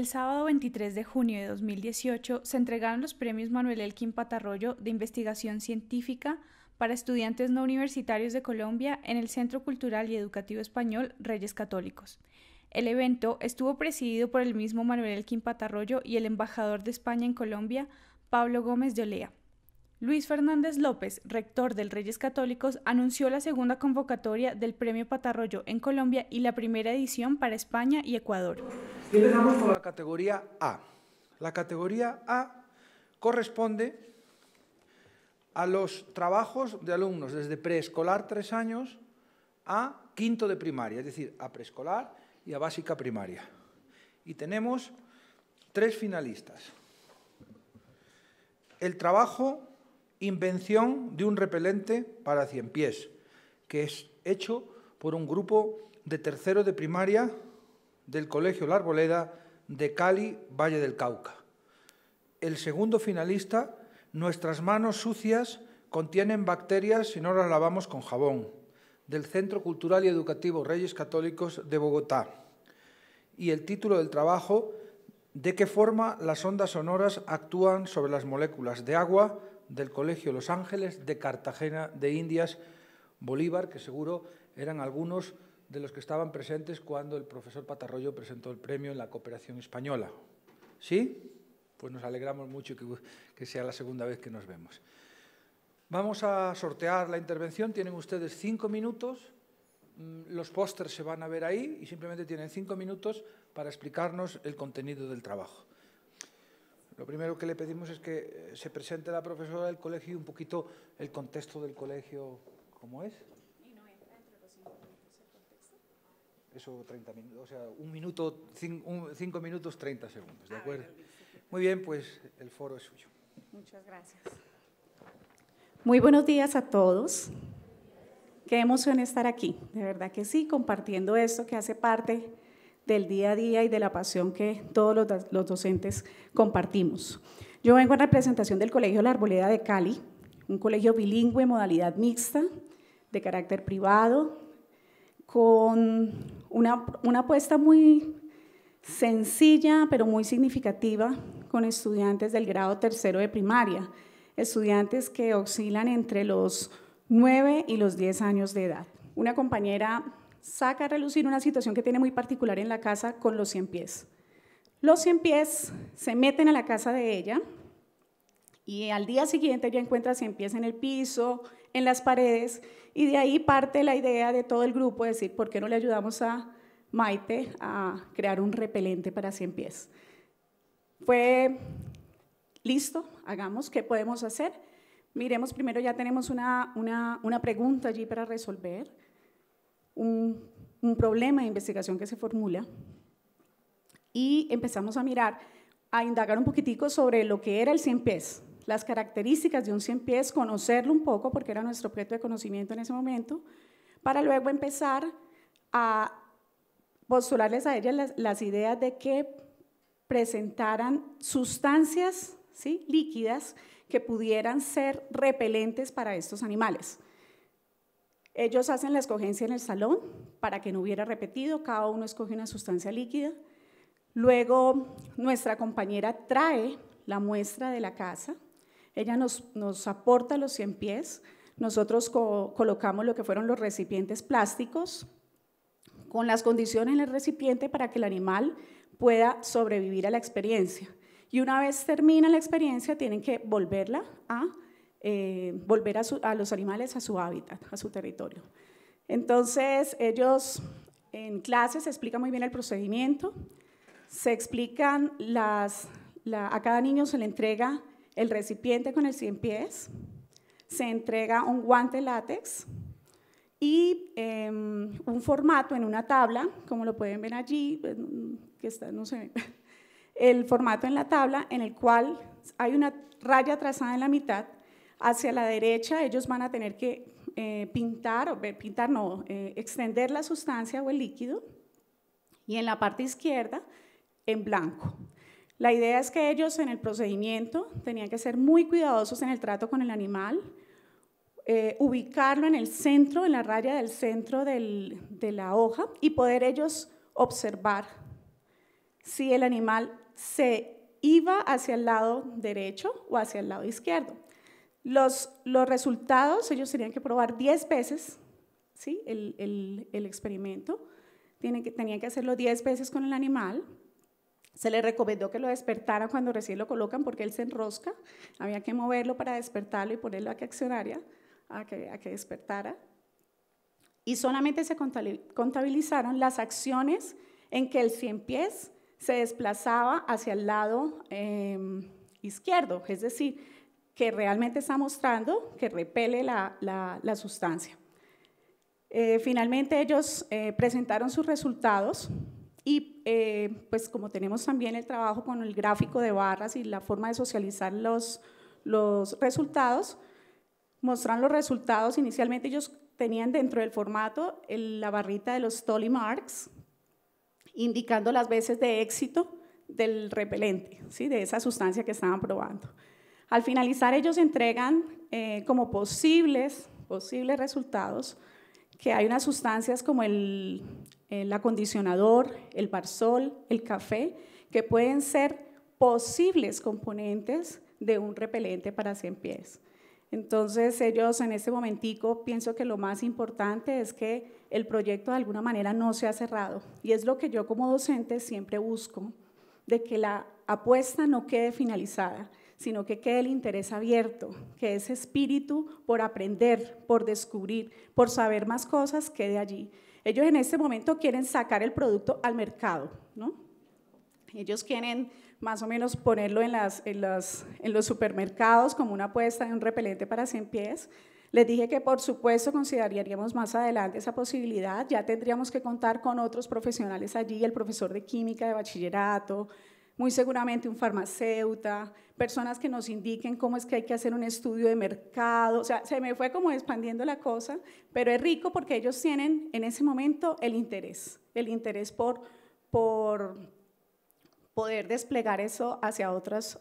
El sábado 23 de junio de 2018 se entregaron los premios Manuel Elkin Patarroyo de Investigación Científica para estudiantes no universitarios de Colombia en el Centro Cultural y Educativo Español Reyes Católicos. El evento estuvo presidido por el mismo Manuel Elkin Patarroyo y el embajador de España en Colombia, Pablo Gómez de Olea. Luis Fernández López, rector del Reyes Católicos, anunció la segunda convocatoria del Premio Patarroyo en Colombia y la primera edición para España y Ecuador. Empezamos con la categoría A. La categoría A corresponde a los trabajos de alumnos desde preescolar tres años a quinto de primaria, es decir, a preescolar y a básica primaria. Y tenemos tres finalistas. El trabajo invención de un repelente para cien pies, que es hecho por un grupo de tercero de primaria del Colegio La Arboleda de Cali, Valle del Cauca. El segundo finalista, Nuestras manos sucias contienen bacterias si no las lavamos con jabón, del Centro Cultural y Educativo Reyes Católicos de Bogotá. Y el título del trabajo, ¿De qué forma las ondas sonoras actúan sobre las moléculas de agua del Colegio Los Ángeles de Cartagena de Indias Bolívar, que seguro eran algunos de los que estaban presentes cuando el profesor Patarroyo presentó el premio en la cooperación española. ¿Sí? Pues nos alegramos mucho que, que sea la segunda vez que nos vemos. Vamos a sortear la intervención. Tienen ustedes cinco minutos. Mm, los pósters se van a ver ahí y simplemente tienen cinco minutos para explicarnos el contenido del trabajo. Lo primero que le pedimos es que eh, se presente la profesora del colegio y un poquito el contexto del colegio, ¿cómo es? Eso 30 minutos, o sea, un minuto, cinco minutos, 30 segundos, ¿de ah, acuerdo? Muy bien, pues el foro es suyo. Muchas gracias. Muy buenos días a todos. Qué emoción estar aquí, de verdad que sí, compartiendo esto que hace parte del día a día y de la pasión que todos los, docentes compartimos. Yo vengo en representación del Colegio La Arboleda de Cali, un colegio bilingüe, modalidad mixta, de carácter privado, con una, apuesta muy sencilla pero muy significativa con estudiantes del grado tercero de primaria, estudiantes que oscilan entre los 9 y los 10 años de edad. Una compañera saca a relucir una situación que tiene muy particular en la casa con los cien pies. Los cien pies se meten a la casa de ella y al día siguiente ella encuentra cien pies en el piso, en las paredes, y de ahí parte la idea de todo el grupo de decir, ¿por qué no le ayudamos a Maite a crear un repelente para cien pies? Fue, listo, hagamos, ¿qué podemos hacer? Miremos, primero ya tenemos una, una pregunta allí para resolver un, problema de investigación que se formula y empezamos a mirar, a indagar un poquitico sobre lo que era el 100 pies, las características de un 100 pies, conocerlo un poco porque era nuestro objeto de conocimiento en ese momento, para luego empezar a postularles a ellas las, las ideas de que presentaran sustancias ¿sí? líquidas que pudieran ser repelentes para estos animales. Ellos hacen la escogencia en el salón para que no hubiera repetido, cada uno escoge una sustancia líquida. Luego nuestra compañera trae la muestra de la casa, ella nos, aporta los 100 pies, nosotros colocamos lo que fueron los recipientes plásticos con las condiciones en el recipiente para que el animal pueda sobrevivir a la experiencia. Y una vez termina la experiencia, tienen que volverla a eh, volver a, los animales a su hábitat, a su territorio. Entonces, ellos en clase se explica muy bien el procedimiento, se explican las, a cada niño se le entrega el recipiente con el 100 pies, se entrega un guante látex y em, un formato en una tabla, como lo pueden ver allí, pues, que está, no sé, el formato en la tabla en el cual hay una raya trazada en la mitad hacia la derecha, ellos van a tener que eh, pintar, o eh, pintar no, eh, extender la sustancia o el líquido, y en la parte izquierda, en blanco. La idea es que ellos en el procedimiento tenían que ser muy cuidadosos en el trato con el animal, ubicarlo en el centro, en la raya del centro de la hoja y poder ellos observar si el animal se iba hacia el lado derecho o hacia el lado izquierdo. Los, resultados, ellos tenían que probar 10 veces ¿sí? el, experimento, Tienen que, tenían que hacerlo 10 veces con el animal, se le recomendó que lo despertara cuando recién lo colocan porque él se enrosca, había que moverlo para despertarlo y ponerlo a que accionaria, a que, despertara. Y solamente se contabilizaron las acciones en que el cien pies se desplazaba hacia el lado em, izquierdo, es decir, que realmente está mostrando que repele la, sustancia. Eh, finalmente ellos eh, presentaron sus resultados y eh, pues como tenemos también el trabajo con el gráfico de barras y la forma de socializar los, resultados, mostraron los resultados. Inicialmente ellos tenían dentro del formato la barrita de los Tolly Marks, indicando las veces de éxito del repelente, ¿sí? de esa sustancia que estaban probando. Al finalizar, ellos entregan eh, como posibles, posibles resultados que hay unas sustancias como el, acondicionador, el barzol, el café, que pueden ser posibles componentes de un repelente para 100 pies. Entonces ellos en este momentico pienso que lo más importante es que el proyecto de alguna manera no se ha cerrado y es lo que yo como docente siempre busco, de que la apuesta no quede finalizada, sino que quede el interés abierto, que ese espíritu por aprender, por descubrir, por saber más cosas quede allí. Ellos en este momento quieren sacar el producto al mercado, ¿no? Ellos quieren más o menos ponerlo en, las, en, los supermercados como una apuesta de un repelente para 100 pies. Les dije que por supuesto consideraríamos más adelante esa posibilidad, ya tendríamos que contar con otros profesionales allí, el profesor de química de bachillerato, muy seguramente un farmacéutico, personas que nos indiquen cómo es que hay que hacer un estudio de mercado, o sea, se me fue como expandiendo la cosa, pero es rico porque ellos tienen en ese momento el interés, el interés por, poder desplegar eso hacia otros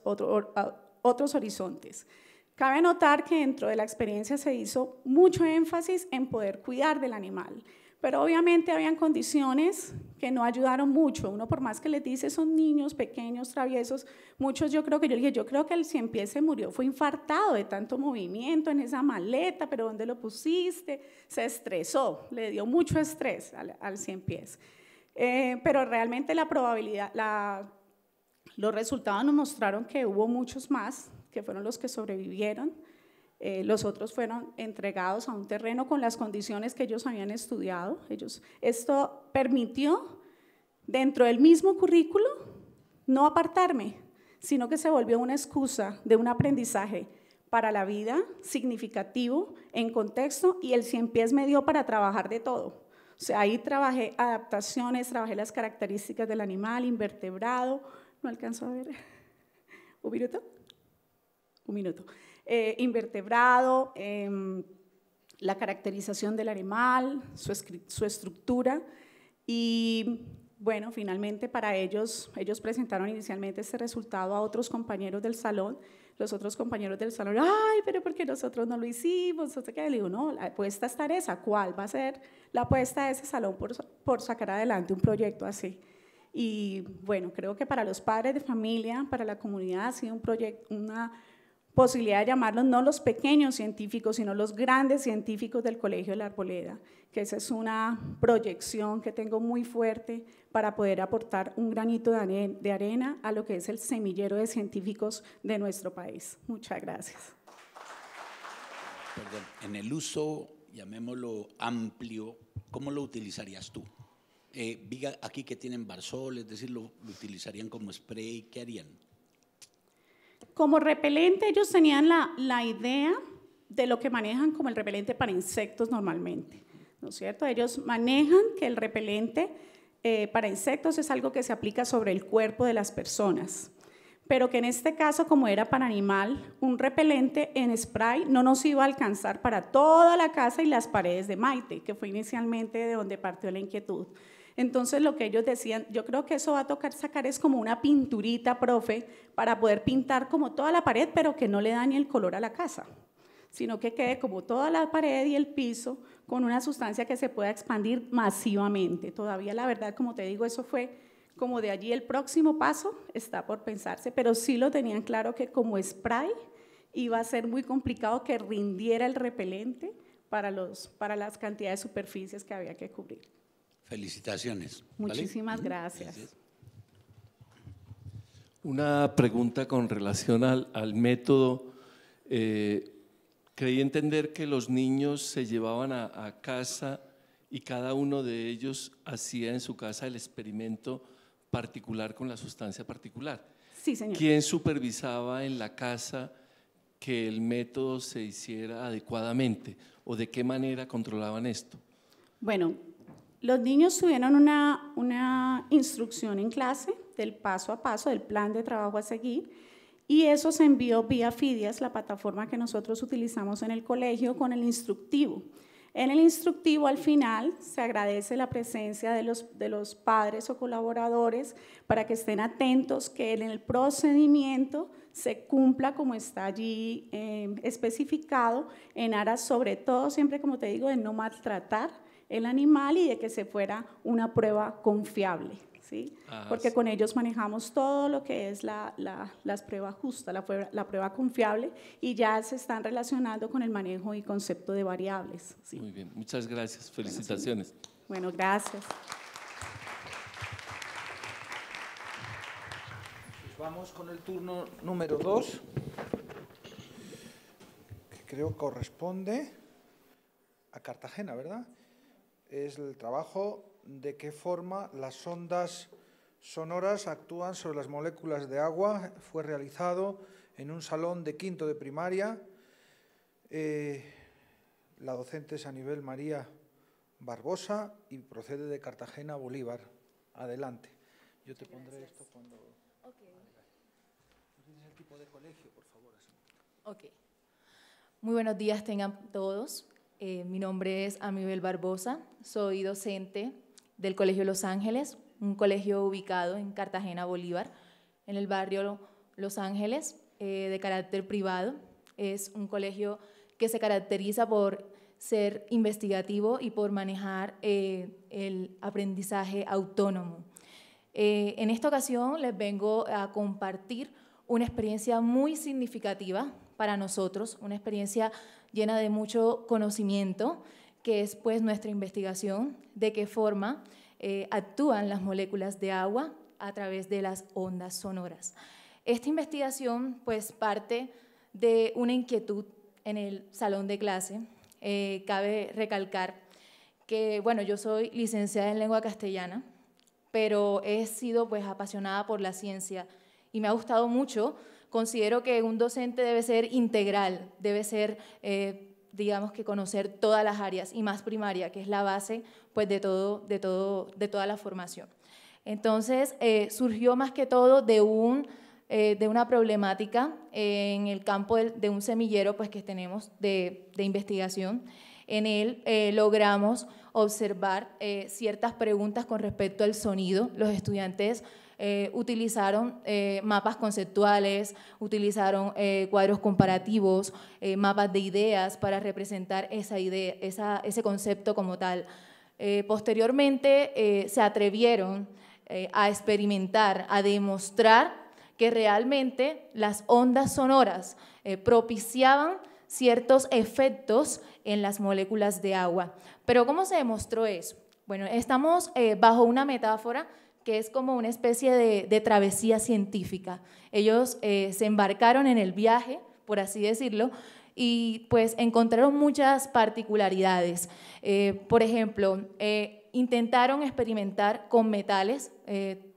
horizontes. Cabe notar que dentro de la experiencia se hizo mucho énfasis en poder cuidar del animal, pero obviamente habían condiciones que no ayudaron mucho. Uno por más que les dice, son niños pequeños, traviesos. Muchos yo creo que yo dije, yo creo que el cien pies se murió, fue infartado de tanto movimiento en esa maleta, pero ¿dónde lo pusiste? Se estresó, le dio mucho estrés al, 100 pies. Eh, pero realmente la probabilidad, los resultados nos mostraron que hubo muchos más, que fueron los que sobrevivieron. Eh, los otros fueron entregados a un terreno con las condiciones que ellos habían estudiado. Ellos, esto permitió, dentro del mismo currículo, no apartarme, sino que se volvió una excusa de un aprendizaje para la vida significativo en contexto y el cien pies me dio para trabajar de todo. O sea, ahí trabajé adaptaciones, trabajé las características del animal, invertebrado, no alcanzo a ver. Un minuto. Un minuto. Eh, invertebrado, em, la caracterización del animal, su, estructura y bueno, finalmente para ellos, ellos presentaron inicialmente este resultado a otros compañeros del salón. Los otros compañeros del salón, ay, pero porque nosotros no lo hicimos? Entonces qué? le digo, no, la apuesta está en esa, ¿cuál va a ser la apuesta de ese salón por, por sacar adelante un proyecto así? Y bueno, creo que para los padres de familia, para la comunidad, ha sido un proyecto, una posibilidad de llamarlos no los pequeños científicos, sino los grandes científicos del Colegio de la Arboleda, que esa es una proyección que tengo muy fuerte para poder aportar un granito de arena a lo que es el semillero de científicos de nuestro país. Muchas gracias. Perdón, en el uso, llamémoslo amplio, ¿cómo lo utilizarías tú? Eh, aquí que tienen barzol, es decir, lo utilizarían como spray, ¿qué harían? Como repelente, ellos tenían la, la idea de lo que manejan como el repelente para insectos normalmente, ¿no es cierto? Ellos manejan que el repelente eh, para insectos es algo que se aplica sobre el cuerpo de las personas, pero que en este caso, como era para animal, un repelente en spray no nos iba a alcanzar para toda la casa y las paredes de Maite, que fue inicialmente de donde partió la inquietud. Entonces lo que ellos decían, yo creo que eso va a tocar sacar es como una pinturita, profe, para poder pintar como toda la pared, pero que no le da ni el color a la casa, sino que quede como toda la pared y el piso con una sustancia que se pueda expandir masivamente. Todavía la verdad, como te digo, eso fue como de allí el próximo paso está por pensarse, pero sí lo tenían claro que como spray iba a ser muy complicado que rindiera el repelente para, los, para las cantidades de superficies que había que cubrir. Felicitaciones. Muchísimas gracias. Una pregunta con relación al, método. Eh, creí entender que los niños se llevaban a, a, casa y cada uno de ellos hacía en su casa el experimento particular con la sustancia particular. Sí, señor. ¿Quién supervisaba en la casa que el método se hiciera adecuadamente o de qué manera controlaban esto? Bueno, los niños tuvieron una, instrucción en clase del paso a paso, del plan de trabajo a seguir, y eso se envió vía Fidias, la plataforma que nosotros utilizamos en el colegio, con el instructivo. En el instructivo al final se agradece la presencia de los, de los padres o colaboradores para que estén atentos que en el procedimiento se cumpla como está allí eh, especificado en aras sobre todo, siempre como te digo, de no maltratar, el animal y de que se fuera una prueba confiable. ¿sí? Porque con ellos manejamos todo lo que es la, la, las pruebas justas, la prueba, confiable, y ya se están relacionando con el manejo y concepto de variables. Muy bien, muchas gracias, felicitaciones. bueno, gracias. Vamos con el turno número dos, que creo corresponde a Cartagena, ¿verdad? es el trabajo de qué forma las ondas sonoras actúan sobre las moléculas de agua. Fue realizado en un salón de quinto de primaria. Eh, la docente es nivel María Barbosa y procede de Cartagena, Bolívar. Adelante. Yo te pondré esto cuando... tipo de colegio, por favor. Ok. Muy buenos días tengan todos. Eh, mi nombre es Amibel Barbosa, soy docente del Colegio Los Ángeles, un colegio ubicado en Cartagena, Bolívar, en el barrio Los Ángeles, eh, de carácter privado. Es un colegio que se caracteriza por ser investigativo y por manejar eh, el aprendizaje autónomo. en esta ocasión les vengo a compartir una experiencia muy significativa para nosotros, una experiencia llena de mucho conocimiento, que es pues nuestra investigación de qué forma eh, actúan las moléculas de agua a través de las ondas sonoras. Esta investigación pues parte de una inquietud en el salón de clase. Eh, cabe recalcar que, bueno, yo soy licenciada en lengua castellana, pero he sido pues apasionada por la ciencia y me ha gustado mucho considero que un docente debe ser integral, debe ser, eh, digamos que conocer todas las áreas y más primaria, que es la base pues, de, todo, de, todo, de toda la formación. Entonces, eh, surgió más que todo de, un, eh, de una problemática en el campo de, un semillero pues, que tenemos de, investigación. En él logramos observar ciertas preguntas con respecto al sonido. Los estudiantes eh, utilizaron eh, mapas conceptuales, utilizaron eh, cuadros comparativos, mapas de ideas para representar esa idea, ese concepto como tal. posteriormente se atrevieron a experimentar, a demostrar que realmente las ondas sonoras propiciaban ciertos efectos en las moléculas de agua. Pero ¿cómo se demostró eso? Bueno, estamos bajo una metáfora que es como una especie de, travesía científica. Ellos eh, se embarcaron en el viaje, por así decirlo, y pues encontraron muchas particularidades. Eh, por ejemplo, eh, intentaron experimentar con metales,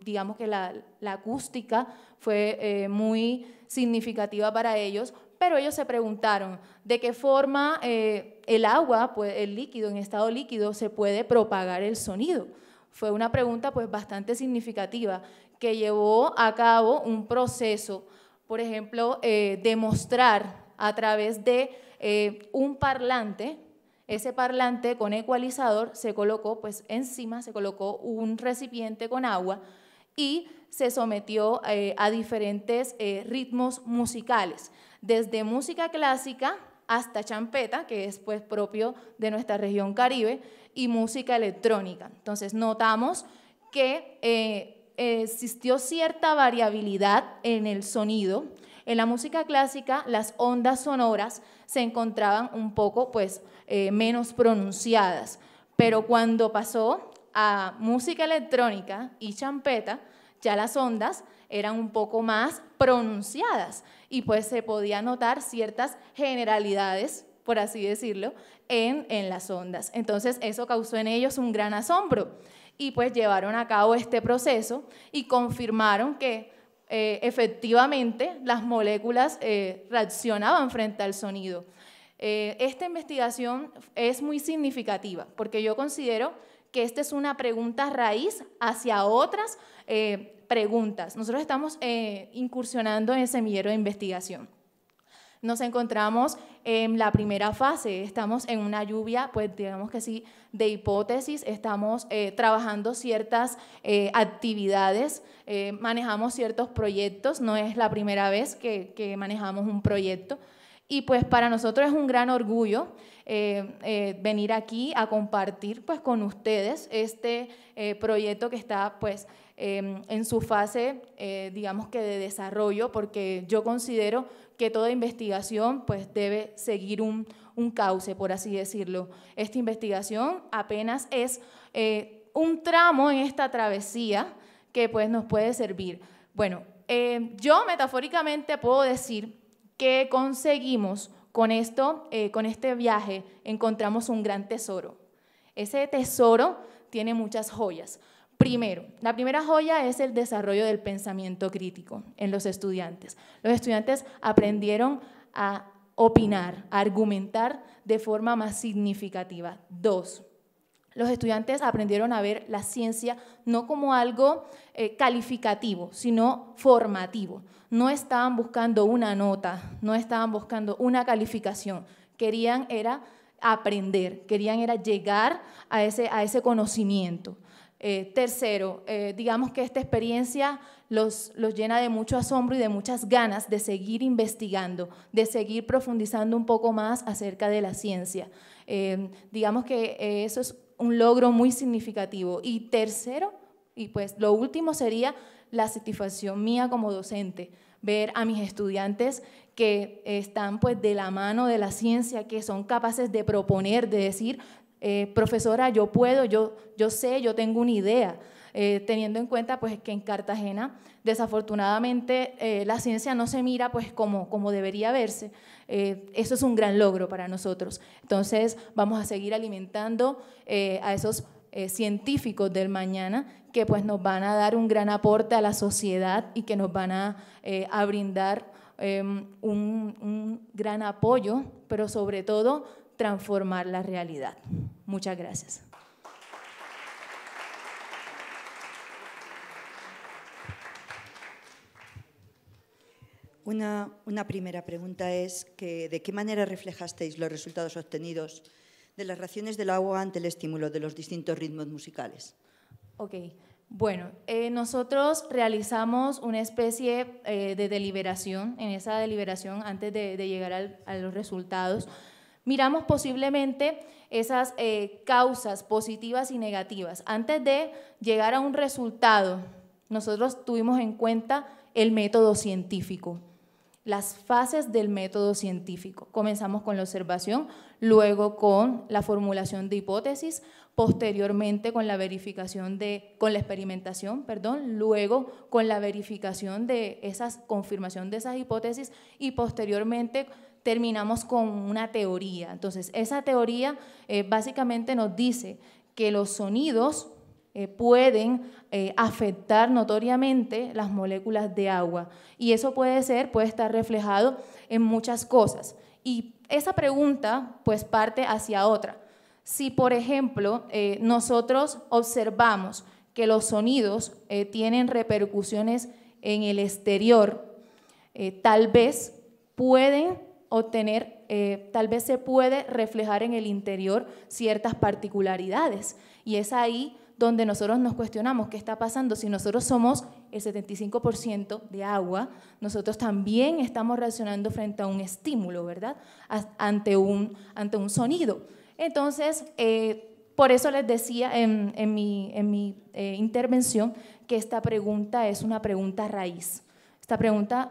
digamos que la, acústica fue muy significativa para ellos, pero ellos se preguntaron de qué forma el agua, pues, el líquido, en estado líquido, se puede propagar el sonido fue una pregunta pues bastante significativa que llevó a cabo un proceso, por ejemplo, eh, demostrar a través de eh, un parlante, ese parlante con ecualizador se colocó pues encima, se colocó un recipiente con agua y se sometió eh, a diferentes eh, ritmos musicales, desde música clásica hasta champeta, que es pues propio de nuestra región caribe, y música electrónica. Entonces notamos que eh, existió cierta variabilidad en el sonido. En la música clásica las ondas sonoras se encontraban un poco pues eh, menos pronunciadas, pero cuando pasó a música electrónica y champeta, ya las ondas eran un poco más pronunciadas y pues se podía notar ciertas generalidades, por así decirlo, en, las ondas. Entonces eso causó en ellos un gran asombro y pues llevaron a cabo este proceso y confirmaron que eh, efectivamente las moléculas eh, reaccionaban frente al sonido. Eh, esta investigación es muy significativa porque yo considero que esta es una pregunta raíz hacia otras preguntas. Nosotros estamos eh, incursionando en el semillero de investigación. Nos encontramos en la primera fase, estamos en una lluvia, pues digamos que sí, de hipótesis, estamos eh, trabajando ciertas eh, actividades, manejamos ciertos proyectos, no es la primera vez que, manejamos un proyecto, y pues para nosotros es un gran orgullo venir aquí a compartir pues con ustedes este proyecto que está pues Em, en su fase, eh, digamos que de desarrollo, porque yo considero que toda investigación pues debe seguir un, cauce, por así decirlo. Esta investigación apenas es eh, un tramo en esta travesía que pues nos puede servir. Bueno, em, yo metafóricamente puedo decir que conseguimos con esto, eh, con este viaje, encontramos un gran tesoro. Ese tesoro tiene muchas joyas. Primero, la primera joya es el desarrollo del pensamiento crítico en los estudiantes. Los estudiantes aprendieron a opinar, a argumentar de forma más significativa. Dos, los estudiantes aprendieron a ver la ciencia no como algo eh, calificativo, sino formativo. No estaban buscando una nota, no estaban buscando una calificación. Querían era aprender, querían era llegar a ese conocimiento. Eh, tercero, eh, digamos que esta experiencia los, llena de mucho asombro y de muchas ganas de seguir investigando, de seguir profundizando un poco más acerca de la ciencia. Eh, digamos que eso es un logro muy significativo. Y tercero, y pues lo último sería la satisfacción mía como docente, ver a mis estudiantes que están pues de la mano de la ciencia, que son capaces de proponer, de decir, eh, profesora, yo puedo, yo, yo sé, yo tengo una idea. Eh, teniendo en cuenta pues, que en Cartagena desafortunadamente eh, la ciencia no se mira pues, como, como debería verse. eso es un gran logro para nosotros. Entonces vamos a seguir alimentando a esos científicos del mañana que pues, nos van a dar un gran aporte a la sociedad y que nos van a, brindar em, un, un gran apoyo, pero sobre todo transformar la realidad. Muchas gracias. Una, primera pregunta es que, ¿de qué manera reflejasteis los resultados obtenidos de las raciones del agua ante el estímulo de los distintos ritmos musicales? Ok, bueno, eh, nosotros realizamos una especie eh, de deliberación, en esa deliberación antes de, llegar a los resultados, Miramos posiblemente esas eh, causas positivas y negativas. Antes de llegar a un resultado, nosotros tuvimos en cuenta el método científico, las fases del método científico. Comenzamos con la observación, luego con la formulación de hipótesis, posteriormente con la verificación de, con la experimentación, perdón, luego con la verificación de esas, confirmación de esas hipótesis y posteriormente terminamos con una teoría. Entonces, esa teoría eh, básicamente nos dice que los sonidos eh, pueden eh, afectar notoriamente las moléculas de agua. Y eso puede ser, puede estar reflejado en muchas cosas. Y esa pregunta pues parte hacia otra. Si, por ejemplo, nosotros observamos que los sonidos tienen repercusiones en el exterior, tal vez pueden obtener, eh, tal vez se puede reflejar en el interior ciertas particularidades. Y es ahí donde nosotros nos cuestionamos qué está pasando. Si nosotros somos el 75% de agua, nosotros también estamos reaccionando frente a un estímulo, ¿verdad? Ante un, ante un sonido. Entonces, eh, por eso les decía en, mi, eh, intervención que esta pregunta es una pregunta raíz. Esta pregunta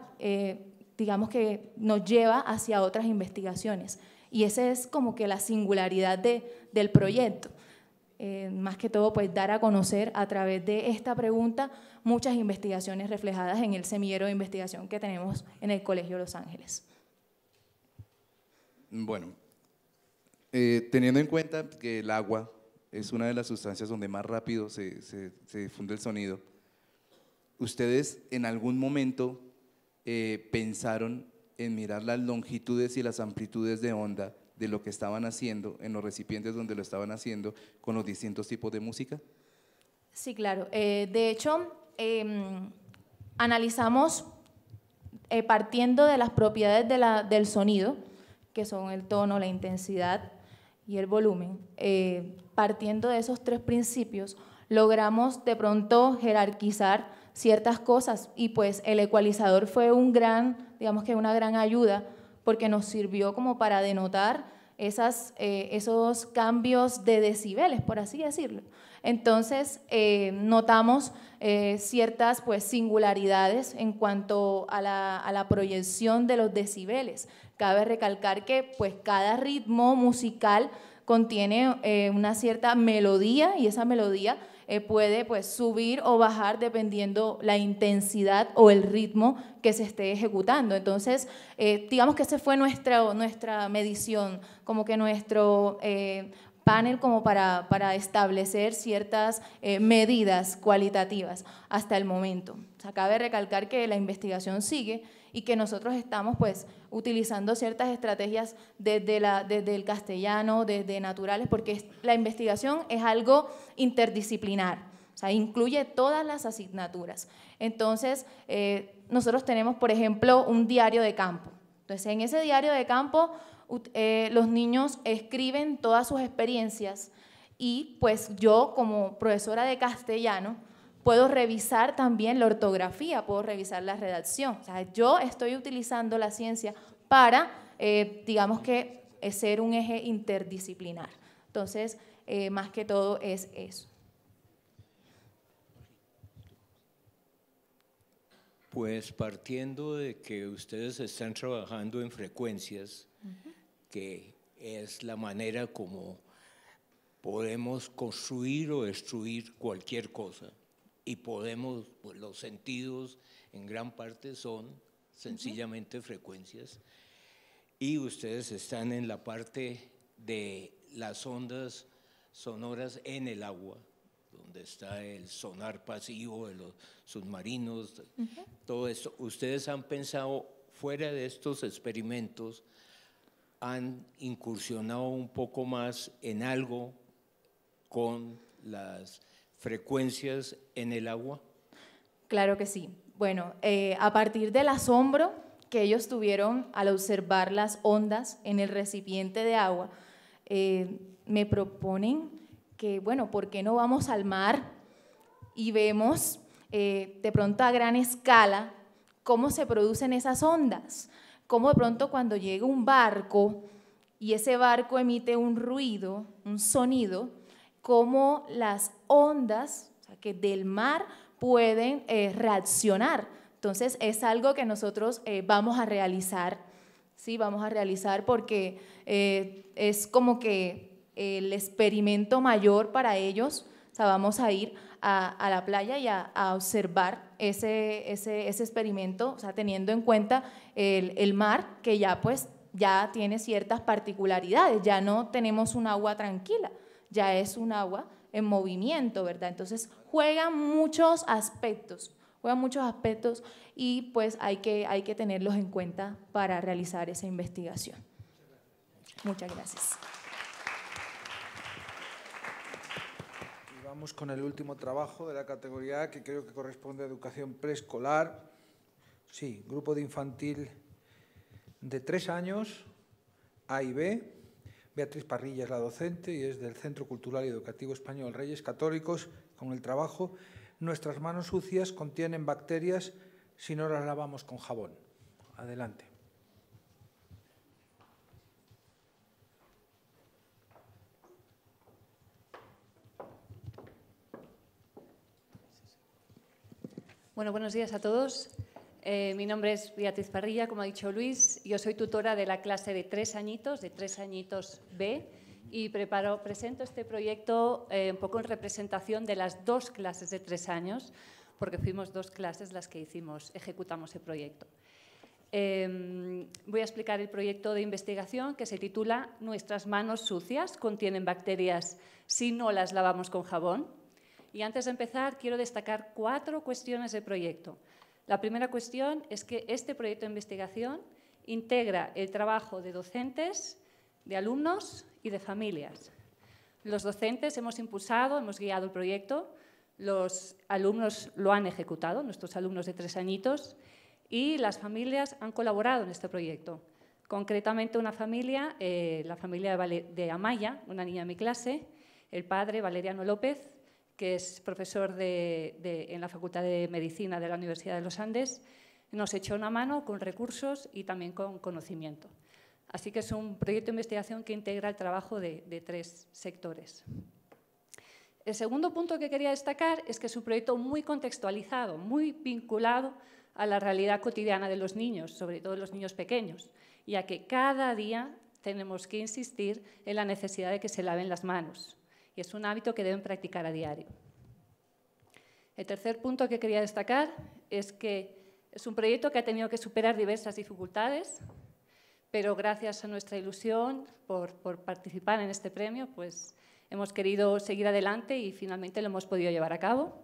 digamos que nos lleva hacia otras investigaciones. Y esa es como que la singularidad del proyecto. Eh, más que todo, pues dar a conocer a través de esta pregunta muchas investigaciones reflejadas en el semillero de investigación que tenemos en el Colegio Los Ángeles. Bueno, eh, teniendo en cuenta que el agua es una de las sustancias donde más rápido se, se, se difunde el sonido, ¿ustedes en algún momento eh, pensaron en mirar las longitudes y las amplitudes de onda de lo que estaban haciendo en los recipientes donde lo estaban haciendo con los distintos tipos de música? Sí, claro. Eh, de hecho, em, analizamos eh, partiendo de las propiedades del sonido, que son el tono, la intensidad y el volumen. partiendo de esos tres principios, logramos de pronto jerarquizar ciertas cosas y pues el ecualizador fue un gran, digamos que una gran ayuda porque nos sirvió como para denotar eh, esos cambios de decibeles, por así decirlo. Entonces eh, notamos eh, ciertas pues, singularidades en cuanto a la, a la, proyección de los decibeles. Cabe recalcar que pues, cada ritmo musical contiene una cierta melodía y esa melodía eh, puede pues, subir o bajar dependiendo la intensidad o el ritmo que se esté ejecutando. Entonces, eh, digamos que esa fue nuestra, nuestra medición, como que nuestro eh, panel como para, para establecer ciertas medidas cualitativas hasta el momento. se sea, cabe recalcar que la investigación sigue y que nosotros estamos pues utilizando ciertas estrategias desde, el castellano, desde naturales, porque la investigación es algo interdisciplinar. O sea, incluye todas las asignaturas. Entonces, eh, nosotros tenemos, por ejemplo, un diario de campo. Entonces, en ese diario de campo, eh, los niños escriben todas sus experiencias y pues yo, como profesora de castellano, Puedo revisar también la ortografía, puedo revisar la redacción. O sea, yo estoy utilizando la ciencia para, eh, digamos que, eh, ser un eje interdisciplinar. Entonces, eh, más que todo es eso. Pues partiendo de que ustedes están trabajando en frecuencias, que es la manera como podemos construir o destruir cualquier cosa y podemos, pues, los sentidos en gran parte son sencillamente frecuencias. Y ustedes están en la parte de las ondas sonoras en el agua, donde está el sonar pasivo de los submarinos, todo eso. Ustedes han pensado, fuera de estos experimentos, han incursionado un poco más en algo con las frecuencias en el agua? Claro que sí. Bueno, eh, a partir del asombro que ellos tuvieron al observar las ondas en el recipiente de agua, eh, me proponen que, bueno, ¿por qué no vamos al mar y vemos eh, de pronto a gran escala cómo se producen esas ondas? Cómo de pronto cuando llega un barco y ese barco emite un ruido, un sonido, cómo las ondas o sea, que del mar pueden eh, reaccionar. Entonces es algo que nosotros eh, vamos a realizar, ¿sí? Vamos a realizar porque eh, es como que el experimento mayor para ellos, o sea, vamos a ir a, la playa y a, a observar ese, ese, ese, experimento, o sea, teniendo en cuenta el, el mar, que ya pues ya tiene ciertas particularidades, ya no tenemos un agua tranquila, ya es un agua en movimiento, ¿verdad? Entonces juegan muchos aspectos, juegan muchos aspectos y pues hay que, hay que tenerlos en cuenta para realizar esa investigación. Muchas gracias. Y vamos con el último trabajo de la categoría que creo que corresponde a educación preescolar. Sí, grupo de infantil de tres años, A y B. Beatriz Parrilla es la docente y es del Centro Cultural y Educativo Español Reyes Católicos, con el trabajo Nuestras manos sucias contienen bacterias si no las lavamos con jabón. Adelante. Bueno, buenos días a todos. Eh, mi nombre es Beatriz Parrilla, como ha dicho Luis. Yo soy tutora de la clase de tres añitos, de tres añitos B, y presento este proyecto eh, un poco en representación de las dos clases de tres años, porque fuimos dos clases las que hicimos, ejecutamos el proyecto. Em, voy a explicar el proyecto de investigación que se titula Nuestras manos sucias contienen bacterias si no las lavamos con jabón. Y antes de empezar, quiero destacar cuatro cuestiones del proyecto. La primera cuestión es que este proyecto de investigación integra el trabajo de docentes, de alumnos y de familias. Los docentes hemos impulsado, hemos guiado el proyecto, los alumnos lo han ejecutado, nuestros alumnos de tres añitos, y las familias han colaborado en este proyecto. Concretamente una familia, eh, la familia de, Amaya, una niña de mi clase, el padre Valeriano López, que es profesor en la Facultad de Medicina de la Universidad de los Andes, nos echó una mano con recursos y también con conocimiento. Así que es un proyecto de investigación que integra el trabajo de, de tres sectores. El segundo punto que quería destacar es que es un proyecto muy contextualizado, muy vinculado a la realidad cotidiana de los niños, sobre todo los niños pequeños, ya que cada día tenemos que insistir en la necesidad de que se laven las manos, y es un hábito que deben practicar a diario. El tercer punto que quería destacar es que es un proyecto que ha tenido que superar diversas dificultades, pero gracias a nuestra ilusión por, participar en este premio, pues hemos querido seguir adelante y finalmente lo hemos podido llevar a cabo.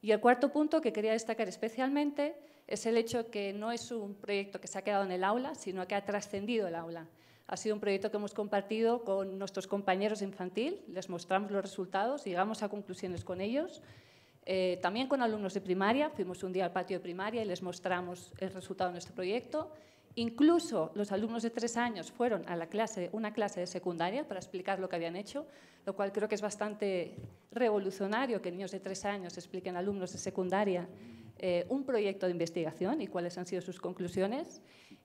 Y el cuarto punto que quería destacar especialmente es el hecho que no es un proyecto que se ha quedado en el aula, sino que ha trascendido el aula. Ha sido un proyecto que hemos compartido con nuestros compañeros de infantil, les mostramos los resultados, llegamos a conclusiones con ellos. Eh, también con alumnos de primaria, fuimos un día al patio de primaria y les mostramos el resultado de nuestro proyecto. Incluso los alumnos de tres años fueron a la clase, una clase de secundaria para explicar lo que habían hecho, lo cual creo que es bastante revolucionario que niños de tres años expliquen a alumnos de secundaria eh, un proyecto de investigación y cuáles han sido sus conclusiones.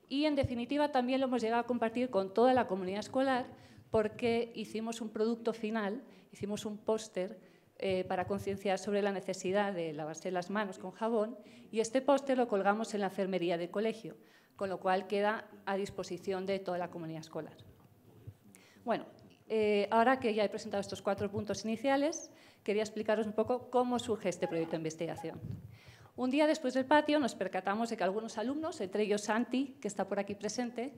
Y en definitiva también lo hemos llegado a compartir con toda la comunidad escolar porque hicimos un producto final, hicimos un póster eh, para concienciar sobre la necesidad de lavarse las manos con jabón y este póster lo colgamos en la enfermería del colegio, con lo cual queda a disposición de toda la comunidad escolar. Bueno, eh, ahora que ya he presentado estos cuatro puntos iniciales, quería explicaros un poco cómo surge este proyecto de investigación. Un día después del patio nos percatamos de que algunos alumnos, entre ellos Santi, que está por aquí presente,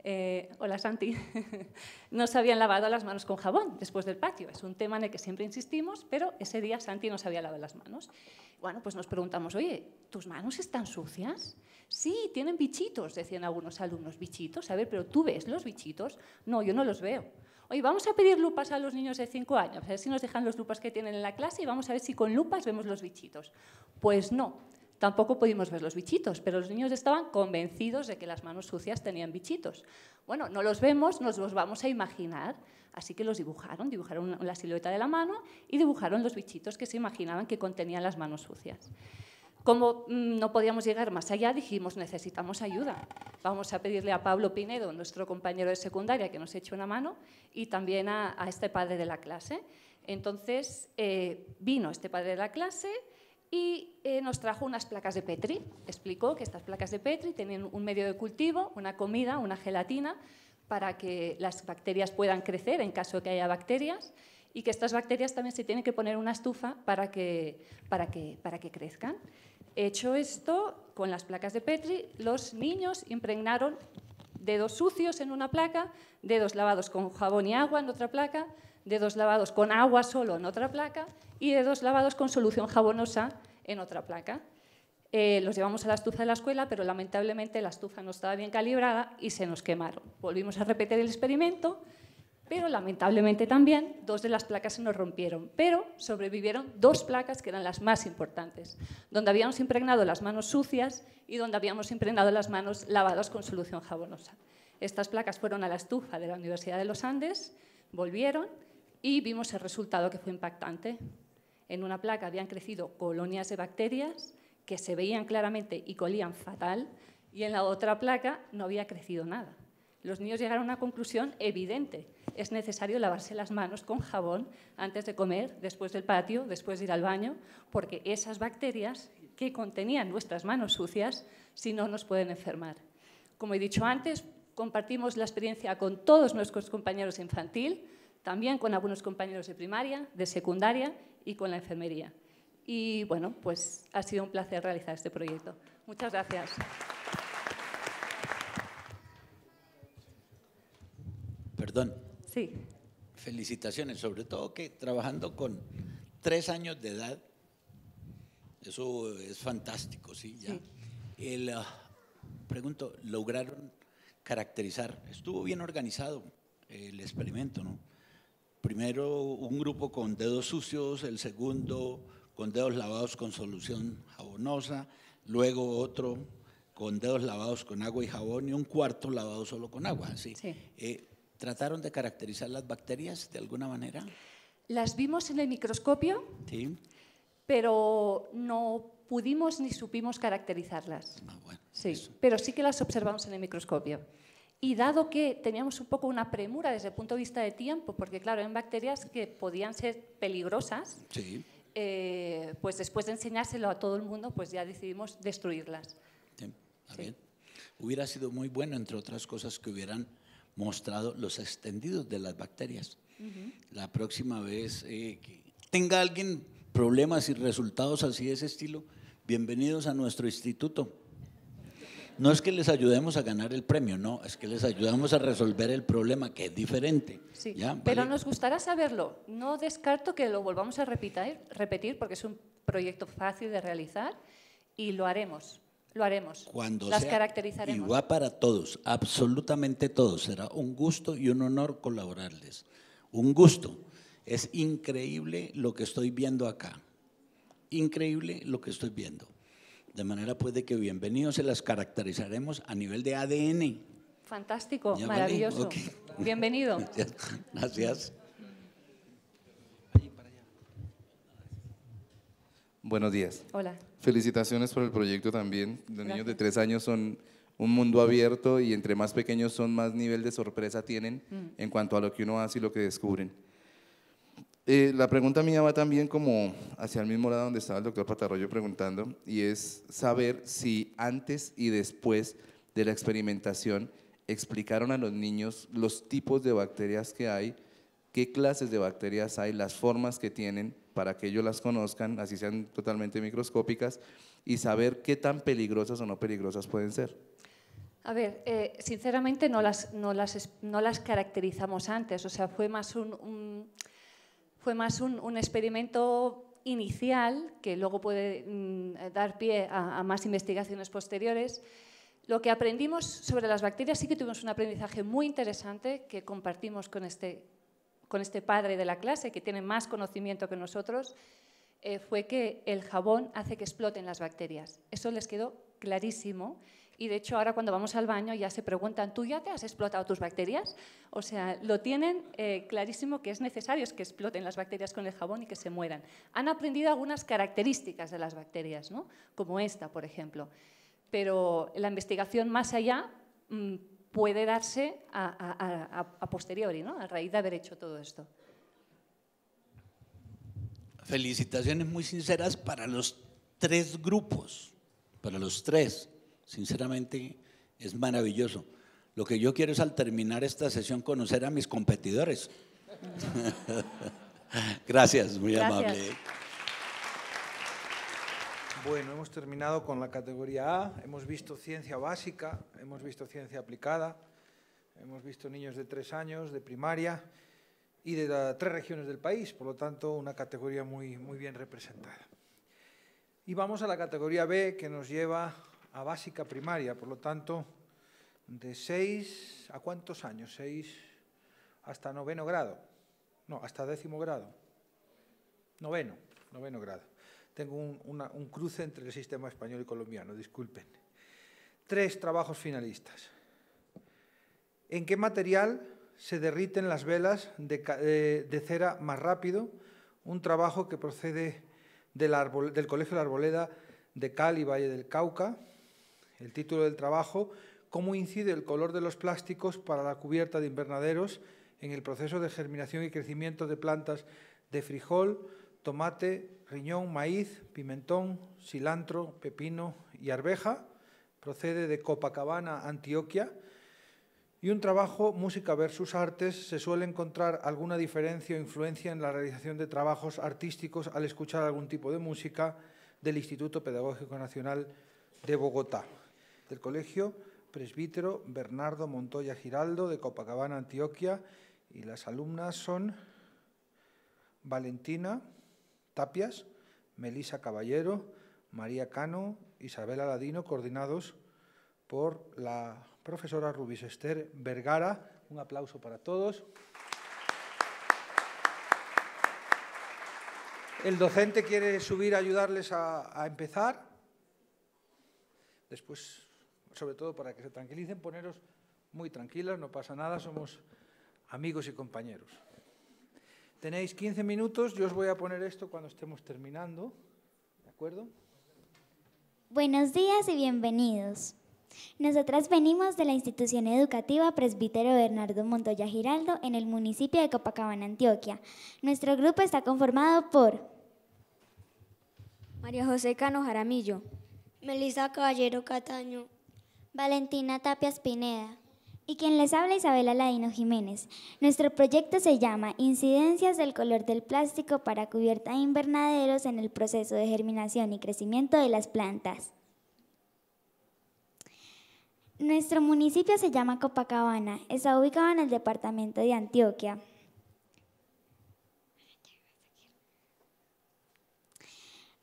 eh, hola Santi, no se habían lavado las manos con jabón después del patio. Es un tema en el que siempre insistimos, pero ese día Santi no se había lavado las manos. Bueno, pues nos preguntamos, oye, ¿tus manos están sucias? Sí, tienen bichitos, decían algunos alumnos, bichitos. A ver, pero ¿tú ves los bichitos? No, yo no los veo. Hoy vamos a pedir lupas a los niños de 5 años, a ver si nos dejan los lupas que tienen en la clase y vamos a ver si con lupas vemos los bichitos. Pues no, tampoco pudimos ver los bichitos, pero los niños estaban convencidos de que las manos sucias tenían bichitos. Bueno, no los vemos, nos los vamos a imaginar. Así que los dibujaron, dibujaron la silueta de la mano y dibujaron los bichitos que se imaginaban que contenían las manos sucias. Como mm, no podíamos llegar más allá, dijimos, necesitamos ayuda. Vamos a pedirle a Pablo Pinedo, nuestro compañero de secundaria, que nos eche una mano, y también a, este padre de la clase. Entonces eh, vino este padre de la clase y eh, nos trajo unas placas de Petri. Explicó que estas placas de Petri tienen un medio de cultivo, una comida, una gelatina, para que las bacterias puedan crecer en caso de que haya bacterias y que estas bacterias también se tienen que poner una estufa para que, para que, para que crezcan. Hecho esto, con las placas de Petri, los niños impregnaron dedos sucios en una placa, dedos lavados con jabón y agua en otra placa, dedos lavados con agua solo en otra placa y dedos lavados con solución jabonosa en otra placa. Eh, los llevamos a la estufa de la escuela, pero lamentablemente la estufa no estaba bien calibrada y se nos quemaron. Volvimos a repetir el experimento pero lamentablemente también dos de las placas se nos rompieron, pero sobrevivieron dos placas que eran las más importantes, donde habíamos impregnado las manos sucias y donde habíamos impregnado las manos lavadas con solución jabonosa. Estas placas fueron a la estufa de la Universidad de los Andes, volvieron y vimos el resultado que fue impactante. En una placa habían crecido colonias de bacterias que se veían claramente y colían fatal, y en la otra placa no había crecido nada los niños llegaron a una conclusión evidente. Es necesario lavarse las manos con jabón antes de comer, después del patio, después de ir al baño, porque esas bacterias que contenían nuestras manos sucias, si no, nos pueden enfermar. Como he dicho antes, compartimos la experiencia con todos nuestros compañeros infantil, también con algunos compañeros de primaria, de secundaria y con la enfermería. Y bueno, pues ha sido un placer realizar este proyecto. Muchas gracias. perdón. Sí. Felicitaciones, sobre todo que trabajando con tres años de edad, eso es fantástico, sí, ya. El, ah, pregunto, lograron caracterizar, estuvo bien organizado el experimento, ¿no? Primero un grupo con dedos sucios, el segundo con dedos lavados con solución jabonosa, luego otro con dedos lavados con agua y jabón y un cuarto lavado solo con agua. ¿sí? sí. Eh, ¿Trataron de caracterizar las bacterias de alguna manera? Las vimos en el microscopio, sí. pero no pudimos ni supimos caracterizarlas. Ah, sí, pero sí que las observamos en el microscopio. Y dado que teníamos un poco una premura desde el punto de vista de tiempo, porque claro, hay bacterias que podían ser peligrosas, sí. Eh, pues después de enseñárselo a todo el mundo, pues ya decidimos destruirlas. Sí. Hubiera sido muy bueno, entre otras cosas, que hubieran mostrado los extendidos de las bacterias. La próxima vez eh, que tenga alguien problemas y resultados así de ese estilo, bienvenidos a nuestro instituto. No es que les ayudemos a ganar el premio, no, es que les ayudamos a resolver el problema, que es diferente. Pero nos gustará saberlo. No descarto que lo volvamos a repetir porque es un proyecto fácil de realizar y lo haremos. Lo haremos. Cuando Las caracterizaremos. Y para todos, absolutamente todos. Será un gusto y un honor colaborarles. Un gusto. Es increíble lo que estoy viendo acá. Increíble lo que estoy viendo. De manera pues de que bienvenidos, se las caracterizaremos a nivel de ADN. Fantástico, maravilloso. Bienvenido. Gracias. Buenos días. Hola. Felicitaciones por el proyecto también. Los niños de tres años son un mundo abierto y entre más pequeños son, más nivel de sorpresa tienen mm. en cuanto a lo que uno hace y lo que descubren. Eh, la pregunta mía va también como hacia el mismo lado donde estaba el doctor Patarroyo preguntando, y es saber si antes y después de la experimentación explicaron a los niños los tipos de bacterias que hay, qué clases de bacterias hay, las formas que tienen, para que ellos las conozcan, así sean totalmente microscópicas, y saber qué tan peligrosas o no peligrosas pueden ser. A ver, eh, sinceramente no las, no, las, no las caracterizamos antes, o sea, fue más un, fue más un, experimento inicial que luego puede mm, dar pie a, a más investigaciones posteriores. Lo que aprendimos sobre las bacterias sí que tuvimos un aprendizaje muy interesante que compartimos con este con este padre de la clase que tiene más conocimiento que nosotros, eh, fue que el jabón hace que exploten las bacterias. Eso les quedó clarísimo. Y de hecho ahora cuando vamos al baño ya se preguntan, ¿tú ya te has explotado tus bacterias? O sea, lo tienen eh, clarísimo que es necesario que exploten las bacterias con el jabón y que se mueran. Han aprendido algunas características de las bacterias, ¿no? como esta, por ejemplo. Pero la investigación más allá mm, puede darse a, posteriori, ¿no? a raíz de haber hecho todo esto. Felicitaciones muy sinceras para los tres grupos, para los tres. Sinceramente es maravilloso. Lo que yo quiero es al terminar esta sesión conocer a mis competidores. Gracias, muy amable. Bueno, hemos terminado con la categoría A, hemos visto ciencia básica, hemos visto ciencia aplicada, hemos visto niños de tres años, de primaria y de tres regiones del país, por lo tanto una categoría muy, muy bien representada. Y vamos a la categoría B que nos lleva a básica primaria, por lo tanto de seis, a cuántos años, Seis hasta noveno grado, no, hasta décimo grado, noveno, noveno grado. Tengo un, cruce entre el sistema español y colombiano, disculpen. Tres trabajos finalistas. ¿En qué material se derriten las velas de, cera más rápido? Un trabajo que procede del, Colegio de la Arboleda de Cali, Valle del Cauca. El título del trabajo, ¿Cómo incide el color de los plásticos para la cubierta de invernaderos en el proceso de germinación y crecimiento de plantas de frijol, tomate, riñón, maíz, pimentón, cilantro, pepino y arveja. Procede de Copacabana, Antioquia. Y un trabajo, música versus artes, se suele encontrar alguna diferencia o influencia en la realización de trabajos artísticos al escuchar algún tipo de música del Instituto Pedagógico Nacional de Bogotá, del Colegio Presbítero Bernardo Montoya Giraldo de Copacabana, Antioquia, y las alumnas son Valentina, Tapias, Melisa Caballero, María Cano, Isabel Aladino, coordinados por la profesora Rubis Esther Vergara. Un aplauso para todos. El docente quiere subir a ayudarles a, a empezar. Después, sobre todo para que se tranquilicen, poneros muy tranquilas, no pasa nada, somos amigos y compañeros. Tenéis 15 minutos, yo os voy a poner esto cuando estemos terminando, ¿de acuerdo? Buenos días y bienvenidos. Nosotras venimos de la institución educativa Presbítero Bernardo Montoya Giraldo en el municipio de Copacabana, Antioquia. Nuestro grupo está conformado por María José Cano Jaramillo, Melisa Caballero Cataño, Valentina Tapias Pineda, y quien les habla Isabela Ladino Jiménez. Nuestro proyecto se llama Incidencias del color del plástico para cubierta de invernaderos en el proceso de germinación y crecimiento de las plantas. Nuestro municipio se llama Copacabana. Está ubicado en el departamento de Antioquia.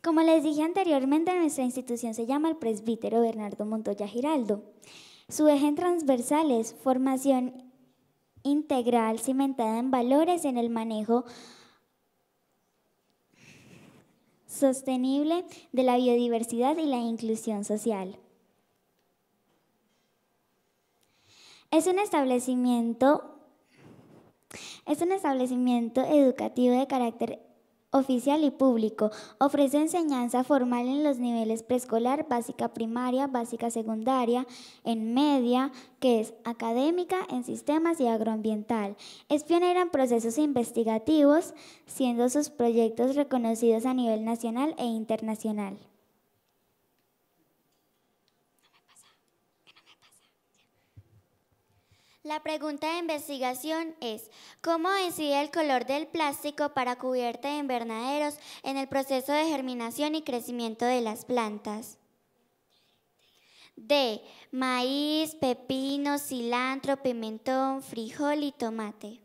Como les dije anteriormente, nuestra institución se llama el Presbítero Bernardo Montoya Giraldo. Su eje transversal es formación integral cimentada en valores en el manejo sostenible de la biodiversidad y la inclusión social. Es un establecimiento, es un establecimiento educativo de carácter oficial y público. Ofrece enseñanza formal en los niveles preescolar, básica primaria, básica secundaria, en media, que es académica en sistemas y agroambiental. Es pionera en procesos investigativos, siendo sus proyectos reconocidos a nivel nacional e internacional. La pregunta de investigación es, ¿cómo decide el color del plástico para cubierta de invernaderos en el proceso de germinación y crecimiento de las plantas? D. Maíz, pepino, cilantro, pimentón, frijol y tomate.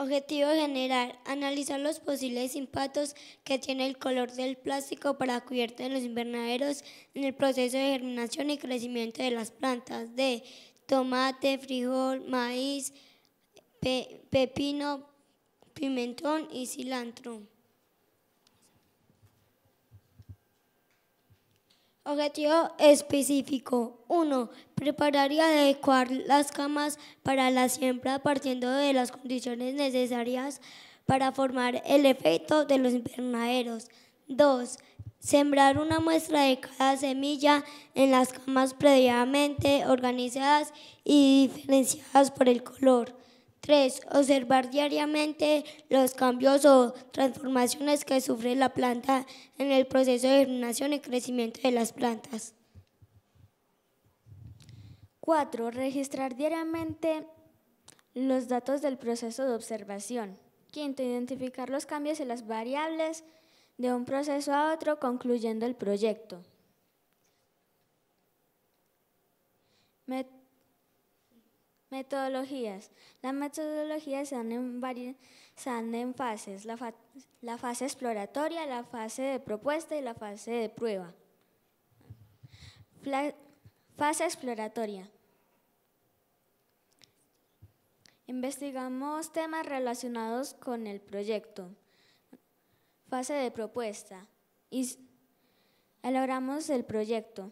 Objetivo general, analizar los posibles impactos que tiene el color del plástico para cubierta de los invernaderos en el proceso de germinación y crecimiento de las plantas de tomate, frijol, maíz, pepino, pimentón y cilantro. Objetivo específico. 1. Preparar y adecuar las camas para la siembra partiendo de las condiciones necesarias para formar el efecto de los invernaderos. 2. Sembrar una muestra de cada semilla en las camas previamente organizadas y diferenciadas por el color. 3. Observar diariamente los cambios o transformaciones que sufre la planta en el proceso de germinación y crecimiento de las plantas. 4. Registrar diariamente los datos del proceso de observación. 5. Identificar los cambios y las variables de un proceso a otro concluyendo el proyecto. Metodologías. Las metodologías se dan en, fases, la, fase exploratoria, la fase de propuesta y la fase de prueba. fase exploratoria. Investigamos temas relacionados con el proyecto. Fase de propuesta. Y elaboramos el proyecto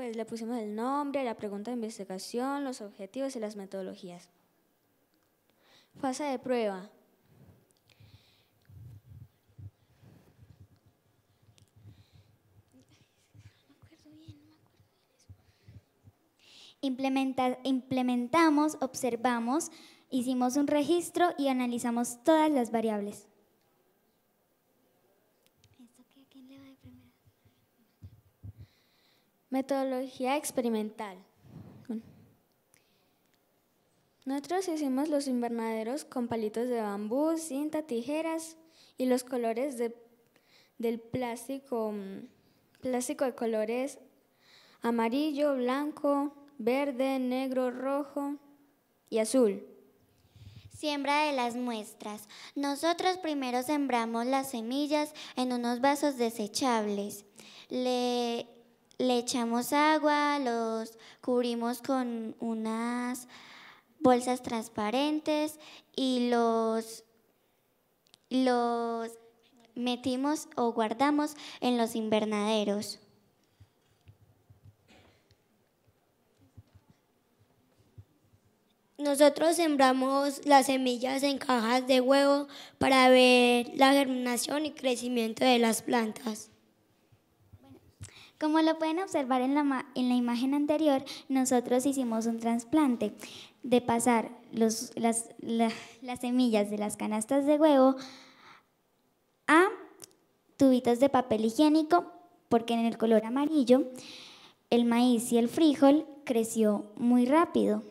pues le pusimos el nombre, la pregunta de investigación, los objetivos y las metodologías. Fase de prueba. Implementa, implementamos, observamos, hicimos un registro y analizamos todas las variables. Metodología experimental. Nosotros hicimos los invernaderos con palitos de bambú, cinta, tijeras y los colores del plástico, mm, plástico de colores amarillo, blanco, verde, negro, rojo y azul. Siembra de las muestras. Nosotros primero sembramos las semillas en unos vasos desechables. Le le echamos agua, los cubrimos con unas bolsas transparentes y los, los metimos o guardamos en los invernaderos. Nosotros sembramos las semillas en cajas de huevo para ver la germinación y crecimiento de las plantas. Como lo pueden observar en la, en la imagen anterior, nosotros hicimos un trasplante de pasar las, las semillas de las canastas de huevo a tubitos de papel higiénico, porque en el color amarillo el maíz y el frijol creció muy rápido.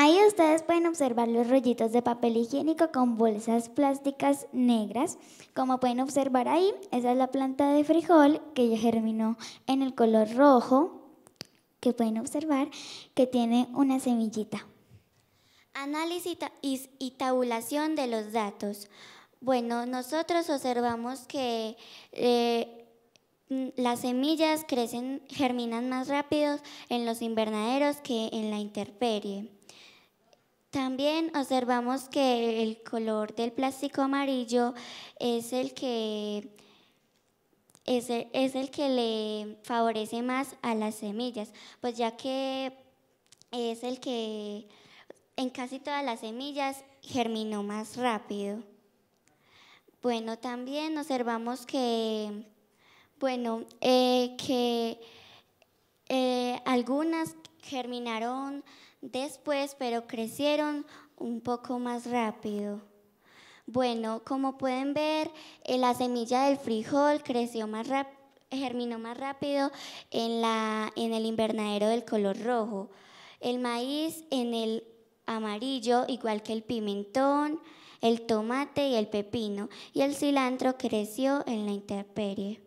Ahí ustedes pueden observar los rollitos de papel higiénico con bolsas plásticas negras. Como pueden observar ahí, esa es la planta de frijol que ya germinó en el color rojo, que pueden observar que tiene una semillita. Análisis y tabulación de los datos. Bueno, nosotros observamos que eh, mm, las semillas crecen, germinan más rápido en los invernaderos que en la intemperie. También observamos que el color del plástico amarillo es el que es que le favorece más a las semillas, pues ya que es el que en casi todas las semillas germinó más rápido. Bueno, también observamos que, eh, eh, algunas germinaron después, pero crecieron un poco más rápido. Bueno, como pueden ver, eh, la semilla del frijol creció más germinó más rápido en, la, en el invernadero del color rojo, el maíz en el amarillo, igual que el pimentón, el tomate y el pepino, y el cilantro creció en la intemperie.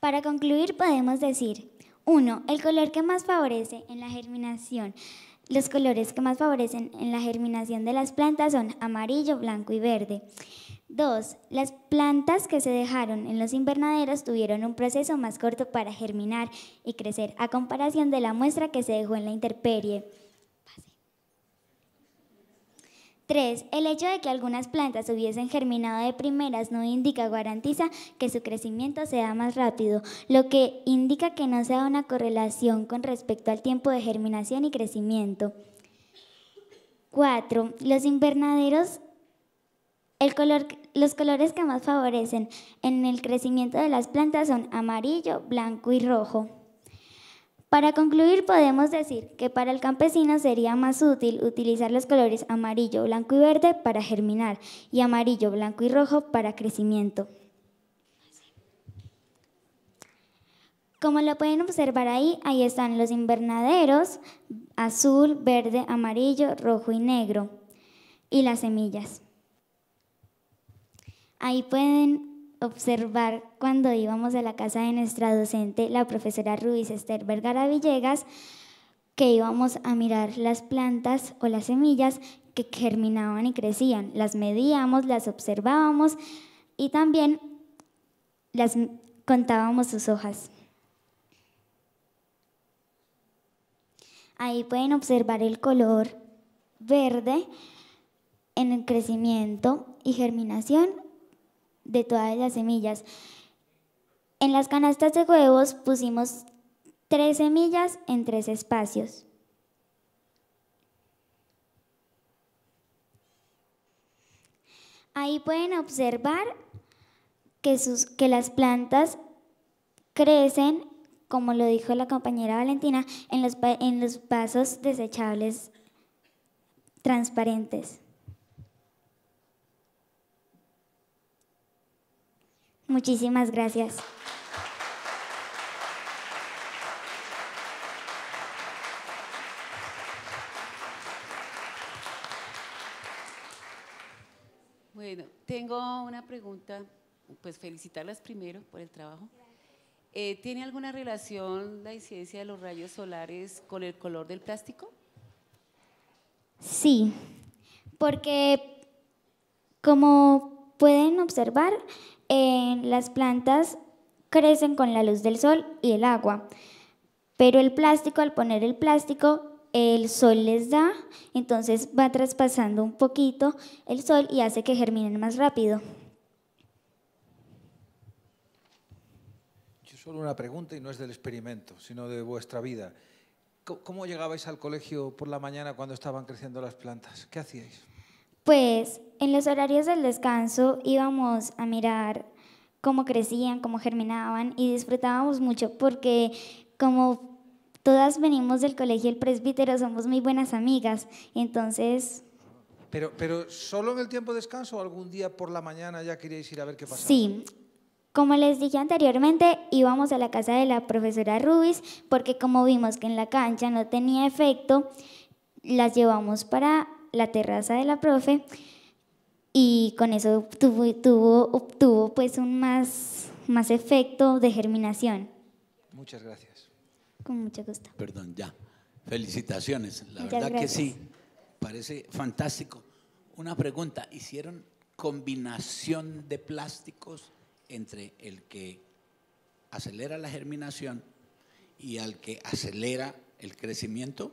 Para concluir, podemos decir 1. El color que más favorece en la germinación. Los colores que más favorecen en la germinación de las plantas son amarillo, blanco y verde. 2. Las plantas que se dejaron en los invernaderos tuvieron un proceso más corto para germinar y crecer a comparación de la muestra que se dejó en la interperie. 3. El hecho de que algunas plantas hubiesen germinado de primeras no indica o garantiza que su crecimiento sea más rápido, lo que indica que no da una correlación con respecto al tiempo de germinación y crecimiento. 4. Los invernaderos los colores que más favorecen en el crecimiento de las plantas son amarillo, blanco y rojo. Para concluir, podemos decir que para el campesino sería más útil utilizar los colores amarillo, blanco y verde para germinar y amarillo, blanco y rojo para crecimiento. Como lo pueden observar ahí, ahí están los invernaderos, azul, verde, amarillo, rojo y negro, y las semillas. Ahí pueden observar cuando íbamos a la casa de nuestra docente, la profesora Ruiz Esther Vergara Villegas, que íbamos a mirar las plantas o las semillas que germinaban y crecían. Las medíamos, las observábamos y también las contábamos sus hojas. Ahí pueden observar el color verde en el crecimiento y germinación de todas las semillas. En las canastas de huevos pusimos tres semillas en tres espacios. Ahí pueden observar que, sus, que las plantas crecen, como lo dijo la compañera Valentina, en los, en los vasos desechables transparentes. Muchísimas gracias. Bueno, tengo una pregunta, pues felicitarlas primero por el trabajo. Eh, ¿Tiene alguna relación la incidencia de los rayos solares con el color del plástico? Sí, porque como pueden observar, las plantas crecen con la luz del sol y el agua, pero el plástico, al poner el plástico, el sol les da, entonces va traspasando un poquito el sol y hace que germinen más rápido. Yo solo una pregunta y no es del experimento, sino de vuestra vida. ¿Cómo llegabais al colegio por la mañana cuando estaban creciendo las plantas? ¿Qué hacíais? Pues en los horarios del descanso íbamos a mirar cómo crecían, cómo germinaban y disfrutábamos mucho porque como todas venimos del colegio el presbítero somos muy buenas amigas, entonces... Pero, pero solo en el tiempo de descanso o algún día por la mañana ya queríais ir a ver qué pasaba. Sí, como les dije anteriormente, íbamos a la casa de la profesora Rubis porque como vimos que en la cancha no tenía efecto, las llevamos para la terraza de la profe y con eso obtuvo, tuvo, obtuvo pues un más, más efecto de germinación. Muchas gracias. Con mucho gusto. Perdón, ya. Felicitaciones. La verdad que sí, parece fantástico. Una pregunta, ¿hicieron combinación de plásticos entre el que acelera la germinación y al que acelera el crecimiento?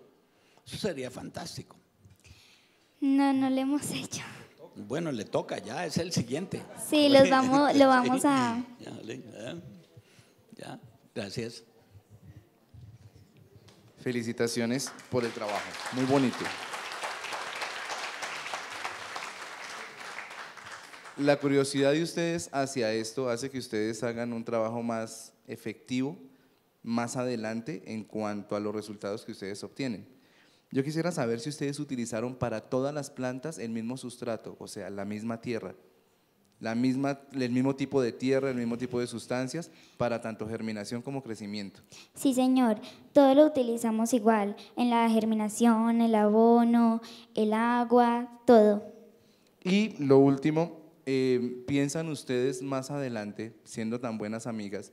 Eso sería fantástico. No, no lo hemos hecho. Bueno, le toca ya, es el siguiente. Sí, los vamos, lo vamos a... ya, gracias. Felicitaciones por el trabajo, muy bonito. La curiosidad de ustedes hacia esto hace que ustedes hagan un trabajo más efectivo más adelante en cuanto a los resultados que ustedes obtienen. Yo quisiera saber si ustedes utilizaron para todas las plantas el mismo sustrato, o sea, la misma tierra, la misma, el mismo tipo de tierra, el mismo tipo de sustancias para tanto germinación como crecimiento. Sí, señor, todo lo utilizamos igual, en la germinación, el abono, el agua, todo. Y lo último, eh, ¿piensan ustedes más adelante, siendo tan buenas amigas,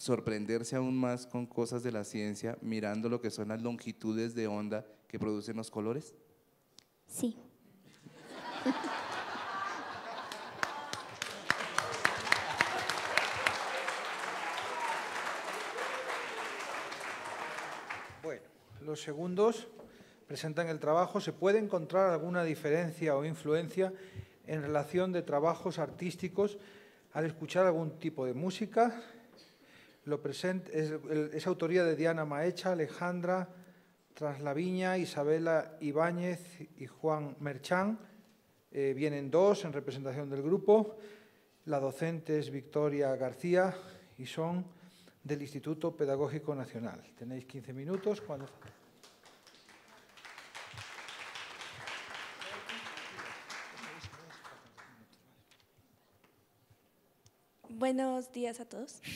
sorprenderse aún más con cosas de la ciencia mirando lo que son las longitudes de onda que producen los colores? Sí. bueno, los segundos presentan el trabajo. ¿Se puede encontrar alguna diferencia o influencia en relación de trabajos artísticos al escuchar algún tipo de música, lo es, autoría de Diana Maecha, Alejandra Traslaviña, Isabela Ibáñez y Juan Merchán. Eh, vienen dos en representación del grupo. La docente es Victoria García y son del Instituto Pedagógico Nacional. Tenéis 15 minutos Buenos días a todos.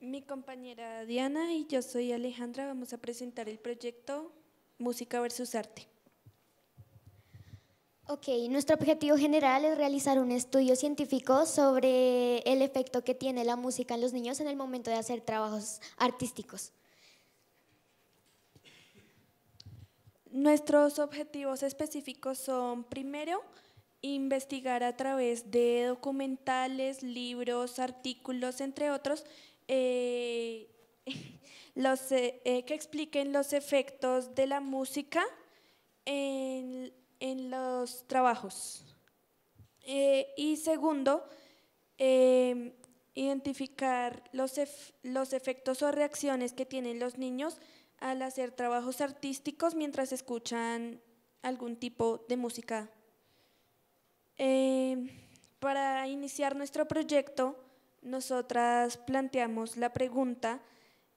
Mi compañera Diana y yo soy Alejandra. Vamos a presentar el proyecto Música versus Arte. Ok, nuestro objetivo general es realizar un estudio científico sobre el efecto que tiene la música en los niños en el momento de hacer trabajos artísticos. Nuestros objetivos específicos son, primero, investigar a través de documentales, libros, artículos, entre otros, eh, eh, eh, que expliquen los efectos de la música en, los trabajos. y segundo, em, identificar los, efectos o reacciones que tienen los niños al hacer trabajos artísticos mientras escuchan algún tipo de música. Em, para iniciar nuestro proyecto, nosotras planteamos la pregunta,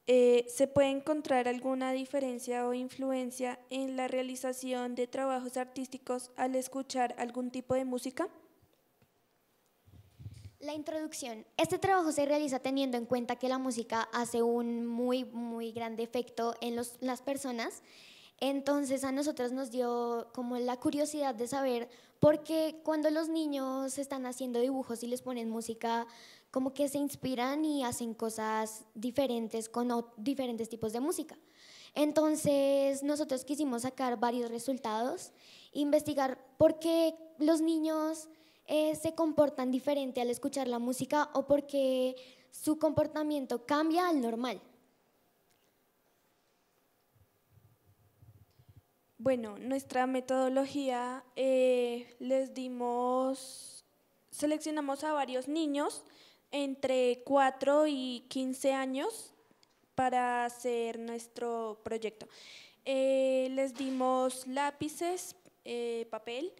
eh, ¿se puede encontrar alguna diferencia o influencia en la realización de trabajos artísticos al escuchar algún tipo de música? La introducción. Este trabajo se realiza teniendo en cuenta que la música hace un muy, muy grande efecto en las personas. Entonces a nosotros nos dio como la curiosidad de saber porque cuando los niños están haciendo dibujos y les ponen música, como que se inspiran y hacen cosas diferentes con diferentes tipos de música. Entonces nosotros quisimos sacar varios resultados, investigar por qué los niños eh, se comportan diferente al escuchar la música o por qué su comportamiento cambia al normal. Bueno, nuestra metodología eh, les dimos, seleccionamos a varios niños entre 4 y 15 años para hacer nuestro proyecto. Eh, les dimos lápices, eh, papel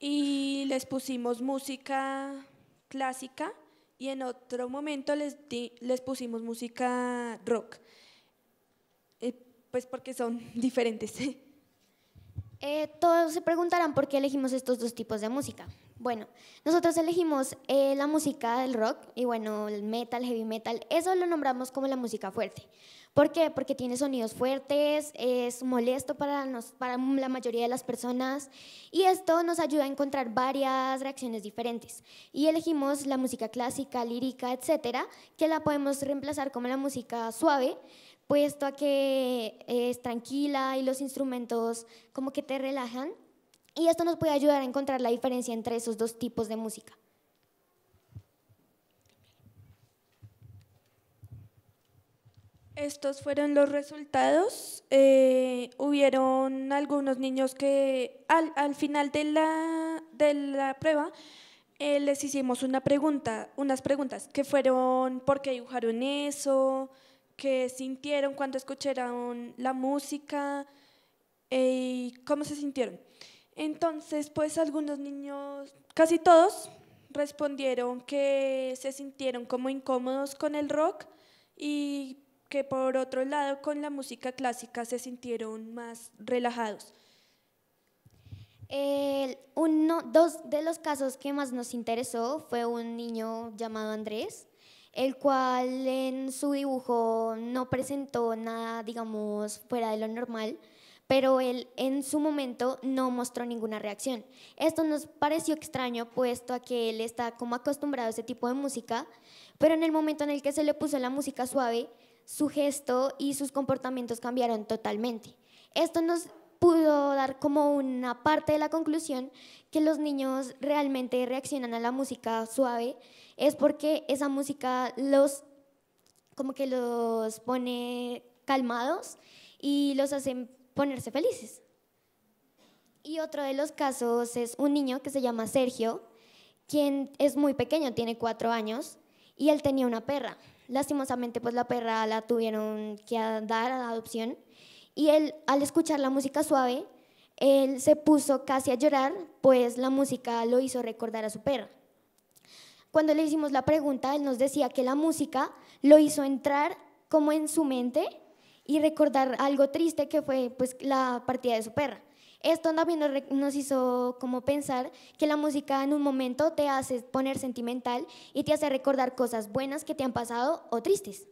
y les pusimos música clásica y en otro momento les, les pusimos música rock, pues porque son diferentes. Eh, todos se preguntarán por qué elegimos estos dos tipos de música. Bueno, nosotros elegimos eh, la música del rock y bueno, el metal, heavy metal, eso lo nombramos como la música fuerte. ¿Por qué? Porque tiene sonidos fuertes, es molesto para, para la mayoría de las personas y esto nos ayuda a encontrar varias reacciones diferentes. Y elegimos la música clásica, lírica, etcétera, que la podemos reemplazar como la música suave puesto a que es tranquila y los instrumentos como que te relajan. Y esto nos puede ayudar a encontrar la diferencia entre esos dos tipos de música. Estos fueron los resultados. Eh, hubieron algunos niños que al, final de la, prueba eh, les hicimos una pregunta, unas preguntas que fueron por qué dibujaron eso, qué sintieron cuando escucharon la música eh, y cómo se sintieron. Entonces, pues algunos niños, casi todos, respondieron que se sintieron como incómodos con el rock y que por otro lado con la música clásica se sintieron más relajados. uno, dos de los casos que más nos interesó fue un niño llamado Andrés, el cual en su dibujo no presentó nada, digamos, fuera de lo normal, pero él en su momento no mostró ninguna reacción. Esto nos pareció extraño, puesto a que él está como acostumbrado a ese tipo de música, pero en el momento en el que se le puso la música suave, su gesto y sus comportamientos cambiaron totalmente. Esto nos pudo dar como una parte de la conclusión que los niños realmente reaccionan a la música suave es porque esa música los como que los pone calmados y los hacen ponerse felices. Y otro de los casos es un niño que se llama Sergio, quien es muy pequeño, tiene cuatro años, y él tenía una perra. Lastimosamente, pues la perra la tuvieron que dar a la adopción y él al escuchar la música suave, él se puso casi a llorar, pues la música lo hizo recordar a su perra. Cuando le hicimos la pregunta, él nos decía que la música lo hizo entrar como en su mente y recordar algo triste que fue pues, la partida de su perra. Esto también nos hizo como pensar que la música en un momento te hace poner sentimental y te hace recordar cosas buenas que te han pasado o tristes.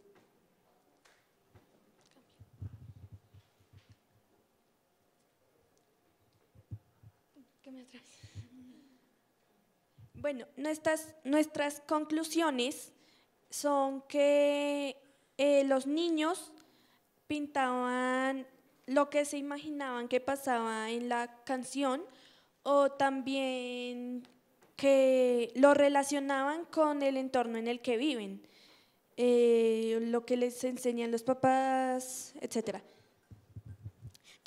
Bueno, nuestras, conclusiones son que eh, los niños pintaban lo que se imaginaban que pasaba en la canción o también que lo relacionaban con el entorno en el que viven, eh, lo que les enseñan los papás, etcétera.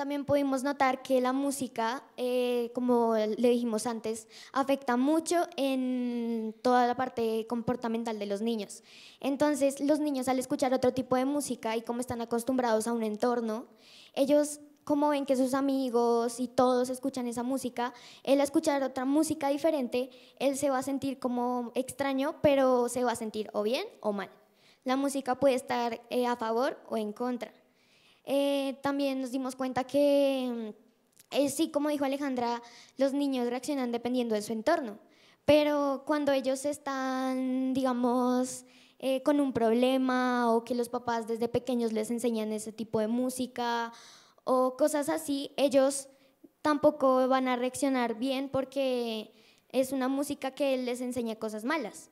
También pudimos notar que la música, eh, como le dijimos antes, afecta mucho en toda la parte comportamental de los niños. Entonces, los niños al escuchar otro tipo de música y como están acostumbrados a un entorno, ellos como ven que sus amigos y todos escuchan esa música, él escuchar otra música diferente, él se va a sentir como extraño, pero se va a sentir o bien o mal. La música puede estar eh, a favor o en contra. Eh, también nos dimos cuenta que, mm, eh, sí, como dijo Alejandra, los niños reaccionan dependiendo de su entorno, pero cuando ellos están, digamos, eh, con un problema o que los papás desde pequeños les enseñan ese tipo de música o cosas así, ellos tampoco van a reaccionar bien porque es una música que les enseña cosas malas.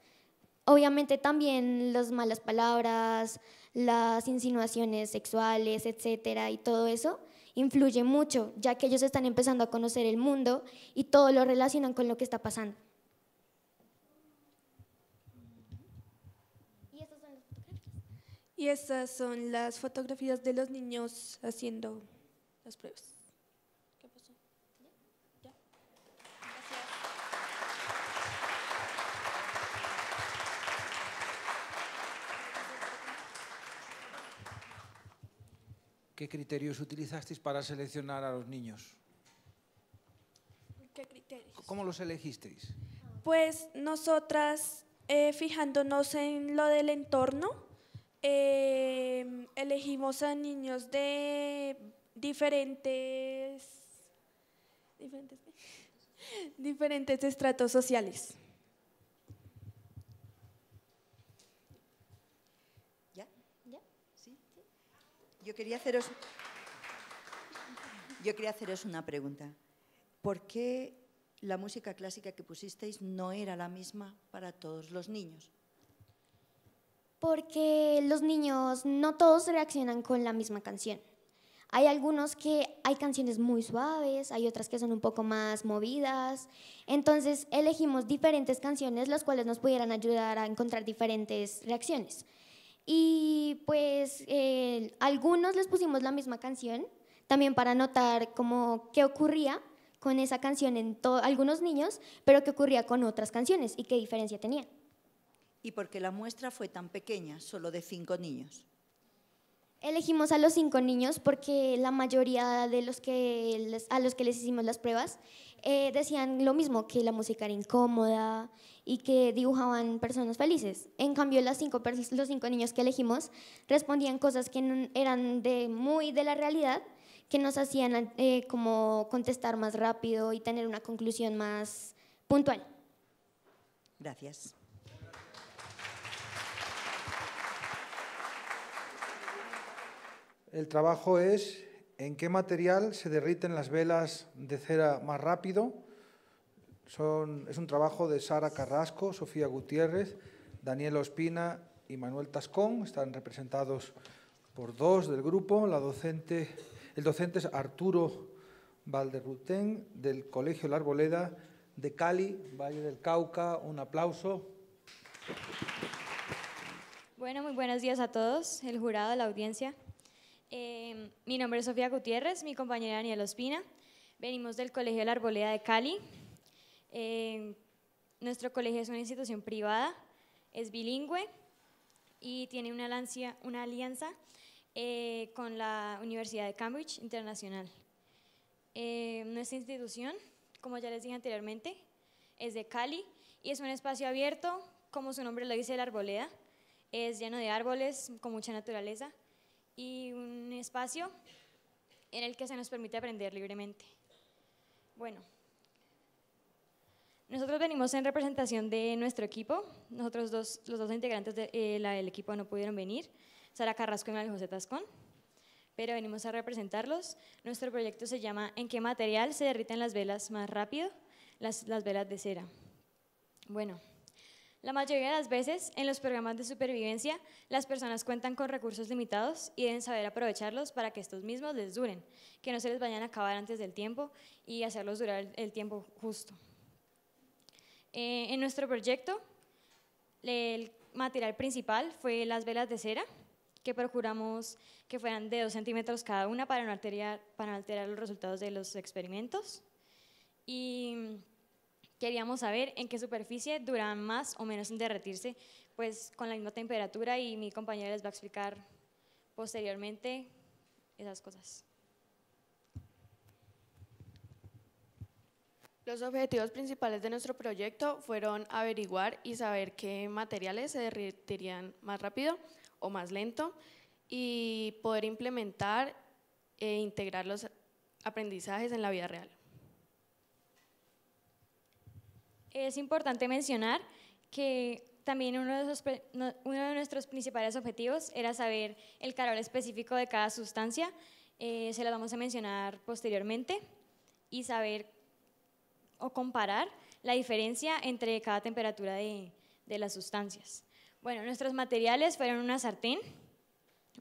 Obviamente también las malas palabras, las insinuaciones sexuales, etcétera, y todo eso influye mucho, ya que ellos están empezando a conocer el mundo y todo lo relacionan con lo que está pasando. Y estas son las fotografías de los niños haciendo las pruebas. ¿Qué criterios utilizasteis para seleccionar a los niños? ¿Cómo los elegisteis? Pues nosotras, eh, fijándonos en lo del entorno, eh, elegimos a niños de diferentes, diferentes estratos sociales. Yo quería haceros, yo quería haceros una pregunta. ¿Por qué la música clásica que pusisteis no era la misma para todos los niños? Porque los niños no todos reaccionan con la misma canción. Hay algunos que hay canciones muy suaves, hay otras que son un poco más movidas. Entonces elegimos diferentes canciones las cuales nos pudieran ayudar a encontrar diferentes reacciones y pues eh, algunos les pusimos la misma canción, también para notar como qué ocurría con esa canción en algunos niños, pero qué ocurría con otras canciones y qué diferencia tenía. ¿Y por qué la muestra fue tan pequeña, solo de cinco niños? Elegimos a los cinco niños porque la mayoría de los que les, a los que les hicimos las pruebas eh, decían lo mismo, que la música era incómoda y que dibujaban personas felices. En cambio, las cinco, los cinco niños que elegimos respondían cosas que eran de, muy de la realidad, que nos hacían eh, como contestar más rápido y tener una conclusión más puntual. Gracias. el trabajo es en qué material se derriten las velas de cera más rápido. es un trabajo de Sara Carrasco, Sofía Gutiérrez, Daniela Ospina y Manuel Tascón. Están representados por dos del grupo. La docente, el docente es Arturo Valderrutén, del Colegio La Arboleda de Cali, Valle del Cauca. Un aplauso. Bueno, muy buenos días a todos, el jurado, la audiencia. Em, mi nombre es Sofía Gutiérrez, mi compañera Daniela Ospina. Venimos del Colegio de la Arboleda de Cali. Em, nuestro colegio es una institución privada, es bilingüe y tiene una, una alianza eh, con la Universidad de Cambridge Internacional. Em, nuestra institución, como ya les dije anteriormente, es de Cali y es un espacio abierto, como su nombre lo dice, la arboleda. Es lleno de árboles, con mucha naturaleza y un espacio en el que se nos permite aprender libremente. Bueno, nosotros venimos en representación de nuestro equipo. Nosotros dos, los dos integrantes eh, del equipo no pudieron venir, Sara Carrasco y María José Tascón, pero venimos a representarlos. Nuestro proyecto se llama ¿En qué material se derriten las velas más rápido? Las, las velas de cera. Bueno, la mayoría de las veces, en los programas de supervivencia, las personas cuentan con recursos limitados y deben saber aprovecharlos para que estos mismos les duren, que no se les vayan a acabar antes del tiempo y hacerlos durar el tiempo justo. Eh, en nuestro proyecto, el material principal fue las velas de cera, que procuramos que fueran de dos centímetros cada una para no alterar, para no alterar los resultados de los experimentos. Y Queríamos saber en qué superficie duran más o menos en derretirse, pues con la misma temperatura y mi compañera les va a explicar posteriormente esas cosas. Los objetivos principales de nuestro proyecto fueron averiguar y saber qué materiales se derretirían más rápido o más lento y poder implementar e integrar los aprendizajes en la vida real. Es importante mencionar que también uno de, nuestros principales objetivos era saber el calor específico de cada sustancia, eh, se lo vamos a mencionar posteriormente, y saber o comparar la diferencia entre cada temperatura de, las sustancias. Bueno, nuestros materiales fueron una sartén,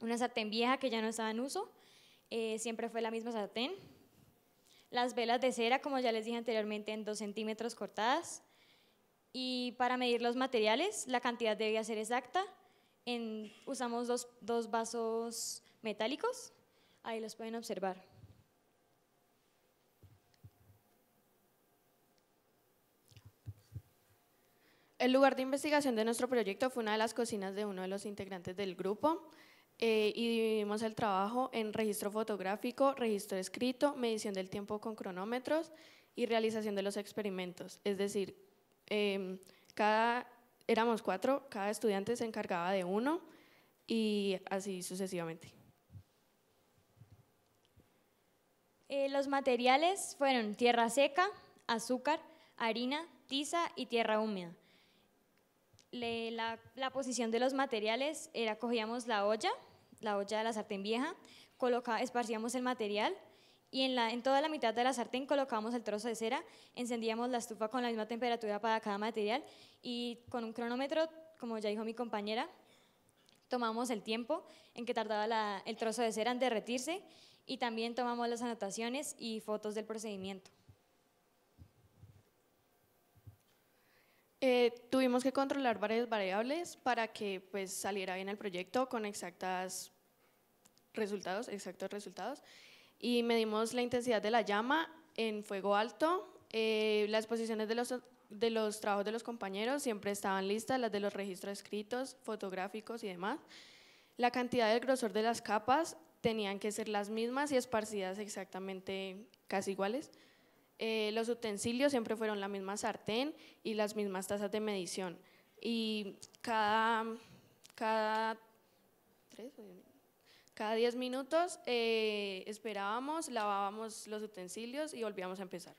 una sartén vieja que ya no estaba en uso, eh, siempre fue la misma sartén, las velas de cera, como ya les dije anteriormente, en dos centímetros cortadas. Y para medir los materiales, la cantidad debía ser exacta. usamos dos, dos vasos metálicos, ahí los pueden observar. El lugar de investigación de nuestro proyecto fue una de las cocinas de uno de los integrantes del grupo. Eh, y dividimos el trabajo en registro fotográfico, registro escrito, medición del tiempo con cronómetros y realización de los experimentos. Es decir, em, cada, éramos cuatro, cada estudiante se encargaba de uno y así sucesivamente. Eh, los materiales fueron tierra seca, azúcar, harina, tiza y tierra húmeda. la, la, posición de los materiales era cogíamos la olla la olla de la sartén vieja, coloca, esparcíamos el material y en, la, en toda la mitad de la sartén colocábamos el trozo de cera, encendíamos la estufa con la misma temperatura para cada material y con un cronómetro, como ya dijo mi compañera, tomamos el tiempo en que tardaba el trozo de cera en derretirse y también tomamos las anotaciones y fotos del procedimiento. Eh, tuvimos que controlar varias variables para que pues, saliera bien el proyecto con exactas exactos resultados. Y medimos la intensidad de la llama en fuego alto. Eh, las posiciones de los, de los trabajos de los compañeros siempre estaban listas, las de los registros escritos, fotográficos y demás. La cantidad del grosor de las capas tenían que ser las mismas y esparcidas exactamente casi iguales. Eh, los utensilios siempre fueron la misma sartén y las mismas tazas de medición. Y cada, cada, ¿tres? cada 10 minutos eh, esperábamos, lavábamos los utensilios y volvíamos a empezar.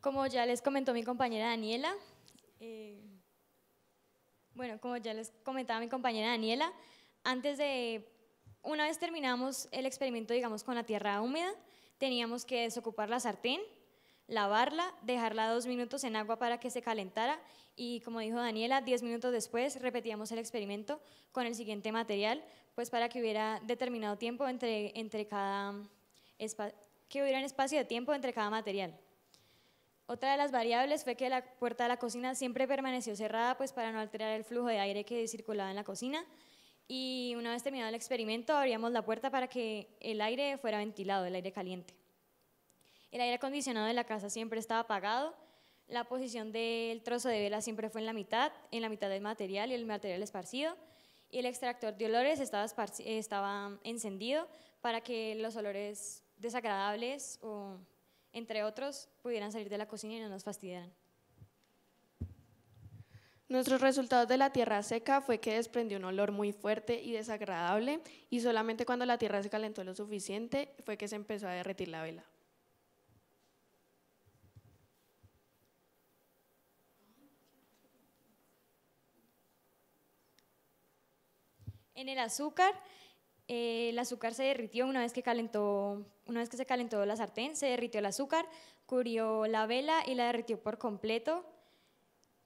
Como ya les comentó mi compañera Daniela, eh, bueno, como ya les comentaba mi compañera Daniela, antes de, una vez terminamos el experimento, digamos, con la tierra húmeda, teníamos que desocupar la sartén, lavarla, dejarla dos minutos en agua para que se calentara y como dijo Daniela, diez minutos después repetíamos el experimento con el siguiente material, pues para que hubiera determinado tiempo entre, cada que hubiera un espacio de tiempo entre cada material. Otra de las variables fue que la puerta de la cocina siempre permaneció cerrada pues para no alterar el flujo de aire que circulaba en la cocina y una vez terminado el experimento abríamos la puerta para que el aire fuera ventilado, el aire caliente. El aire acondicionado de la casa siempre estaba apagado, la posición del trozo de vela siempre fue en la mitad, en la mitad del material y el material esparcido, y el extractor de olores estaba, estaba encendido para que los olores desagradables o entre otros pudieran salir de la cocina y no nos fastidiaran. Nuestros resultados de la tierra seca fue que desprendió un olor muy fuerte y desagradable y solamente cuando la tierra se calentó lo suficiente fue que se empezó a derretir la vela. En el azúcar, eh, el azúcar se derritió una vez que calentó, una vez que se calentó la sartén, se derritió el azúcar, cubrió la vela y la derritió por completo.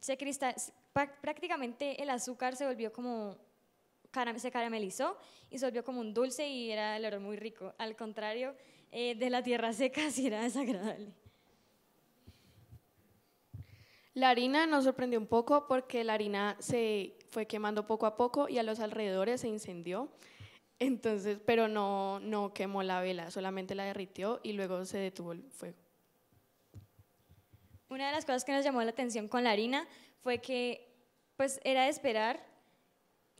Se, cristal, prácticamente el azúcar se volvió como se caramelizó y se volvió como un dulce y era el olor muy rico. Al contrario eh, de la tierra seca, sí era desagradable. La harina nos sorprendió un poco porque la harina se fue quemando poco a poco y a los alrededores se incendió. Entonces, pero no, no quemó la vela, solamente la derritió y luego se detuvo el fuego. Una de las cosas que nos llamó la atención con la harina fue que pues era de esperar,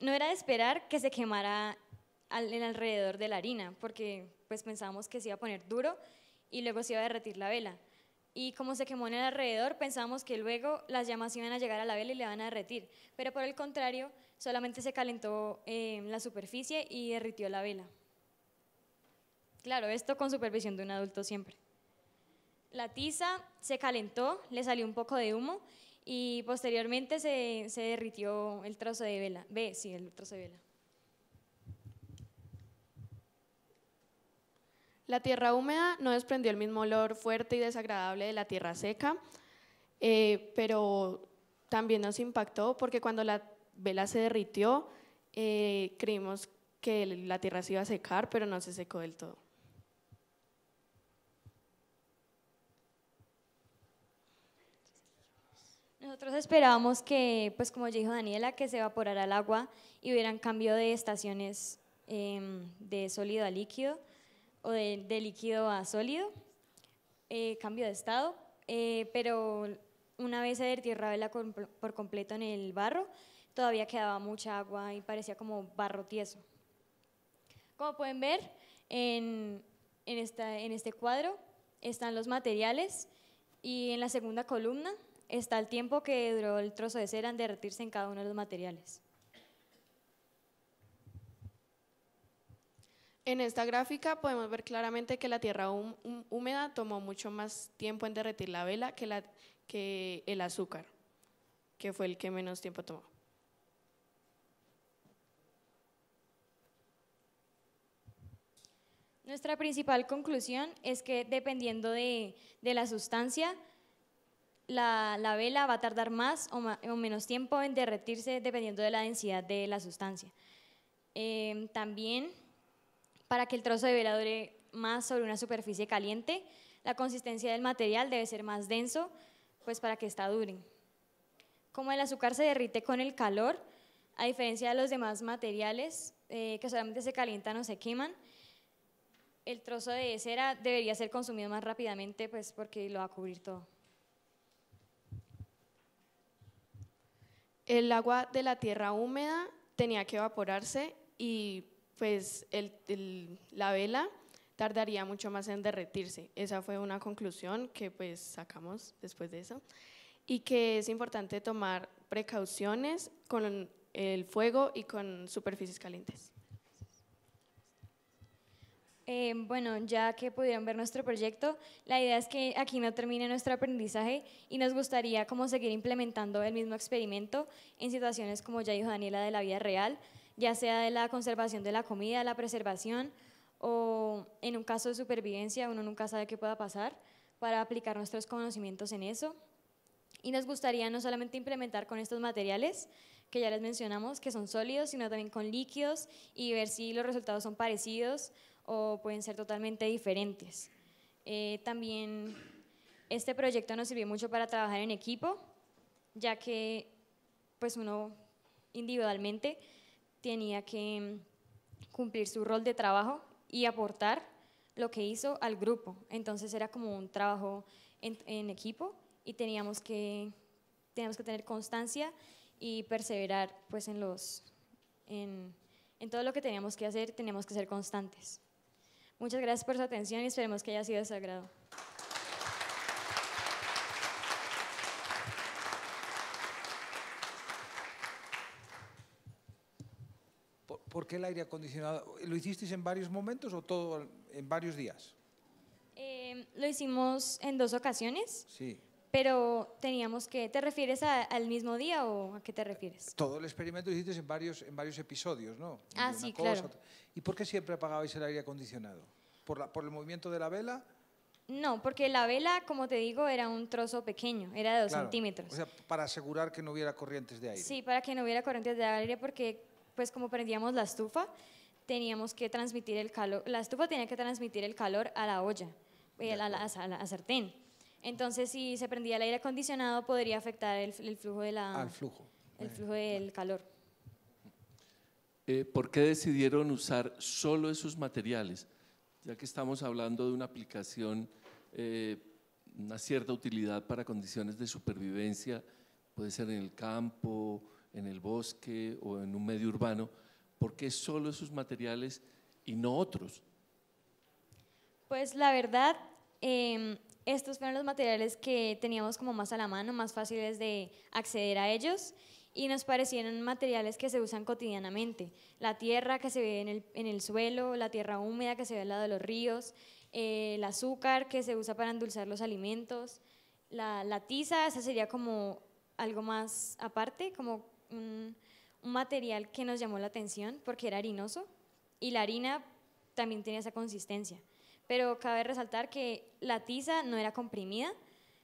no era de esperar que se quemara en en alrededor de la harina, porque pues pensábamos que se iba a poner duro y luego se iba a derretir la vela. Y como se quemó en el alrededor, pensábamos que luego las llamas iban a llegar a la vela y le van a derretir. Pero por el contrario, solamente se calentó eh, la superficie y derritió la vela. Claro, esto con supervisión de un adulto siempre. La tiza se calentó, le salió un poco de humo y posteriormente se, derritió el trozo de vela. Ve, sí, el trozo de vela. La tierra húmeda no desprendió el mismo olor fuerte y desagradable de la tierra seca, eh, pero también nos impactó porque cuando la vela se derritió, eh, creímos que la tierra se iba a secar, pero no se secó del todo. Nosotros esperábamos que, pues como ya dijo Daniela, que se evaporara el agua y hubieran cambio de estaciones em, de sólido a líquido o de, líquido a sólido, eh, cambio de estado, eh, pero una vez se la por completo en el barro, todavía quedaba mucha agua y parecía como barro tieso. Como pueden ver, en, en, esta, en este cuadro están los materiales y en la segunda columna está el tiempo que duró el trozo de cera en derretirse en cada uno de los materiales. En esta gráfica podemos ver claramente que la tierra húmeda tomó mucho más tiempo en derretir la vela que, el azúcar, que fue el que menos tiempo tomó. Nuestra principal conclusión es que dependiendo de la sustancia, la, vela va a tardar más o, menos tiempo en derretirse dependiendo de la densidad de la sustancia. Em, también, para que el trozo de vela dure más sobre una superficie caliente, la consistencia del material debe ser más denso, pues para que esta dure. Como el azúcar se derrite con el calor, a diferencia de los demás materiales eh, que solamente se calientan o se queman, el trozo de cera debería ser consumido más rápidamente, pues porque lo va a cubrir todo. el agua de la tierra húmeda tenía que evaporarse y pues la vela tardaría mucho más en derretirse. Esa fue una conclusión que pues sacamos después de eso y que es importante tomar precauciones con el fuego y con superficies calientes. Em, bueno, ya que pudieron ver nuestro proyecto, la idea es que aquí no termine nuestro aprendizaje y nos gustaría como seguir implementando el mismo experimento en situaciones como ya dijo Daniela de la vida real, ya sea de la conservación de la comida, la preservación o en un caso de supervivencia, uno nunca sabe qué pueda pasar, para aplicar nuestros conocimientos en eso. Y nos gustaría no solamente implementar con estos materiales, que ya les mencionamos, que son sólidos, sino también con líquidos y ver si los resultados son parecidos o pueden ser totalmente diferentes. Eh, también este proyecto nos sirvió mucho para trabajar en equipo, ya que pues uno individualmente tenía que cumplir su rol de trabajo y aportar lo que hizo al grupo. Entonces era como un trabajo en, equipo y teníamos que, teníamos que tener constancia y perseverar pues en los en, en todo lo que teníamos que hacer, teníamos que ser constantes. Muchas gracias por su atención y esperemos que haya sido de su ¿Por qué el aire acondicionado? ¿Lo hicisteis en varios momentos o todo en varios días? Eh, lo hicimos en dos ocasiones. Sí pero teníamos que... ¿Te refieres al mismo día o a qué te refieres? Todo el experimento lo hiciste en varios, en varios episodios, ¿no? Ah, sí, claro. ¿Y por qué siempre apagabais el aire acondicionado? ¿Por, ¿Por el movimiento de la vela? No, porque la vela, como te digo, era un trozo pequeño, era de dos centímetros. O sea, para asegurar que no hubiera corrientes de aire. Sí, para que no hubiera corrientes de aire, porque pues como prendíamos la estufa, teníamos que transmitir el calor, la estufa tenía que transmitir el calor a la olla, eh, a la sartén. Entonces, si se prendía el aire acondicionado, podría afectar el, flujo de flujo. del calor. Eh, ¿Por qué decidieron usar solo esos materiales? Ya que estamos hablando de una aplicación, eh, una cierta utilidad para condiciones de supervivencia, puede ser en el campo, en el bosque o en un medio urbano, ¿por qué solo esos materiales y no otros? Pues la verdad, em, estos fueron los materiales que teníamos como más a la mano, más fáciles de acceder a ellos y nos parecieron materiales que se usan cotidianamente. La tierra que se ve en el, suelo, la tierra húmeda que se ve al lado de los ríos, eh, el azúcar que se usa para endulzar los alimentos, la, tiza, esa sería como algo más aparte, como un, un material que nos llamó la atención porque era harinoso y la harina también tenía esa consistencia pero cabe resaltar que la tiza no era comprimida,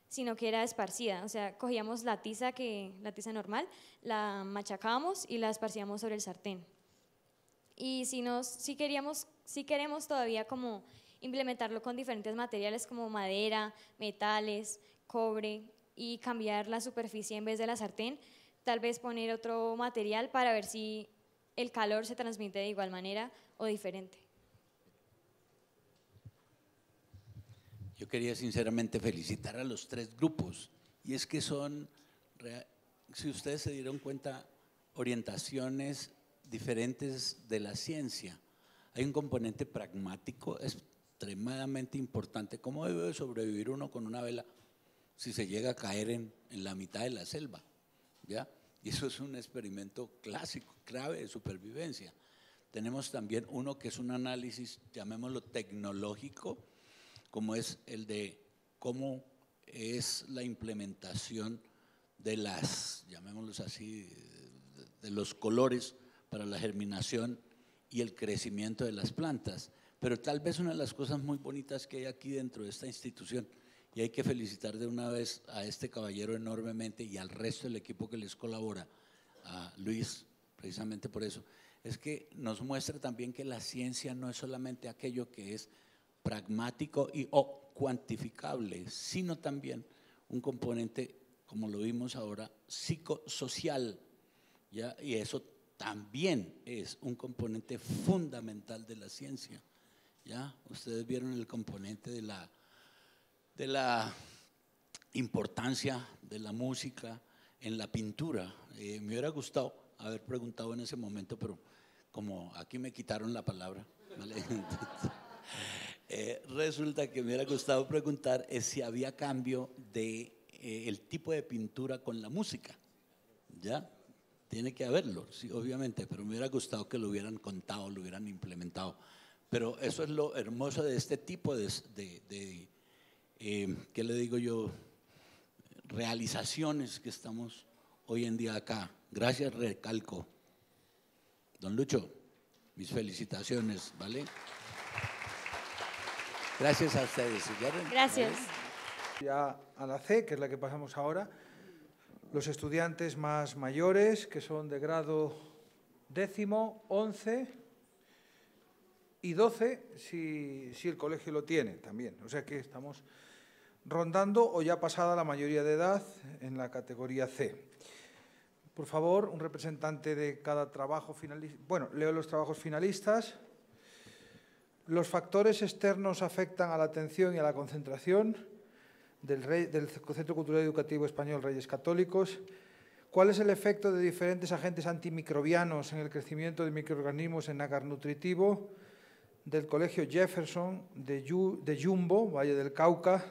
sino que era esparcida. O sea, cogíamos la tiza, que, la tiza normal, la machacábamos y la esparcíamos sobre el sartén. Y si, nos, si queremos todavía como implementarlo con diferentes materiales como madera, metales, cobre y cambiar la superficie en vez de la sartén, tal vez poner otro material para ver si el calor se transmite de igual manera o diferente. Yo quería sinceramente felicitar a los tres grupos. Y es que son, si ustedes se dieron cuenta, orientaciones diferentes de la ciencia. Hay un componente pragmático extremadamente importante. ¿Cómo debe sobrevivir uno con una vela si se llega a caer en, en la mitad de la selva? ¿Ya? Y eso es un experimento clásico, clave de supervivencia. Tenemos también uno que es un análisis, llamémoslo tecnológico, como es el de cómo es la implementación de las, llamémoslos así, de los colores para la germinación y el crecimiento de las plantas. Pero tal vez una de las cosas muy bonitas que hay aquí dentro de esta institución, y hay que felicitar de una vez a este caballero enormemente y al resto del equipo que les colabora, a Luis, precisamente por eso, es que nos muestra también que la ciencia no es solamente aquello que es pragmático y o cuantificable, sino también un componente, como lo vimos ahora, psicosocial. ¿ya? Y eso también es un componente fundamental de la ciencia. ¿ya? Ustedes vieron el componente de la, de la importancia de la música en la pintura. Eh, me hubiera gustado haber preguntado en ese momento, pero como aquí me quitaron la palabra. ¿vale? Eh, resulta que me hubiera gustado preguntar es eh, si había cambio de eh, el tipo de pintura con la música. ¿Ya? Tiene que haberlo, sí, obviamente, pero me hubiera gustado que lo hubieran contado, lo hubieran implementado. Pero eso es lo hermoso de este tipo de, de, ¿qué le digo yo? Realizaciones que estamos hoy en día acá. Gracias, recalco. Don Lucho, mis felicitaciones, ¿vale? Gracias a ustedes. Gracias. Ya a la C, que es la que pasamos ahora, los estudiantes más mayores, que son de grado décimo, once y doce, si, si el colegio lo tiene también. O sea que estamos rondando o ya pasada la mayoría de edad en la categoría C. Por favor, un representante de cada trabajo finalista. Bueno, leo los trabajos finalistas. Los factores externos afectan a la atención y a la concentración del, Centro Cultural Educativo Español Reyes Católicos. ¿Cuál es el efecto de diferentes agentes antimicrobianos en el crecimiento de microorganismos en agar nutritivo? Del Colegio Jefferson de, Yumbo, Jumbo, Valle del Cauca.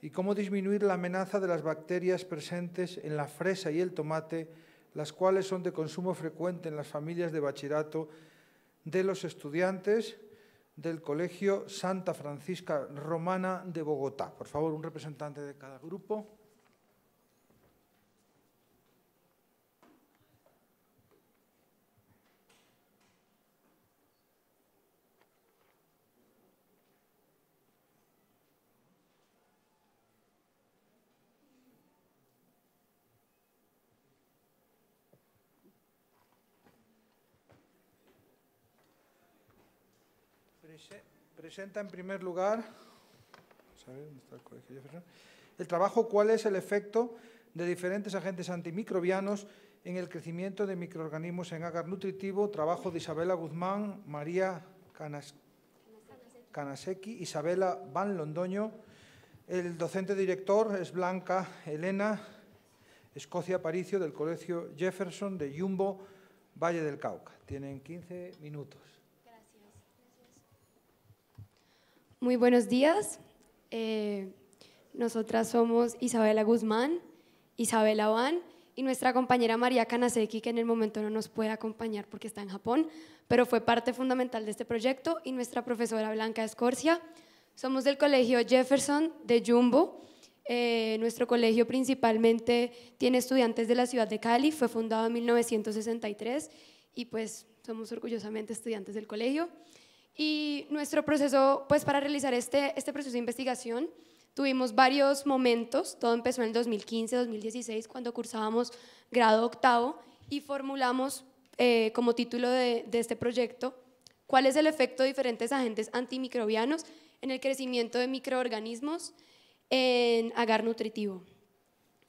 ¿Y cómo disminuir la amenaza de las bacterias presentes en la fresa y el tomate, las cuales son de consumo frecuente en las familias de bachillerato de los estudiantes del Colegio Santa Francisca Romana de Bogotá. Por favor, un representante de cada grupo. presenta en primer lugar el trabajo cuál es el efecto de diferentes agentes antimicrobianos en el crecimiento de microorganismos en agar nutritivo, trabajo de Isabela Guzmán, María Canaseki Isabela Van Londoño. El docente director es Blanca Elena Escocia Paricio del Colegio Jefferson de Jumbo, Valle del Cauca. Tienen 15 minutos. Muy buenos días. Eh, nosotras somos Isabela Guzmán, Isabela Van y nuestra compañera María Kanaseki, que en el momento no nos puede acompañar porque está en Japón, pero fue parte fundamental de este proyecto, y nuestra profesora Blanca Escorcia. Somos del Colegio Jefferson de Jumbo. Eh, nuestro colegio principalmente tiene estudiantes de la ciudad de Cali, fue fundado en 1963 y pues somos orgullosamente estudiantes del colegio. Y nuestro proceso, pues para realizar este, este, proceso de investigación, tuvimos varios momentos, todo empezó en el 2015, 2016, cuando cursábamos grado octavo y formulamos eh, como título de, de este proyecto cuál es el efecto de diferentes agentes antimicrobianos en el crecimiento de microorganismos en agar nutritivo.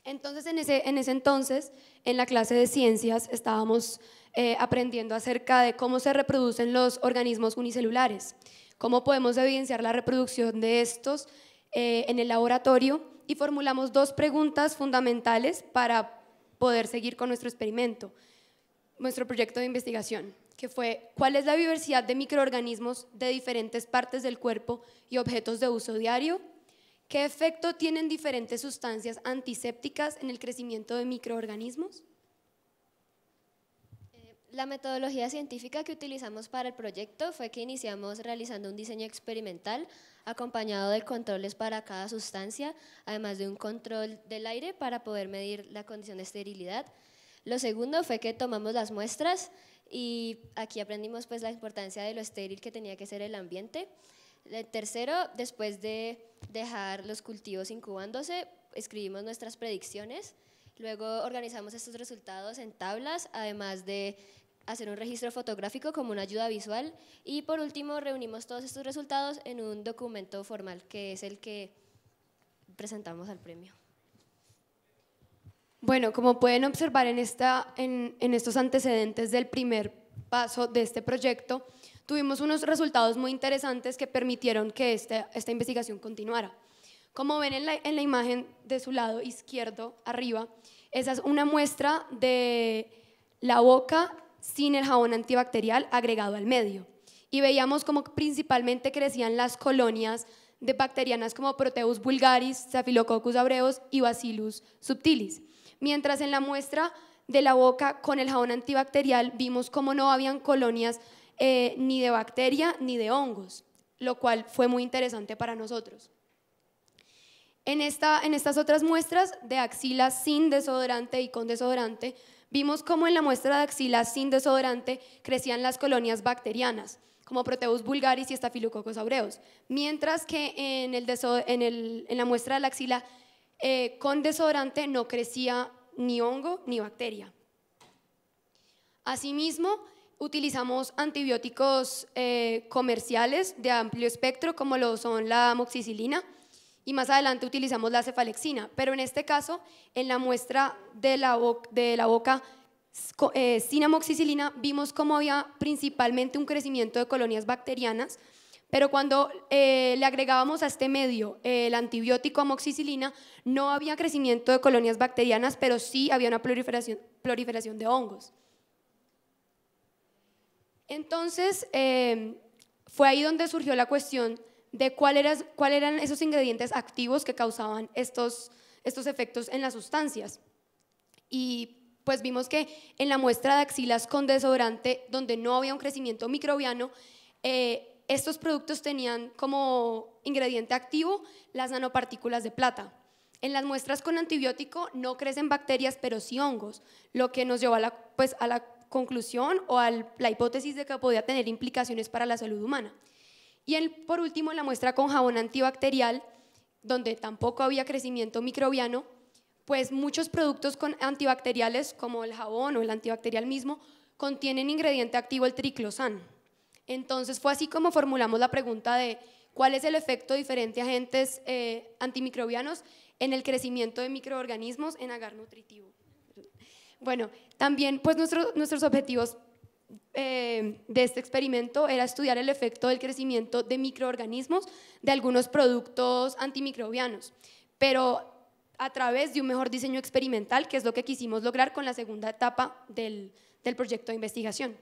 Entonces, en ese, entonces, en la clase de ciencias, estábamos eh, aprendiendo acerca de cómo se reproducen los organismos unicelulares, cómo podemos evidenciar la reproducción de estos eh, en el laboratorio y formulamos dos preguntas fundamentales para poder seguir con nuestro experimento, nuestro proyecto de investigación, que fue cuál es la diversidad de microorganismos de diferentes partes del cuerpo y objetos de uso diario ¿Qué efecto tienen diferentes sustancias antisépticas en el crecimiento de microorganismos? Eh, la metodología científica que utilizamos para el proyecto fue que iniciamos realizando un diseño experimental acompañado de controles para cada sustancia, además de un control del aire para poder medir la condición de esterilidad. Lo segundo fue que tomamos las muestras y aquí aprendimos pues la importancia de lo estéril que tenía que ser el ambiente tercero, después de dejar los cultivos incubándose, escribimos nuestras predicciones. Luego organizamos estos resultados en tablas, además de hacer un registro fotográfico como una ayuda visual. Y por último, reunimos todos estos resultados en un documento formal, que es el que presentamos al premio. Bueno, como pueden observar en estos antecedentes del primer paso de este proyecto, tuvimos unos resultados muy interesantes que permitieron que esta, esta investigación continuara. Como ven en la, en la imagen de su lado izquierdo, arriba, esa es una muestra de la boca sin el jabón antibacterial agregado al medio. Y veíamos como principalmente crecían las colonias de bacterianas como Proteus vulgaris, Staphylococcus aureus y Bacillus subtilis. Mientras en la muestra de la boca con el jabón antibacterial vimos como no habían colonias eh, ni de bacteria ni de hongos, lo cual fue muy interesante para nosotros. En, estas otras muestras de axilas sin desodorante y con desodorante, vimos cómo en la muestra de axilas sin desodorante crecían las colonias bacterianas, como Proteus vulgaris y Staphylococcus aureus, mientras que en, la muestra de la axila eh, con desodorante no crecía ni hongo ni bacteria. Asimismo, utilizamos antibióticos eh, comerciales de amplio espectro, como lo son la amoxicilina, y más adelante utilizamos la cefalexina. Pero en este caso, en la muestra de la, boca, eh, sin amoxicilina, vimos cómo había principalmente un crecimiento de colonias bacterianas, pero cuando eh, le agregábamos a este medio el antibiótico amoxicilina, no había crecimiento de colonias bacterianas, pero sí había una proliferación de hongos. Entonces, em, fue ahí donde surgió la cuestión de cuáles cuál eran esos ingredientes activos que causaban estos, efectos en las sustancias. Y pues vimos que en la muestra de axilas con desodorante, donde no había un crecimiento microbiano, eh, estos productos tenían como ingrediente activo las nanopartículas de plata. En las muestras con antibiótico no crecen bacterias, pero sí hongos, lo que nos llevó pues, a la conclusión o a la hipótesis de que podía tener implicaciones para la salud humana. Y por último, la muestra con jabón antibacterial, donde tampoco había crecimiento microbiano, pues muchos productos con antibacteriales, como el jabón o el antibacterial mismo, contienen ingrediente activo el triclosan. Entonces fue así como formulamos la pregunta de cuál es el efecto de diferentes agentes eh, antimicrobianos en el crecimiento de microorganismos en agar nutritivo. Bueno, también pues nuestros objetivos eh, de este experimento era estudiar el efecto del crecimiento de microorganismos de algunos productos antimicrobianos, pero a través de un mejor diseño experimental, que es lo que quisimos lograr con la segunda etapa del, del proyecto de investigación.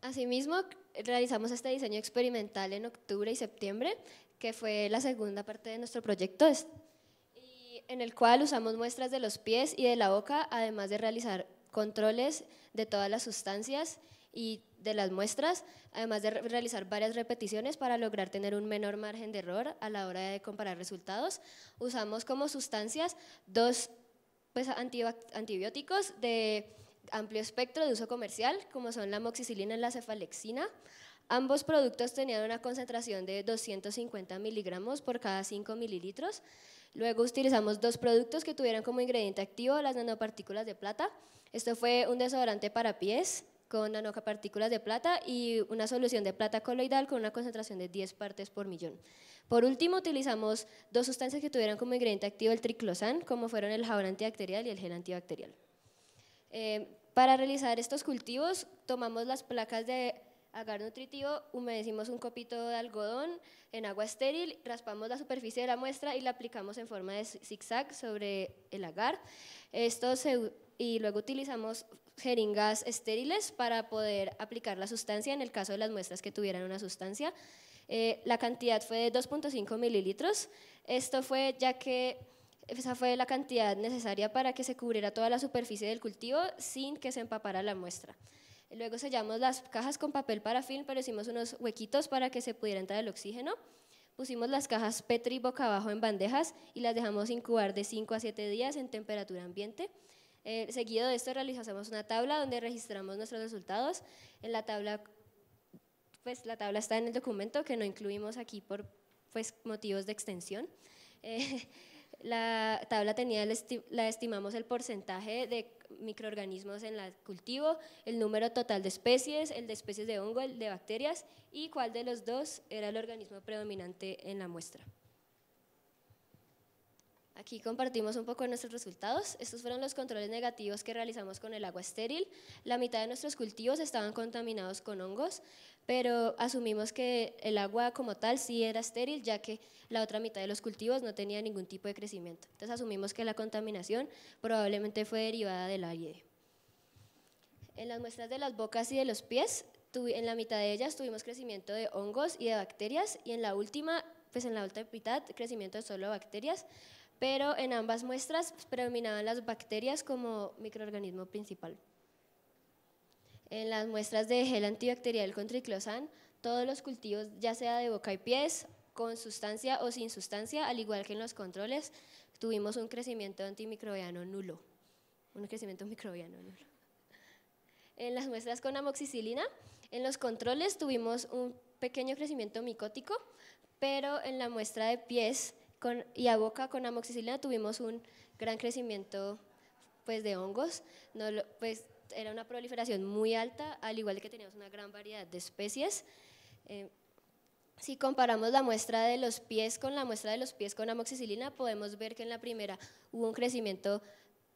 Asimismo, realizamos este diseño experimental en octubre y septiembre, que fue la segunda parte de nuestro proyecto en el cual usamos muestras de los pies y de la boca, además de realizar controles de todas las sustancias y de las muestras, además de realizar varias repeticiones para lograr tener un menor margen de error a la hora de comparar resultados. Usamos como sustancias dos pues, antibióticos de amplio espectro de uso comercial, como son la moxicilina y la cefalexina. Ambos productos tenían una concentración de 250 miligramos por cada 5 mililitros. Luego utilizamos dos productos que tuvieran como ingrediente activo las nanopartículas de plata. Esto fue un desodorante para pies con nanopartículas de plata y una solución de plata coloidal con una concentración de 10 partes por millón. Por último, utilizamos dos sustancias que tuvieran como ingrediente activo el triclosan, como fueron el jabón antibacterial y el gel antibacterial. Eh, para realizar estos cultivos, tomamos las placas de agar nutritivo, humedecimos un copito de algodón en agua estéril, raspamos la superficie de la muestra y la aplicamos en forma de zigzag sobre el agar. Esto y luego utilizamos jeringas estériles para poder aplicar la sustancia en el caso de las muestras que tuvieran una sustancia. Eh, la cantidad fue de 2.5 mililitros. Esto fue ya que esa fue la cantidad necesaria para que se cubriera toda la superficie del cultivo sin que se empapara la muestra. Luego sellamos las cajas con papel para film, pero hicimos unos huequitos para que se pudiera entrar el oxígeno. Pusimos las cajas Petri boca abajo en bandejas y las dejamos incubar de 5 a 7 días en temperatura ambiente. Eh, seguido de esto realizamos una tabla donde registramos nuestros resultados. En la tabla, pues la tabla está en el documento que no incluimos aquí por pues, motivos de extensión. Eh, la tabla tenía, la estimamos el porcentaje de microorganismos en el cultivo, el número total de especies, el de especies de hongo, de bacterias y cuál de los dos era el organismo predominante en la muestra. Aquí compartimos un poco nuestros resultados. Estos fueron los controles negativos que realizamos con el agua estéril. La mitad de nuestros cultivos estaban contaminados con hongos pero asumimos que el agua como tal sí era estéril, ya que la otra mitad de los cultivos no tenía ningún tipo de crecimiento. Entonces asumimos que la contaminación probablemente fue derivada del aire. En las muestras de las bocas y de los pies, en la mitad de ellas tuvimos crecimiento de hongos y de bacterias, y en la última, pues en la otra mitad, crecimiento de solo bacterias, pero en ambas muestras predominaban las bacterias como microorganismo principal. En las muestras de gel antibacterial con triclosan, todos los cultivos, ya sea de boca y pies, con sustancia o sin sustancia, al igual que en los controles, tuvimos un crecimiento antimicrobiano nulo. Un crecimiento microbiano nulo. En las muestras con amoxicilina, en los controles tuvimos un pequeño crecimiento micótico, pero en la muestra de pies con, y a boca con amoxicilina tuvimos un gran crecimiento pues, de hongos. No, pues, era una proliferación muy alta, al igual que teníamos una gran variedad de especies. Eh, si comparamos la muestra de los pies con la muestra de los pies con amoxicilina, podemos ver que en la primera hubo un crecimiento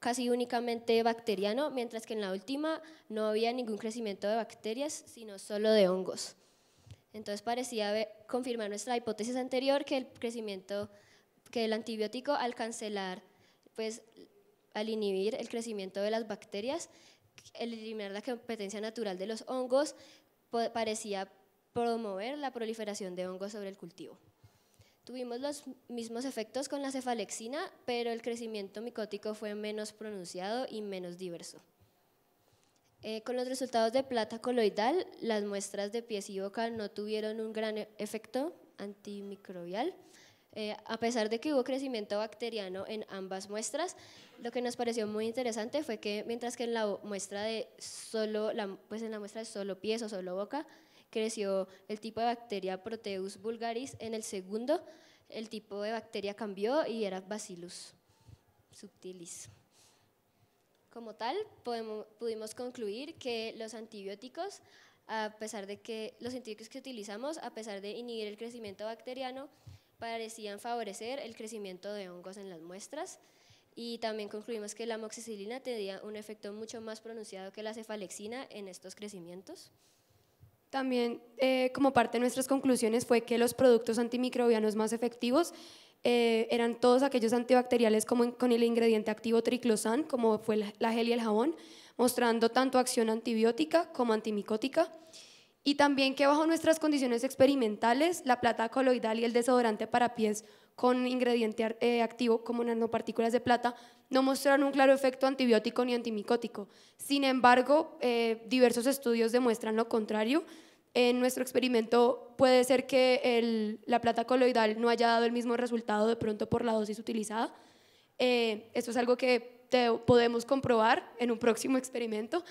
casi únicamente bacteriano, mientras que en la última no había ningún crecimiento de bacterias, sino solo de hongos. Entonces parecía confirmar nuestra hipótesis anterior que el crecimiento, que el antibiótico al cancelar, pues al inhibir el crecimiento de las bacterias, el eliminar la competencia natural de los hongos parecía promover la proliferación de hongos sobre el cultivo. Tuvimos los mismos efectos con la cefalexina, pero el crecimiento micótico fue menos pronunciado y menos diverso. Eh, con los resultados de plata coloidal, las muestras de pies y boca no tuvieron un gran e-, efecto antimicrobial, eh, a pesar de que hubo crecimiento bacteriano en ambas muestras, lo que nos pareció muy interesante fue que mientras que en la muestra de solo, pues en la muestra de solo pies o solo boca, creció el tipo de bacteria Proteus vulgaris, en el segundo el tipo de bacteria cambió y era Bacillus subtilis. Como tal, pudimos concluir que los antibióticos, a pesar de que los antibióticos que utilizamos, a pesar de inhibir el crecimiento bacteriano, parecían favorecer el crecimiento de hongos en las muestras y también concluimos que la amoxicilina tenía un efecto mucho más pronunciado que la cefalexina en estos crecimientos. También, eh, como parte de nuestras conclusiones, fue que los productos antimicrobianos más efectivos eh, eran todos aquellos antibacteriales como con el ingrediente activo triclosan, como fue la gel y el jabón, mostrando tanto acción antibiótica como antimicótica y también que bajo nuestras condiciones experimentales, la plata coloidal y el desodorante para pies con ingrediente eh, activo como nanopartículas de plata no mostraron un claro efecto antibiótico ni antimicótico. Sin embargo, eh, diversos estudios demuestran lo contrario. En nuestro experimento puede ser que la plata coloidal no haya dado el mismo resultado de pronto por la dosis utilizada. Eh, esto es algo que podemos comprobar en un próximo experimento.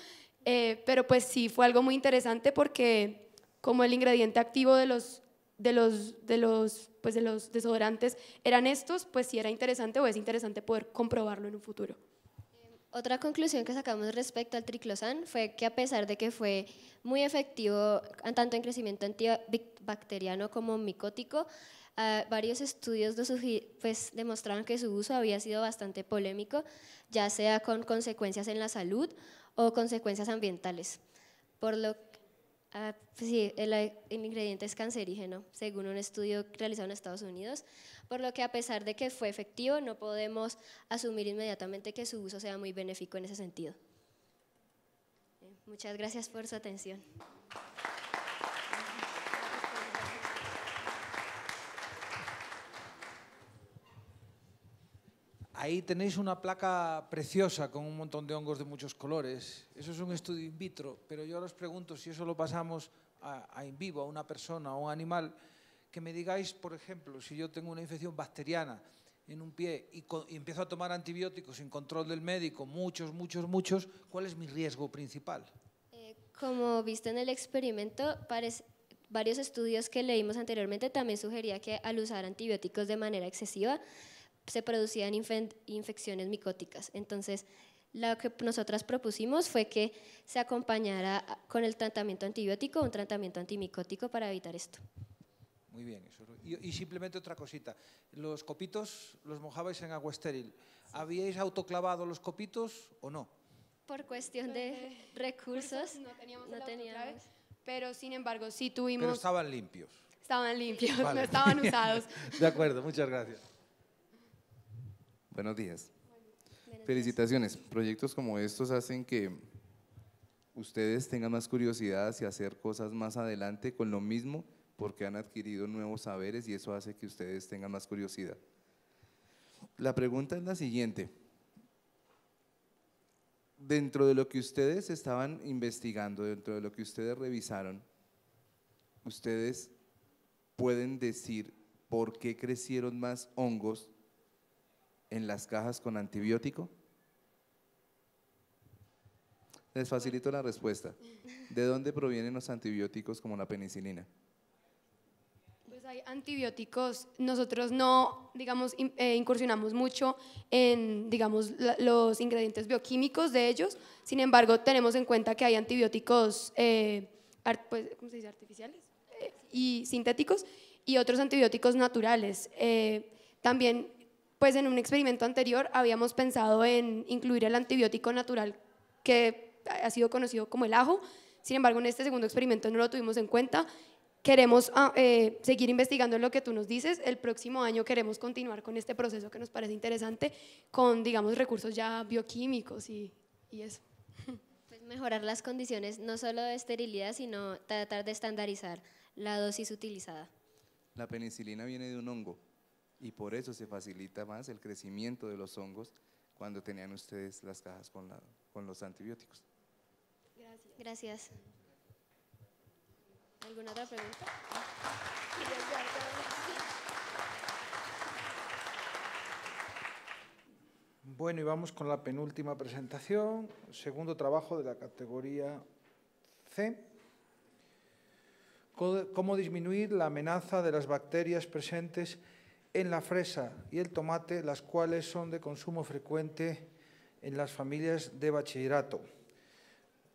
Eh, pero pues sí, fue algo muy interesante porque como el ingrediente activo de los, de los, de los, pues de los desodorantes eran estos, pues sí era interesante o es interesante poder comprobarlo en un futuro. Eh, otra conclusión que sacamos respecto al triclosán fue que a pesar de que fue muy efectivo tanto en crecimiento antibacteriano como micótico, ah, varios estudios pues, demostraron que su uso había sido bastante polémico, ya sea con consecuencias en la salud o consecuencias ambientales. Por lo ah, pues sí, el, el, ingrediente es cancerígeno, según un estudio realizado en Estados Unidos, por lo que a pesar de que fue efectivo, no podemos asumir inmediatamente que su uso sea muy benéfico en ese sentido. Eh, muchas gracias por su atención. Ahí tenéis una placa preciosa con un montón de hongos de muchos colores. Eso es un estudio in vitro, pero yo os pregunto si eso lo pasamos a, in vivo, a una persona o a un animal, que me digáis, por ejemplo, si yo tengo una infección bacteriana en un pie y, empiezo a tomar antibióticos sin control del médico, muchos, muchos, muchos, ¿cuál es mi riesgo principal? Eh, como visto en el experimento, varios estudios que leímos anteriormente también sugería que al usar antibióticos de manera excesiva se producían infecciones micóticas. Entonces, lo que nosotras propusimos fue que se acompañara con el tratamiento antibiótico un tratamiento antimicótico para evitar esto. Muy bien, Y, simplemente otra cosita. Los copitos los mojabais en agua estéril. ¿Habíais autoclavado los copitos o no? Por cuestión de recursos, no teníamos, Pero sin embargo, sí tuvimos... Pero estaban limpios. Estaban limpios, no estaban usados. de acuerdo, muchas gracias. Buenos días. Felicitaciones. Proyectos como estos hacen que ustedes tengan más curiosidad hacia hacer cosas más adelante con lo mismo porque han adquirido nuevos saberes y eso hace que ustedes tengan más curiosidad. La pregunta es la siguiente. Dentro de lo que ustedes estaban investigando, dentro de lo que ustedes revisaron, ustedes pueden decir por qué crecieron más hongos en las cajas con antibiótico? Les facilito la respuesta. ¿De dónde provienen los antibióticos como la penicilina? Pues hay antibióticos. Nosotros no, digamos, eh, incursionamos mucho en, digamos, los ingredientes bioquímicos de ellos. Sin embargo, tenemos en cuenta que hay antibióticos, eh, pues, ¿cómo se dice? Artificiales eh, y sintéticos y otros antibióticos naturales. también pues en un experimento anterior habíamos pensado en incluir el antibiótico natural que ha sido conocido como el ajo, sin embargo en este segundo experimento no lo tuvimos en cuenta. Queremos ah, eh, seguir investigando lo que tú nos dices, el próximo año queremos continuar con este proceso que nos parece interesante con, digamos, recursos ya bioquímicos y, y eso. Pues mejorar las condiciones no solo de esterilidad, sino tratar de estandarizar la dosis utilizada. La penicilina viene de un hongo y por eso se facilita más el crecimiento de los hongos cuando tenían ustedes las cajas con, los antibióticos. Gracias. Gracias. ¿Alguna otra pregunta? Bueno, y vamos con la penúltima presentación, segundo trabajo de la categoría C. ¿Cómo disminuir la amenaza de las bacterias presentes en la fresa y el tomate, las cuales son de consumo frecuente en las familias de bachillerato.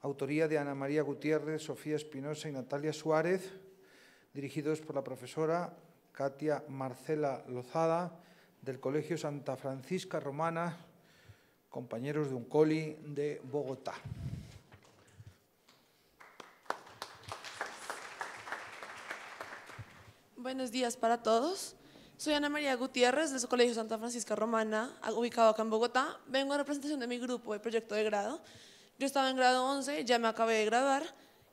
Autoría de Ana María Gutiérrez, Sofía Espinosa y Natalia Suárez, dirigidos por la profesora Katia Marcela Lozada del Colegio Santa Francisca Romana, compañeros de un coli de Bogotá. Buenos días para todos. Soy Ana María Gutiérrez su Colegio Santa Francisca Romana, ubicado acá en Bogotá. Vengo a representación de mi grupo de proyecto de grado. Yo estaba en grado 11, ya me acabé de graduar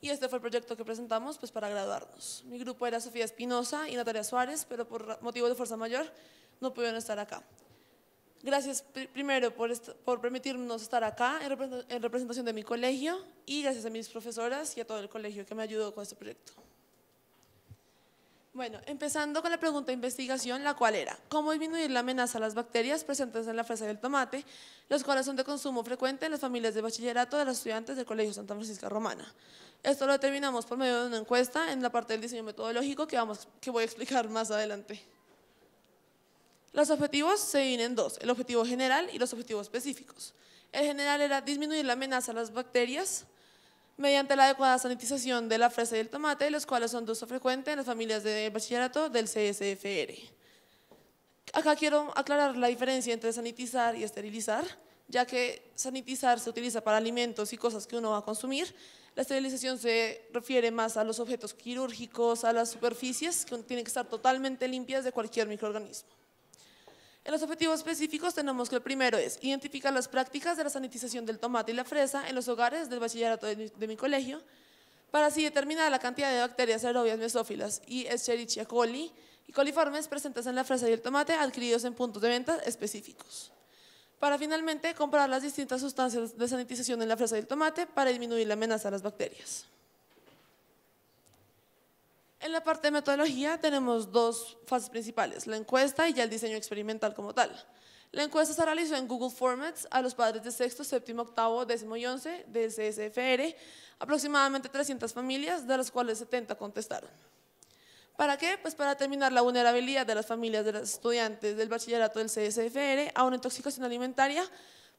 y este fue el proyecto que presentamos pues, para graduarnos. Mi grupo era Sofía Espinosa y Natalia Suárez, pero por motivos de fuerza mayor no pudieron estar acá. Gracias primero por, permitirnos estar acá en representación de mi colegio y gracias a mis profesoras y a todo el colegio que me ayudó con este proyecto. Bueno, empezando con la pregunta de investigación, la cual era, ¿cómo disminuir la amenaza a las bacterias presentes en la fresa del tomate, los cuales son de consumo frecuente en las familias de bachillerato de los estudiantes del Colegio Santa Francisca Romana? Esto lo determinamos por medio de una encuesta en la parte del diseño metodológico que, vamos, que voy a explicar más adelante. Los objetivos se dividen en dos, el objetivo general y los objetivos específicos. El general era disminuir la amenaza a las bacterias mediante la adecuada sanitización de la fresa y el tomate, los cuales son de uso frecuente en las familias de bachillerato del CSFR. Acá quiero aclarar la diferencia entre sanitizar y esterilizar, ya que sanitizar se utiliza para alimentos y cosas que uno va a consumir, la esterilización se refiere más a los objetos quirúrgicos, a las superficies que tienen que estar totalmente limpias de cualquier microorganismo. En los objetivos específicos tenemos que el primero es identificar las prácticas de la sanitización del tomate y la fresa en los hogares del bachillerato de mi, colegio, para así determinar la cantidad de bacterias aerobias mesófilas y Escherichia coli y coliformes presentes en la fresa y el tomate adquiridos en puntos de venta específicos. Para finalmente comparar las distintas sustancias de sanitización en la fresa y el tomate para disminuir la amenaza a las bacterias. En la parte de metodología tenemos dos fases principales, la encuesta y ya el diseño experimental como tal. La encuesta se realizó en Google Formats a los padres de sexto, séptimo, octavo, décimo y once del CSFR, aproximadamente 300 familias, de las cuales 70 contestaron. ¿Para qué? Pues para determinar la vulnerabilidad de las familias de los estudiantes del bachillerato del CSFR a una intoxicación alimentaria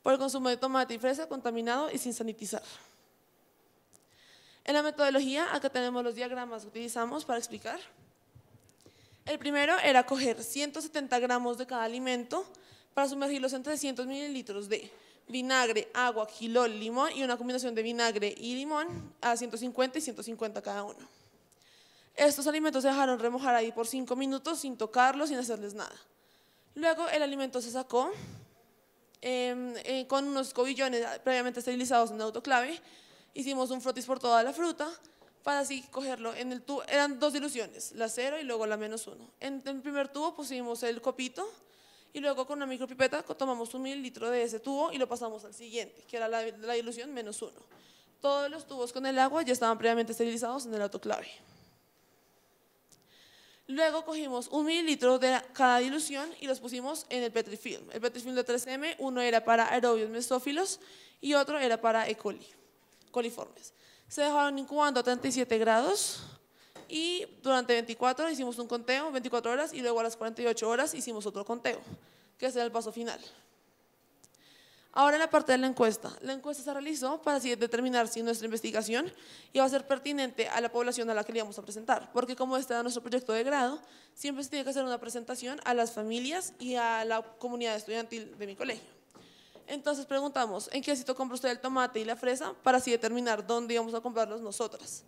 por el consumo de tomate y fresa contaminado y sin sanitizar. En la metodología, acá tenemos los diagramas que utilizamos para explicar. El primero era coger 170 gramos de cada alimento para sumergirlos en 300 mililitros de vinagre, agua, gilol, limón y una combinación de vinagre y limón a 150 y 150 cada uno. Estos alimentos se dejaron remojar ahí por 5 minutos sin tocarlos, sin hacerles nada. Luego el alimento se sacó em, eh, con unos cobillones previamente esterilizados en autoclave hicimos un frotis por toda la fruta para así cogerlo en el tubo. Eran dos diluciones, la cero y luego la menos uno. En el primer tubo pusimos el copito y luego con una micropipeta tomamos un mililitro de ese tubo y lo pasamos al siguiente, que era la, la dilución menos uno. Todos los tubos con el agua ya estaban previamente esterilizados en el autoclave. Luego cogimos un mililitro de cada dilución y los pusimos en el petrifilm. El petrifilm de 3M, uno era para aerobios mesófilos y otro era para E. coli coliformes. Se dejaron incubando a 37 grados y durante 24 hicimos un conteo, 24 horas, y luego a las 48 horas hicimos otro conteo, que es el paso final. Ahora en la parte de la encuesta. La encuesta se realizó para así determinar si nuestra investigación iba a ser pertinente a la población a la que le íbamos a presentar, porque como este era nuestro proyecto de grado, siempre se tiene que hacer una presentación a las familias y a la comunidad estudiantil de mi colegio. Entonces preguntamos, ¿en qué sitio compra usted el tomate y la fresa? Para así determinar dónde íbamos a comprarlos nosotras.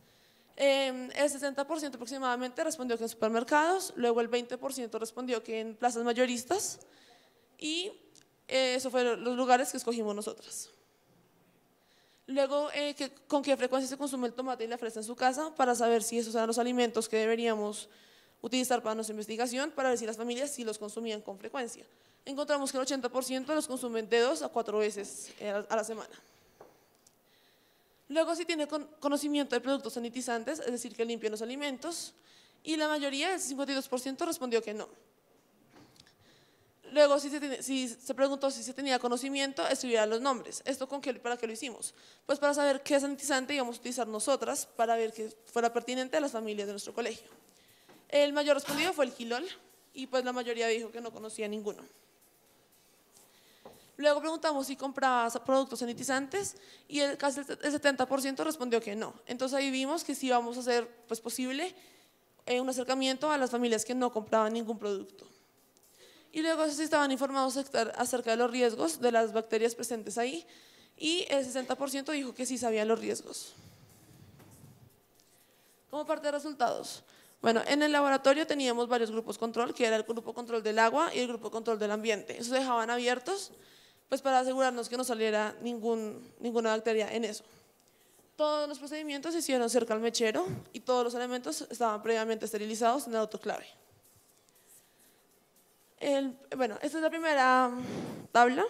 Em, el 60% aproximadamente respondió que en supermercados, luego el 20% respondió que en plazas mayoristas y eh, esos fueron los lugares que escogimos nosotras. Luego, eh, ¿con qué frecuencia se consume el tomate y la fresa en su casa? Para saber si esos eran los alimentos que deberíamos utilizar para nuestra investigación, para ver si las familias sí los consumían con frecuencia encontramos que el 80% los consumen de dos a cuatro veces eh, a la semana. Luego si tiene conocimiento de productos sanitizantes, es decir, que limpian los alimentos, y la mayoría, el 52%, respondió que no. Luego, si se, preguntó si se tenía conocimiento, estudiar los nombres. ¿Esto para qué lo hicimos? Pues para saber qué sanitizante íbamos a utilizar nosotras para ver que fuera pertinente a las familias de nuestro colegio. El mayor respondido fue el Gilol y pues la mayoría dijo que no conocía ninguno. Luego preguntamos si comprabas productos sanitizantes y el, 70% respondió que no. Entonces ahí vimos que sí vamos a hacer pues, posible eh, un acercamiento a las familias que no compraban ningún producto. Y luego sí estaban informados acerca de los riesgos de las bacterias presentes ahí y el 60% dijo que sí sabían los riesgos. Como parte de resultados. Bueno, en el laboratorio teníamos varios grupos control, que era el grupo control del agua y el grupo control del ambiente. Esos dejaban abiertos pues para asegurarnos que no saliera ninguna bacteria en eso. Todos los procedimientos se hicieron cerca al mechero y todos los elementos estaban previamente esterilizados en el autoclave. bueno, esta es la primera tabla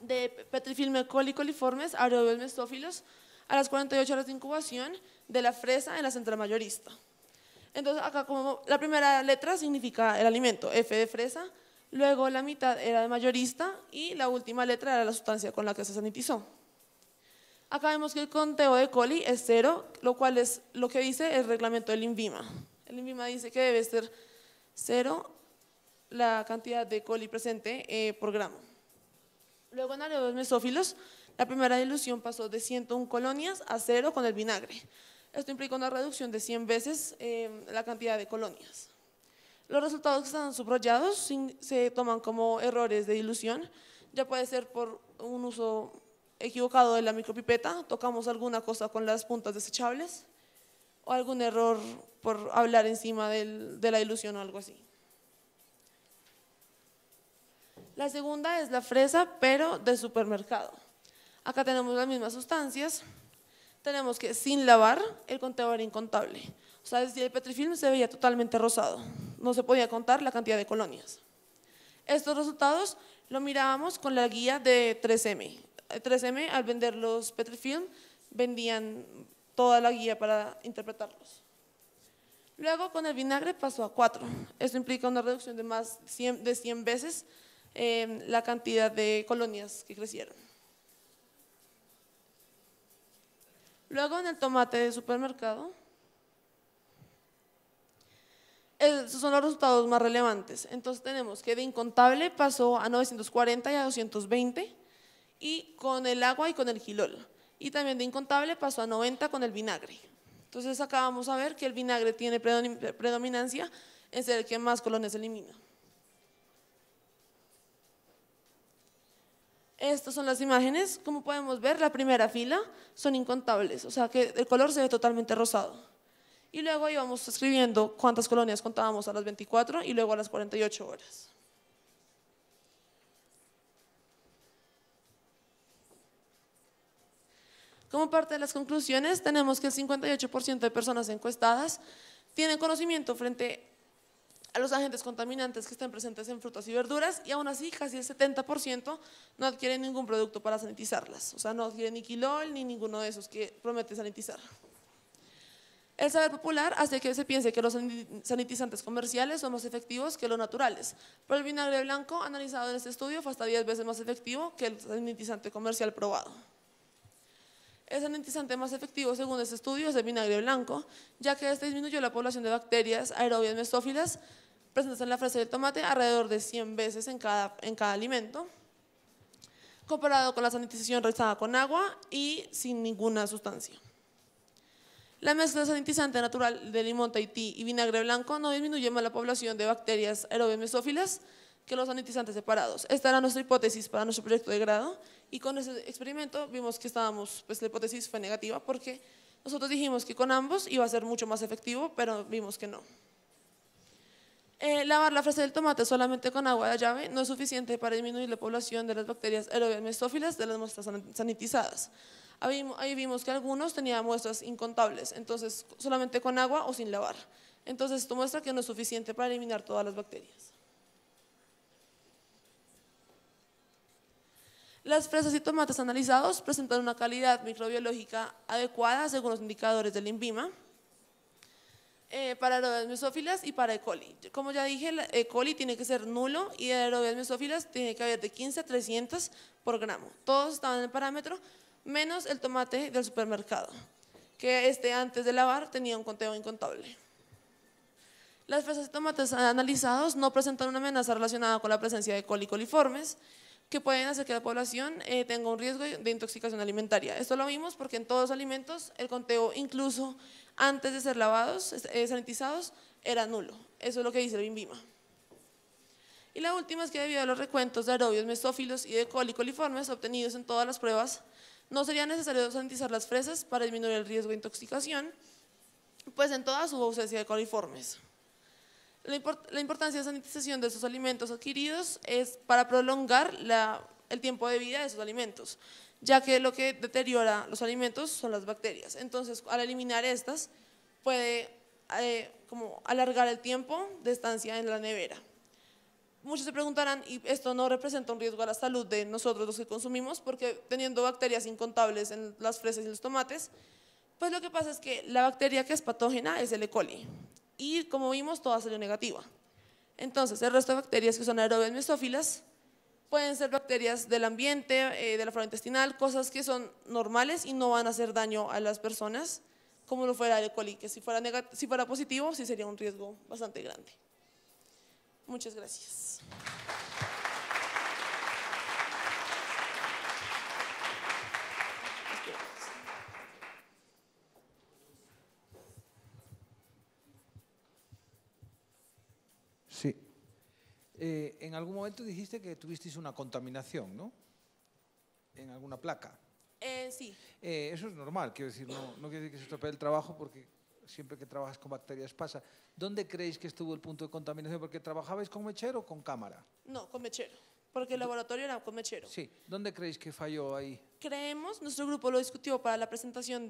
de Petrifilme colicoliformes, aerobios mesófilos, a las 48 horas de incubación de la fresa en la central mayorista. Entonces, acá como la primera letra significa el alimento, F de fresa, Luego la mitad era de mayorista y la última letra era la sustancia con la que se sanitizó. Acá vemos que el conteo de coli es cero, lo cual es lo que dice el reglamento del INVIMA. El INVIMA dice que debe ser cero la cantidad de coli presente eh, por gramo. Luego en los mesófilos, la primera dilución pasó de 101 colonias a cero con el vinagre. Esto implica una reducción de 100 veces eh, la cantidad de colonias. Los resultados que están subrayados se toman como errores de dilución, ya puede ser por un uso equivocado de la micropipeta, tocamos alguna cosa con las puntas desechables o algún error por hablar encima de la dilución o algo así. La segunda es la fresa, pero de supermercado. Acá tenemos las mismas sustancias. Tenemos que sin lavar el conteo incontable. O sea, desde el petrifilm se veía totalmente rosado. No se podía contar la cantidad de colonias. Estos resultados los mirábamos con la guía de 3M. 3M, al vender los petrifilm, vendían toda la guía para interpretarlos. Luego, con el vinagre pasó a 4. Esto implica una reducción de más de 100 veces em, la cantidad de colonias que crecieron. Luego, en el tomate de supermercado, esos son los resultados más relevantes. Entonces tenemos que de incontable pasó a 940 y a 220 y con el agua y con el gilol. Y también de incontable pasó a 90 con el vinagre. Entonces acá vamos a ver que el vinagre tiene predominancia en ser el que más colonias elimina. Estas son las imágenes. Como podemos ver, la primera fila son incontables, o sea que el color se ve totalmente rosado y luego íbamos escribiendo cuántas colonias contábamos a las 24 y luego a las 48 horas. Como parte de las conclusiones, tenemos que el 58% de personas encuestadas tienen conocimiento frente a los agentes contaminantes que están presentes en frutas y verduras y aún así casi el 70% no adquiere ningún producto para sanitizarlas. O sea, no adquieren ni quilol ni ninguno de esos que promete sanitizar. El saber popular hace que se piense que los sanitizantes comerciales son más efectivos que los naturales, pero el vinagre blanco analizado en este estudio fue hasta 10 veces más efectivo que el sanitizante comercial probado. El sanitizante más efectivo según este estudio es el vinagre blanco, ya que este disminuyó la población de bacterias aerobias mesófilas presentes en la fresa de tomate alrededor de 100 veces en cada, en cada alimento, comparado con la sanitización realizada con agua y sin ninguna sustancia. La mezcla de sanitizante natural de limón tahití y vinagre blanco no disminuye más la población de bacterias mesófilas que los sanitizantes separados. Esta era nuestra hipótesis para nuestro proyecto de grado y con ese experimento vimos que estábamos, pues la hipótesis fue negativa porque nosotros dijimos que con ambos iba a ser mucho más efectivo, pero vimos que no. Eh, lavar la fresa del tomate solamente con agua de llave no es suficiente para disminuir la población de las bacterias mesófilas de las muestras sanitizadas ahí vimos que algunos tenían muestras incontables, entonces solamente con agua o sin lavar. Entonces esto muestra que no es suficiente para eliminar todas las bacterias. Las fresas y tomates analizados presentan una calidad microbiológica adecuada según los indicadores del INVIMA eh, para aerobias mesófilas y para E. coli. Como ya dije, E. coli tiene que ser nulo y aerobias mesófilas tiene que haber de 15 a 300 por gramo. Todos estaban en el parámetro menos el tomate del supermercado, que este antes de lavar tenía un conteo incontable. Las fresas de tomates analizados no presentan una amenaza relacionada con la presencia de colicoliformes que pueden hacer que la población eh, tenga un riesgo de intoxicación alimentaria. Esto lo vimos porque en todos los alimentos el conteo, incluso antes de ser lavados, eh, sanitizados, era nulo. Eso es lo que dice el BIMBIMA. Y la última es que debido a los recuentos de aerobios mesófilos y de colicoliformes obtenidos en todas las pruebas no sería necesario sanitizar las fresas para disminuir el riesgo de intoxicación, pues en toda su ausencia de coliformes. La, importancia de sanitización de esos alimentos adquiridos es para prolongar el tiempo de vida de esos alimentos, ya que lo que deteriora los alimentos son las bacterias. Entonces, al eliminar estas, puede eh, como alargar el tiempo de estancia en la nevera muchos se preguntarán, ¿y esto no representa un riesgo a la salud de nosotros los que consumimos? Porque teniendo bacterias incontables en las fresas y los tomates, pues lo que pasa es que la bacteria que es patógena es el E. coli. Y como vimos, toda salió negativa. Entonces, el resto de bacterias que son aerobias mesófilas pueden ser bacterias del ambiente, eh, de la flora intestinal, cosas que son normales y no van a hacer daño a las personas, como lo fuera el E. coli, que si fuera, si fuera positivo, sí sería un riesgo bastante grande. Muchas gracias. Sí. Eh, en algún momento dijiste que tuvisteis una contaminación, ¿no? En alguna placa. Eh, sí. Eh, eso es normal, quiero decir, no, no quiere decir que se estropee el trabajo porque siempre que trabajas con bacterias pasa. ¿Dónde creéis que estuvo el punto de contaminación? Porque trabajabais con mechero o con cámara. No, con mechero, porque el laboratorio era con mechero. Sí, ¿dónde creéis que falló ahí? Creemos, nuestro grupo lo discutió para la presentación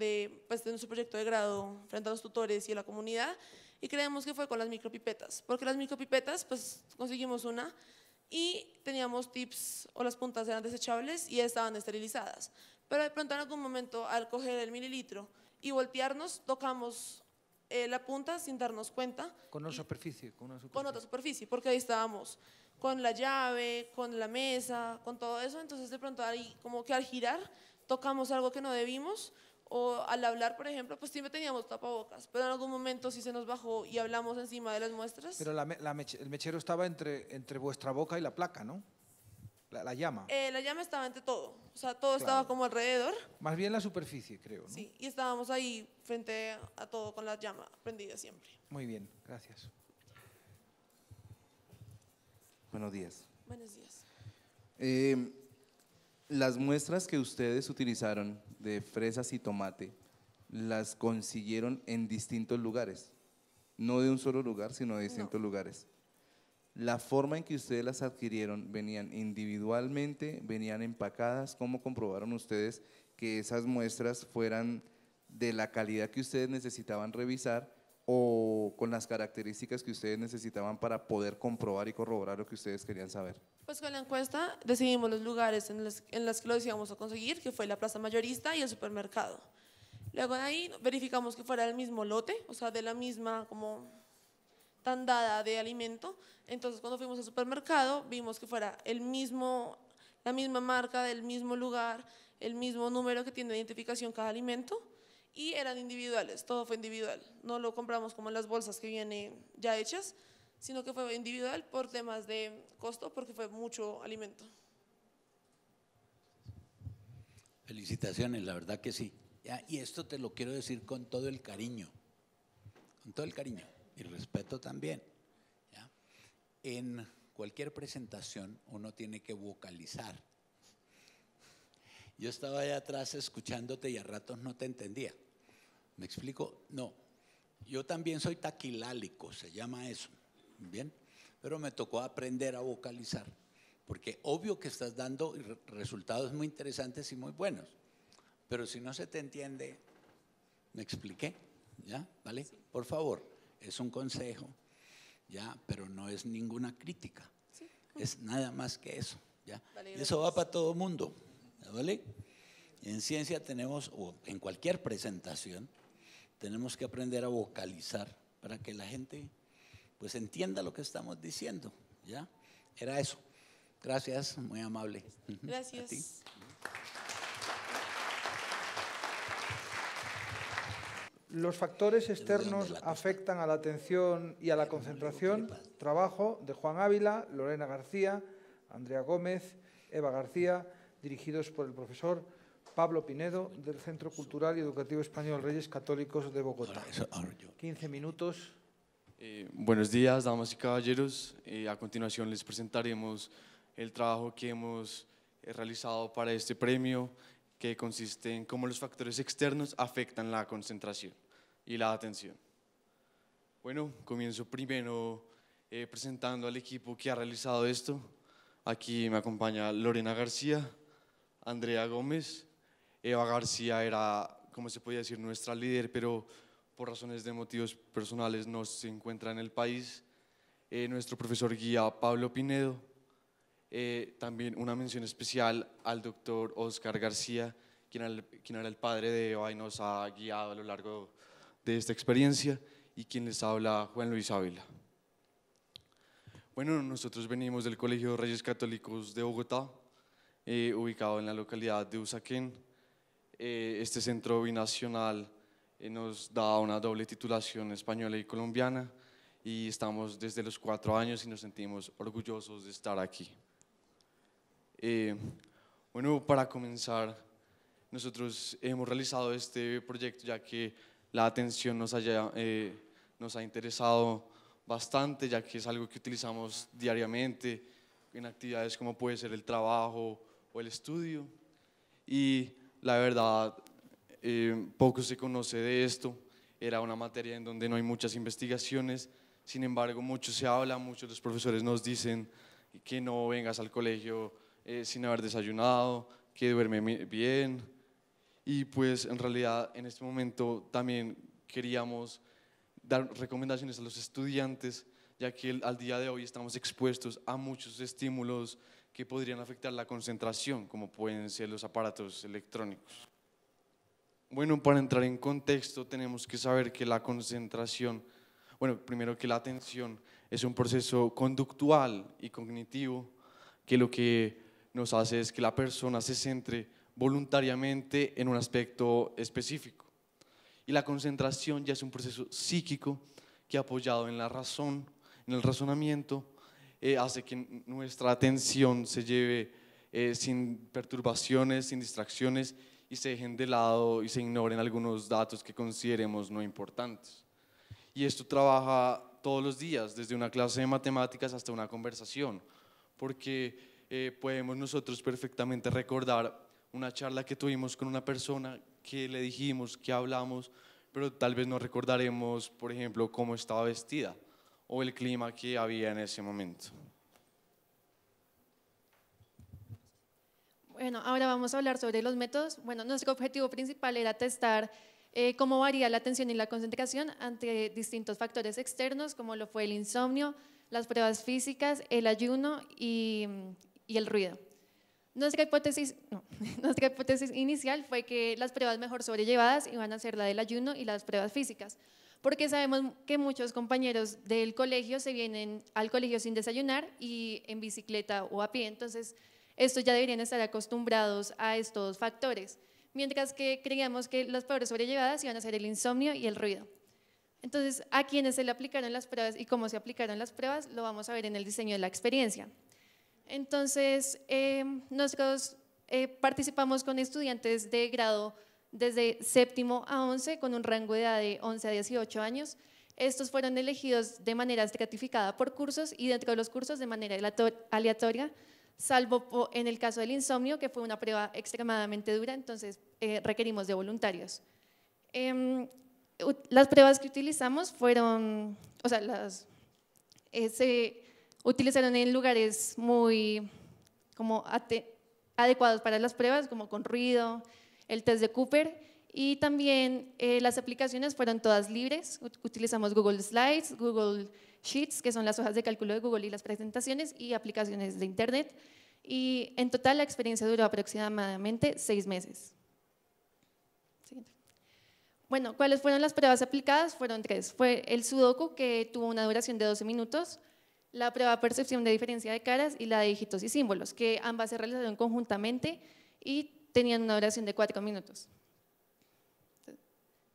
pues, de, nuestro proyecto de grado frente a los tutores y a la comunidad, y creemos que fue con las micropipetas, porque las micropipetas, pues conseguimos una, y teníamos tips o las puntas eran desechables y estaban esterilizadas. Pero de pronto en algún momento al coger el mililitro y voltearnos tocamos eh, la punta sin darnos cuenta. Con una superficie, con superficie. Con otra superficie, porque ahí estábamos con la llave, con la mesa, con todo eso. Entonces de pronto ahí como que al girar tocamos algo que no debimos o al hablar, por ejemplo, pues siempre teníamos tapabocas, pero en algún momento sí se nos bajó y hablamos encima de las muestras. Pero el mechero estaba entre, entre vuestra boca y la placa, ¿no? La, llama. Eh, la llama estaba entre todo, o sea, todo estaba como alrededor. Más bien la superficie, creo. Sí, y estábamos ahí frente a todo con la llama prendida siempre. Muy bien, gracias. Buenos días. Buenos días. Eh, las muestras que ustedes utilizaron de fresas y tomate, las consiguieron en distintos lugares. No de un solo lugar, sino de distintos lugares la forma en que ustedes las adquirieron, venían individualmente, venían empacadas, ¿cómo comprobaron ustedes que esas muestras fueran de la calidad que ustedes necesitaban revisar o con las características que ustedes necesitaban para poder comprobar y corroborar lo que ustedes querían saber? Pues con la encuesta decidimos los lugares en los, en que los íbamos a conseguir, que fue la plaza mayorista y el supermercado. Luego de ahí verificamos que fuera el mismo lote, o sea, de la misma como tan dada de alimento. Entonces cuando fuimos al supermercado vimos que fuera el mismo, la misma marca, del mismo lugar, el mismo número que tiene de identificación cada alimento y eran individuales, todo fue individual. No lo compramos como las bolsas que vienen ya hechas, sino que fue individual por temas de costo porque fue mucho alimento. Felicitaciones, la verdad que sí. y esto te lo quiero decir con todo el cariño, con todo el cariño y respeto también. En cualquier presentación uno tiene que vocalizar. Yo estaba allá atrás escuchándote y a ratos no te entendía. ¿Me explico? No. Yo también soy taquilálico, se llama eso. Bien. Pero me tocó aprender a vocalizar. Porque obvio que estás dando resultados muy interesantes y muy buenos. Pero si no se te entiende, ¿me expliqué? ¿Ya? ¿Vale? Por favor es un consejo, ya, pero no es ninguna crítica. Es nada más que eso, ya. eso va para todo mundo, En ciencia tenemos, o en cualquier presentación, tenemos que aprender a vocalizar para que la gente pues entienda lo que estamos diciendo, ¿ya? Era eso. Gracias, muy amable. Gracias. Los factores externos afectan a la atención y a la concentración. Trabajo de Juan Ávila, Lorena García, Andrea Gómez, Eva García, dirigidos por el profesor Pablo Pinedo del Centro Cultural y Educativo Español Reyes Católicos de Bogotá. 15 minutos. Eh, buenos días, damas y caballeros. Eh, a continuación les presentaremos el trabajo que hemos eh, realizado para este premio, que consiste en cómo los factores externos afectan la concentración y la atención. Bueno, comienzo primero eh, presentando al equipo que ha realizado esto. Aquí me acompaña Lorena García, Andrea Gómez. Eva García era, como se podía decir, nuestra líder, pero por razones de motivos personales no se encuentra en el país. Eh, nuestro profesor guía Pablo Pinedo. Eh, también una mención especial al doctor Oscar García, quien, era el padre de Eva y nos ha guiado a lo largo de de esta experiencia y quien les habla Juan Luis Ávila. Bueno, nosotros venimos del Colegio de Reyes Católicos de Bogotá, eh, ubicado en la localidad de Usaquén. Eh, este centro binacional eh, nos da una doble titulación española y colombiana y estamos desde los cuatro años y nos sentimos orgullosos de estar aquí. bueno, para comenzar, nosotros hemos realizado este proyecto ya que la atención nos, eh, nos ha interesado bastante, ya que es algo que utilizamos diariamente en actividades como puede ser el trabajo o el estudio. Y la verdad, eh, poco se conoce de esto. Era una materia en donde no hay muchas investigaciones, sin embargo, mucho se habla, muchos de los profesores nos dicen que no vengas al colegio eh, sin haber desayunado, que duerme bien, y pues en realidad en este momento también queríamos dar recomendaciones a los estudiantes, ya que al día de hoy estamos expuestos a muchos estímulos que podrían afectar la concentración, como pueden ser los aparatos electrónicos. Bueno, para entrar en contexto tenemos que saber que la concentración, bueno, primero que la atención es un proceso conductual y cognitivo que lo que nos hace es que la persona se centre voluntariamente en un aspecto específico. Y la concentración ya es un proceso psíquico que apoyado en la razón, en el razonamiento, eh, hace que nuestra atención se lleve eh, sin perturbaciones, sin distracciones y se dejen de lado y se ignoren algunos datos que consideremos no importantes. Y esto trabaja todos los días, desde una clase de matemáticas hasta una conversación, porque eh, podemos nosotros perfectamente recordar una charla que tuvimos con una persona que le dijimos, que hablamos, pero tal vez no recordaremos, por ejemplo, cómo estaba vestida o el clima que había en ese momento. Bueno, ahora vamos a hablar sobre los métodos. Bueno, nuestro objetivo principal era testar eh, cómo varía la atención y la concentración ante distintos factores externos, como lo fue el insomnio, las pruebas físicas, el ayuno y, y el ruido. Nuestra hipótesis, no, hipótesis inicial fue que las pruebas mejor sobrellevadas iban a ser la del ayuno y las pruebas físicas, porque sabemos que muchos compañeros del colegio se vienen al colegio sin desayunar y en bicicleta o a pie, entonces estos ya deberían estar acostumbrados a estos factores, mientras que creíamos que las peores sobrellevadas iban a ser el insomnio y el ruido. Entonces, a quienes se le aplicaron las pruebas y cómo se aplicaron las pruebas, lo vamos a ver en el diseño de la experiencia. Entonces, eh, nosotros eh, participamos con estudiantes de grado desde séptimo a 11, con un rango de edad de 11 a 18 años. Estos fueron elegidos de manera estratificada por cursos y dentro de los cursos de manera aleatoria, salvo en el caso del insomnio, que fue una prueba extremadamente dura, entonces eh, requerimos de voluntarios. Em, las pruebas que utilizamos fueron, o sea, las, utilizaron en lugares muy como adecuados para las pruebas, como con ruido, el test de Cooper. Y también eh, las aplicaciones fueron todas libres. Utilizamos Google Slides, Google Sheets, que son las hojas de cálculo de Google y las presentaciones, y aplicaciones de Internet. Y en total la experiencia duró aproximadamente seis meses. Bueno, ¿cuáles fueron las pruebas aplicadas? Fueron tres. Fue el Sudoku, que tuvo una duración de 12 minutos la prueba de percepción de diferencia de caras y la de dígitos y símbolos, que ambas se realizaron conjuntamente y tenían una duración de cuatro minutos.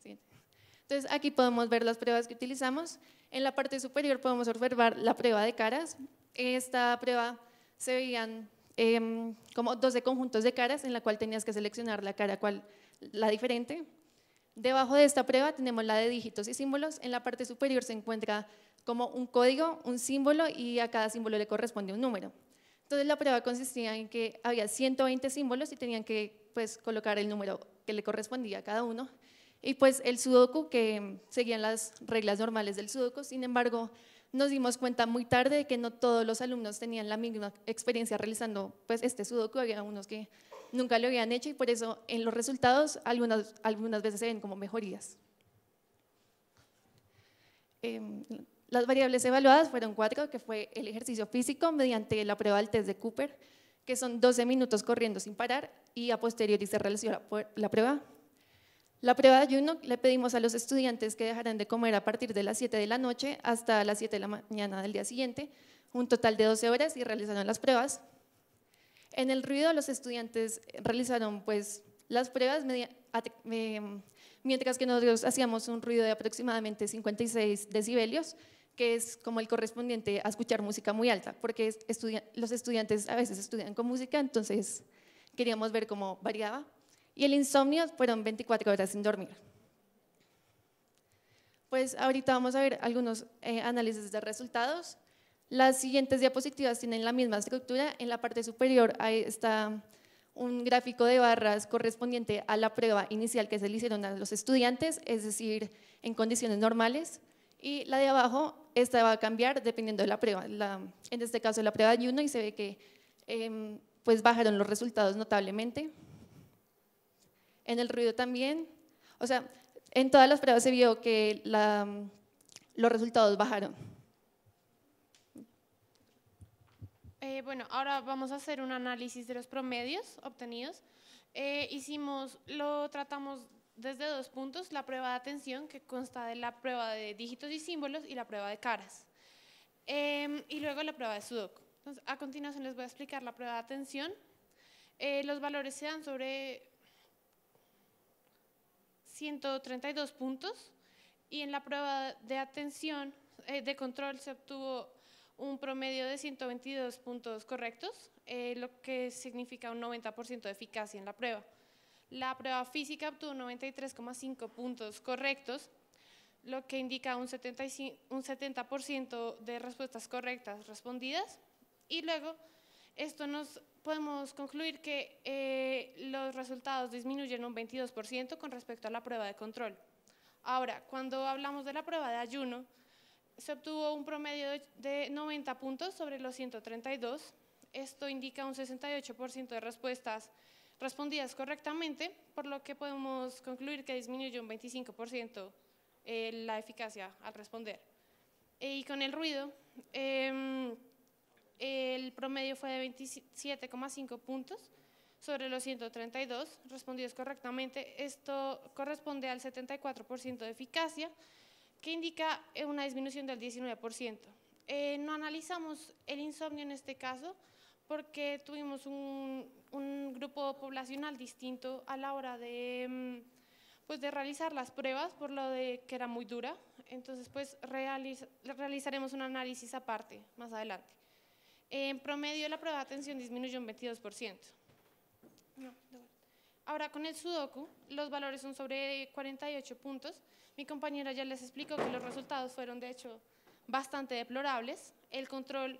Entonces aquí podemos ver las pruebas que utilizamos. En la parte superior podemos observar la prueba de caras. Esta prueba se veían em, como 12 conjuntos de caras en la cual tenías que seleccionar la cara cual la diferente. Debajo de esta prueba tenemos la de dígitos y símbolos. En la parte superior se encuentra como un código, un símbolo y a cada símbolo le corresponde un número. Entonces la prueba consistía en que había 120 símbolos y tenían que pues, colocar el número que le correspondía a cada uno. Y pues el sudoku, que seguían las reglas normales del sudoku, sin embargo, nos dimos cuenta muy tarde de que no todos los alumnos tenían la misma experiencia realizando pues, este sudoku, había unos que nunca lo habían hecho y por eso en los resultados algunas, algunas veces se ven como mejorías. Em, las variables evaluadas fueron cuatro, que fue el ejercicio físico mediante la prueba del test de Cooper, que son 12 minutos corriendo sin parar y a posteriori se realizó la, prueba. La prueba de ayuno le pedimos a los estudiantes que dejaran de comer a partir de las 7 de la noche hasta las 7 de la mañana del día siguiente, un total de 12 horas y realizaron las pruebas. En el ruido los estudiantes realizaron pues las pruebas eh, mientras que nosotros hacíamos un ruido de aproximadamente 56 decibelios que es como el correspondiente a escuchar música muy alta, porque los estudiantes a veces estudian con música, entonces queríamos ver cómo variaba. Y el insomnio fueron 24 horas sin dormir. Pues ahorita vamos a ver algunos eh, análisis de resultados. Las siguientes diapositivas tienen la misma estructura. En la parte superior está un gráfico de barras correspondiente a la prueba inicial que se le hicieron a los estudiantes, es decir, en condiciones normales. Y la de abajo, esta va a cambiar dependiendo de la prueba. La, en este caso, la prueba de ayuno y se ve que em, pues bajaron los resultados notablemente. En el ruido también, o sea, en todas las pruebas se vio que la, los resultados bajaron. Eh, bueno, ahora vamos a hacer un análisis de los promedios obtenidos. Eh, hicimos, lo tratamos desde dos puntos, la prueba de atención, que consta de la prueba de dígitos y símbolos y la prueba de caras. Em, y luego la prueba de Sudoku. a continuación les voy a explicar la prueba de atención. Eh, los valores se dan sobre 132 puntos y en la prueba de atención, eh, de control, se obtuvo un promedio de 122 puntos correctos, eh, lo que significa un 90% de eficacia en la prueba. La prueba física obtuvo 93,5 puntos correctos, lo que indica un, 70% de respuestas correctas respondidas. Y luego, esto nos podemos concluir que eh, los resultados disminuyen un 22% con respecto a la prueba de control. Ahora, cuando hablamos de la prueba de ayuno, se obtuvo un promedio de 90 puntos sobre los 132. Esto indica un 68% de respuestas respondidas correctamente, por lo que podemos concluir que disminuyó un 25% eh, la eficacia al responder. Eh, y con el ruido, em, el promedio fue de 27,5 puntos sobre los 132 respondidos correctamente. Esto corresponde al 74% de eficacia, que indica eh, una disminución del 19%. no analizamos el insomnio en este caso porque tuvimos un, un grupo poblacional distinto a la hora de, mm, pues de realizar las pruebas, por lo de que era muy dura. Entonces, pues realizaremos un análisis aparte más adelante. En promedio, la prueba de atención disminuyó un 22%. Ahora, con el Sudoku, los valores son sobre 48 puntos. Mi compañera ya les explicó que los resultados fueron, de hecho, bastante deplorables. El control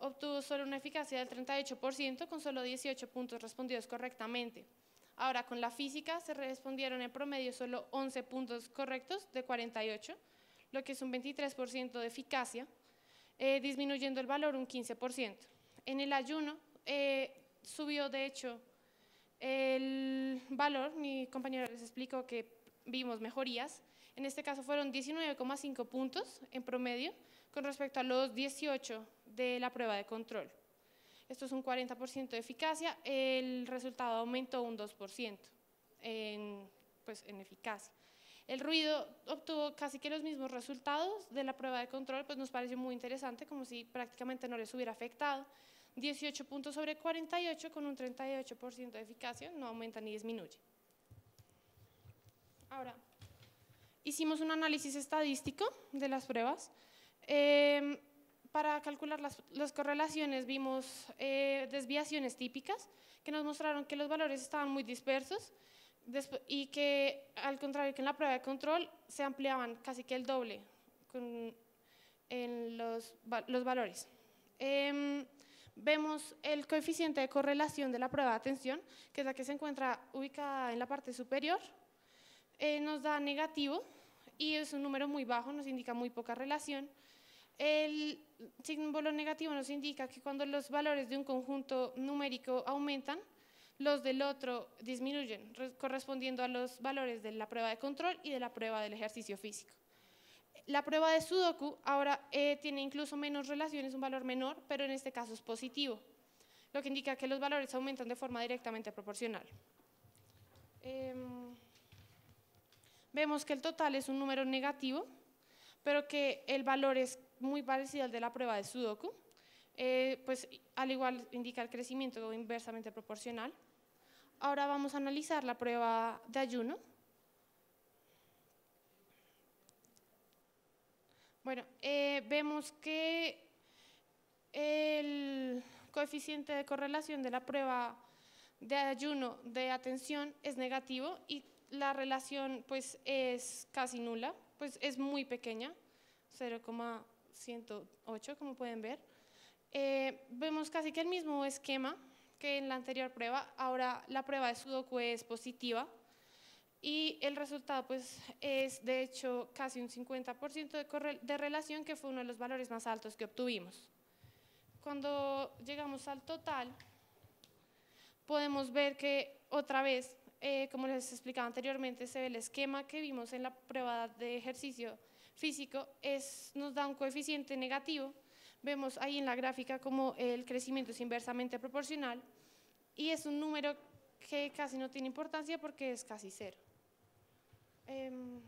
obtuvo solo una eficacia del 38% con solo 18 puntos respondidos correctamente. Ahora, con la física se respondieron en promedio solo 11 puntos correctos de 48, lo que es un 23% de eficacia, eh, disminuyendo el valor un 15%. En el ayuno eh, subió, de hecho, el valor, mi compañero les explicó que vimos mejorías, en este caso fueron 19,5 puntos en promedio, con respecto a los 18 de la prueba de control. Esto es un 40% de eficacia, el resultado aumentó un 2% en, pues, en eficacia. El ruido obtuvo casi que los mismos resultados de la prueba de control, pues nos pareció muy interesante, como si prácticamente no les hubiera afectado. 18 puntos sobre 48 con un 38% de eficacia, no aumenta ni disminuye. Ahora, hicimos un análisis estadístico de las pruebas. Em, para calcular las, correlaciones vimos eh, desviaciones típicas que nos mostraron que los valores estaban muy dispersos y que al contrario que en la prueba de control se ampliaban casi que el doble en los, valores. Em, vemos el coeficiente de correlación de la prueba de atención, que es la que se encuentra ubicada en la parte superior, eh, nos da negativo y es un número muy bajo, nos indica muy poca relación. El símbolo negativo nos indica que cuando los valores de un conjunto numérico aumentan, los del otro disminuyen, correspondiendo a los valores de la prueba de control y de la prueba del ejercicio físico. La prueba de Sudoku ahora eh, tiene incluso menos relaciones, un valor menor, pero en este caso es positivo, lo que indica que los valores aumentan de forma directamente proporcional. Em, vemos que el total es un número negativo, pero que el valor es muy parecido al de la prueba de Sudoku, eh, pues al igual indica el crecimiento inversamente proporcional. Ahora vamos a analizar la prueba de ayuno. Bueno, eh, vemos que el coeficiente de correlación de la prueba de ayuno de atención es negativo y la relación pues es casi nula, pues es muy pequeña, 0,1 108, como pueden ver. Eh, vemos casi que el mismo esquema que en la anterior prueba. Ahora la prueba de sudoku es positiva y el resultado pues, es de hecho casi un 50% de, de relación, que fue uno de los valores más altos que obtuvimos. Cuando llegamos al total, podemos ver que otra vez, eh, como les explicaba anteriormente, se ve el esquema que vimos en la prueba de ejercicio físico nos da un coeficiente negativo. Vemos ahí en la gráfica como el crecimiento es inversamente proporcional y es un número que casi no tiene importancia porque es casi cero. Em,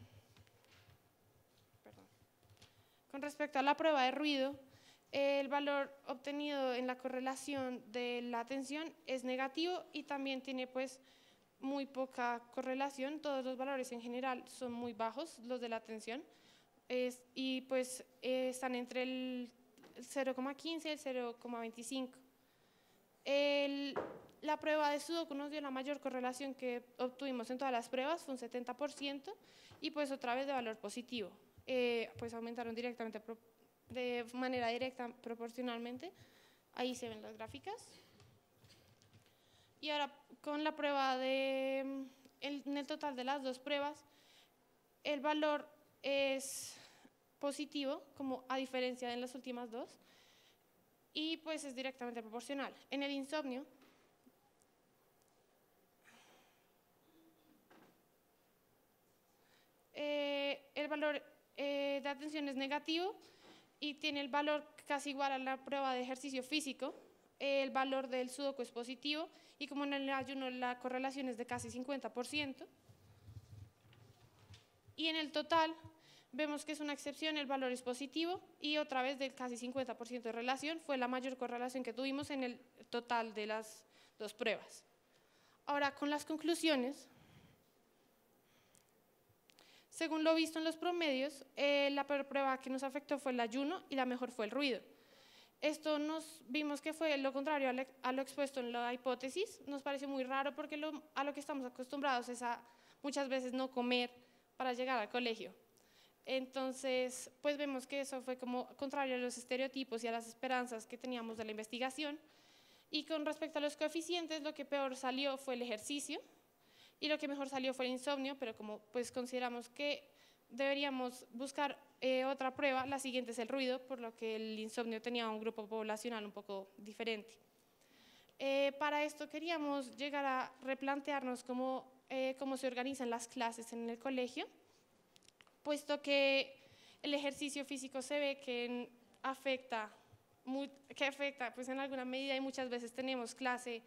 Con respecto a la prueba de ruido, el valor obtenido en la correlación de la tensión es negativo y también tiene pues muy poca correlación. Todos los valores en general son muy bajos, los de la tensión y pues eh, están entre el 0,15 y el 0,25. la prueba de Sudoku nos dio la mayor correlación que obtuvimos en todas las pruebas, fue un 70%, y pues otra vez de valor positivo. Eh, pues aumentaron directamente, de manera directa proporcionalmente. Ahí se ven las gráficas. Y ahora con la prueba de, en el total de las dos pruebas, el valor es positivo, como a diferencia de en las últimas dos, y pues es directamente proporcional. En el insomnio, eh, el valor eh, de atención es negativo y tiene el valor casi igual a la prueba de ejercicio físico, el valor del sudoco es positivo y como en el ayuno la correlación es de casi 50%. Y en el total, vemos que es una excepción, el valor es positivo y otra vez del casi 50% de relación fue la mayor correlación que tuvimos en el total de las dos pruebas. Ahora, con las conclusiones, según lo visto en los promedios, eh, la peor prueba que nos afectó fue el ayuno y la mejor fue el ruido. Esto nos vimos que fue lo contrario a lo expuesto en la hipótesis. Nos pareció muy raro porque a lo que estamos acostumbrados es a muchas veces no comer para llegar al colegio. Entonces, pues vemos que eso fue como contrario a los estereotipos y a las esperanzas que teníamos de la investigación. Y con respecto a los coeficientes, lo que peor salió fue el ejercicio y lo que mejor salió fue el insomnio, pero como pues consideramos que deberíamos buscar eh, otra prueba, la siguiente es el ruido, por lo que el insomnio tenía un grupo poblacional un poco diferente. Eh, para esto queríamos llegar a replantearnos cómo, eh, cómo se organizan las clases en el colegio, puesto que el ejercicio físico se ve que afecta, que afecta pues en alguna medida y muchas veces tenemos clase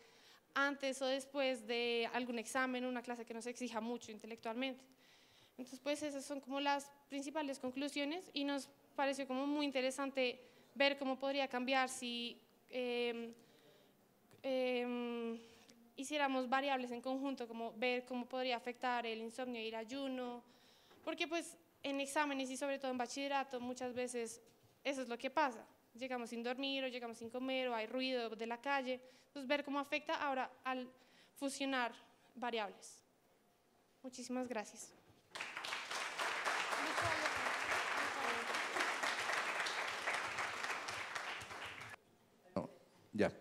antes o después de algún examen, una clase que nos exija mucho intelectualmente. Entonces, pues esas son como las principales conclusiones y nos pareció como muy interesante ver cómo podría cambiar si em, em, hiciéramos variables en conjunto, como ver cómo podría afectar el insomnio y el ayuno, porque pues en exámenes y sobre todo en bachillerato muchas veces eso es lo que pasa. Llegamos sin dormir o llegamos sin comer o hay ruido de la calle. Entonces ver cómo afecta ahora al fusionar variables. Muchísimas gracias. ya.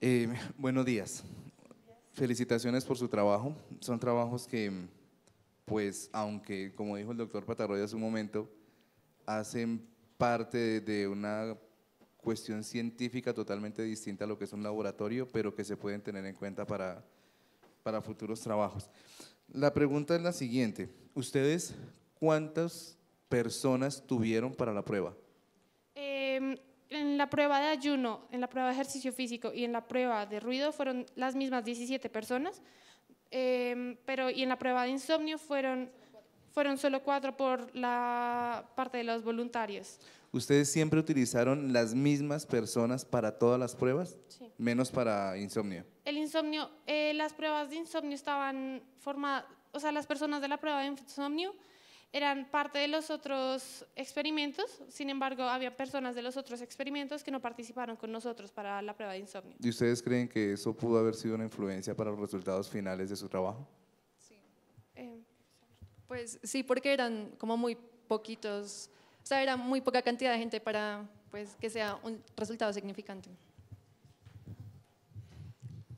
Eh, buenos días. Felicitaciones por su trabajo. Son trabajos que pues aunque, como dijo el doctor Patarroya hace un momento, hacen parte de una cuestión científica totalmente distinta a lo que es un laboratorio, pero que se pueden tener en cuenta para, futuros trabajos. La pregunta es la siguiente, ¿ustedes cuántas personas tuvieron para la prueba? Em, en la prueba de ayuno, en la prueba de ejercicio físico y en la prueba de ruido fueron las mismas 17 personas, Em, pero, y en la prueba de insomnio fueron, fueron solo cuatro por la parte de los voluntarios. ¿Ustedes siempre utilizaron las mismas personas para todas las pruebas? Sí. Menos para insomnio. El insomnio, eh, las pruebas de insomnio estaban formadas, o sea, las personas de la prueba de insomnio eran parte de los otros experimentos, sin embargo, había personas de los otros experimentos que no participaron con nosotros para la prueba de insomnio. ¿Y ustedes creen que eso pudo haber sido una influencia para los resultados finales de su trabajo? Sí. Eh, pues sí, porque eran como muy poquitos, o sea, era muy poca cantidad de gente para pues, que sea un resultado significante.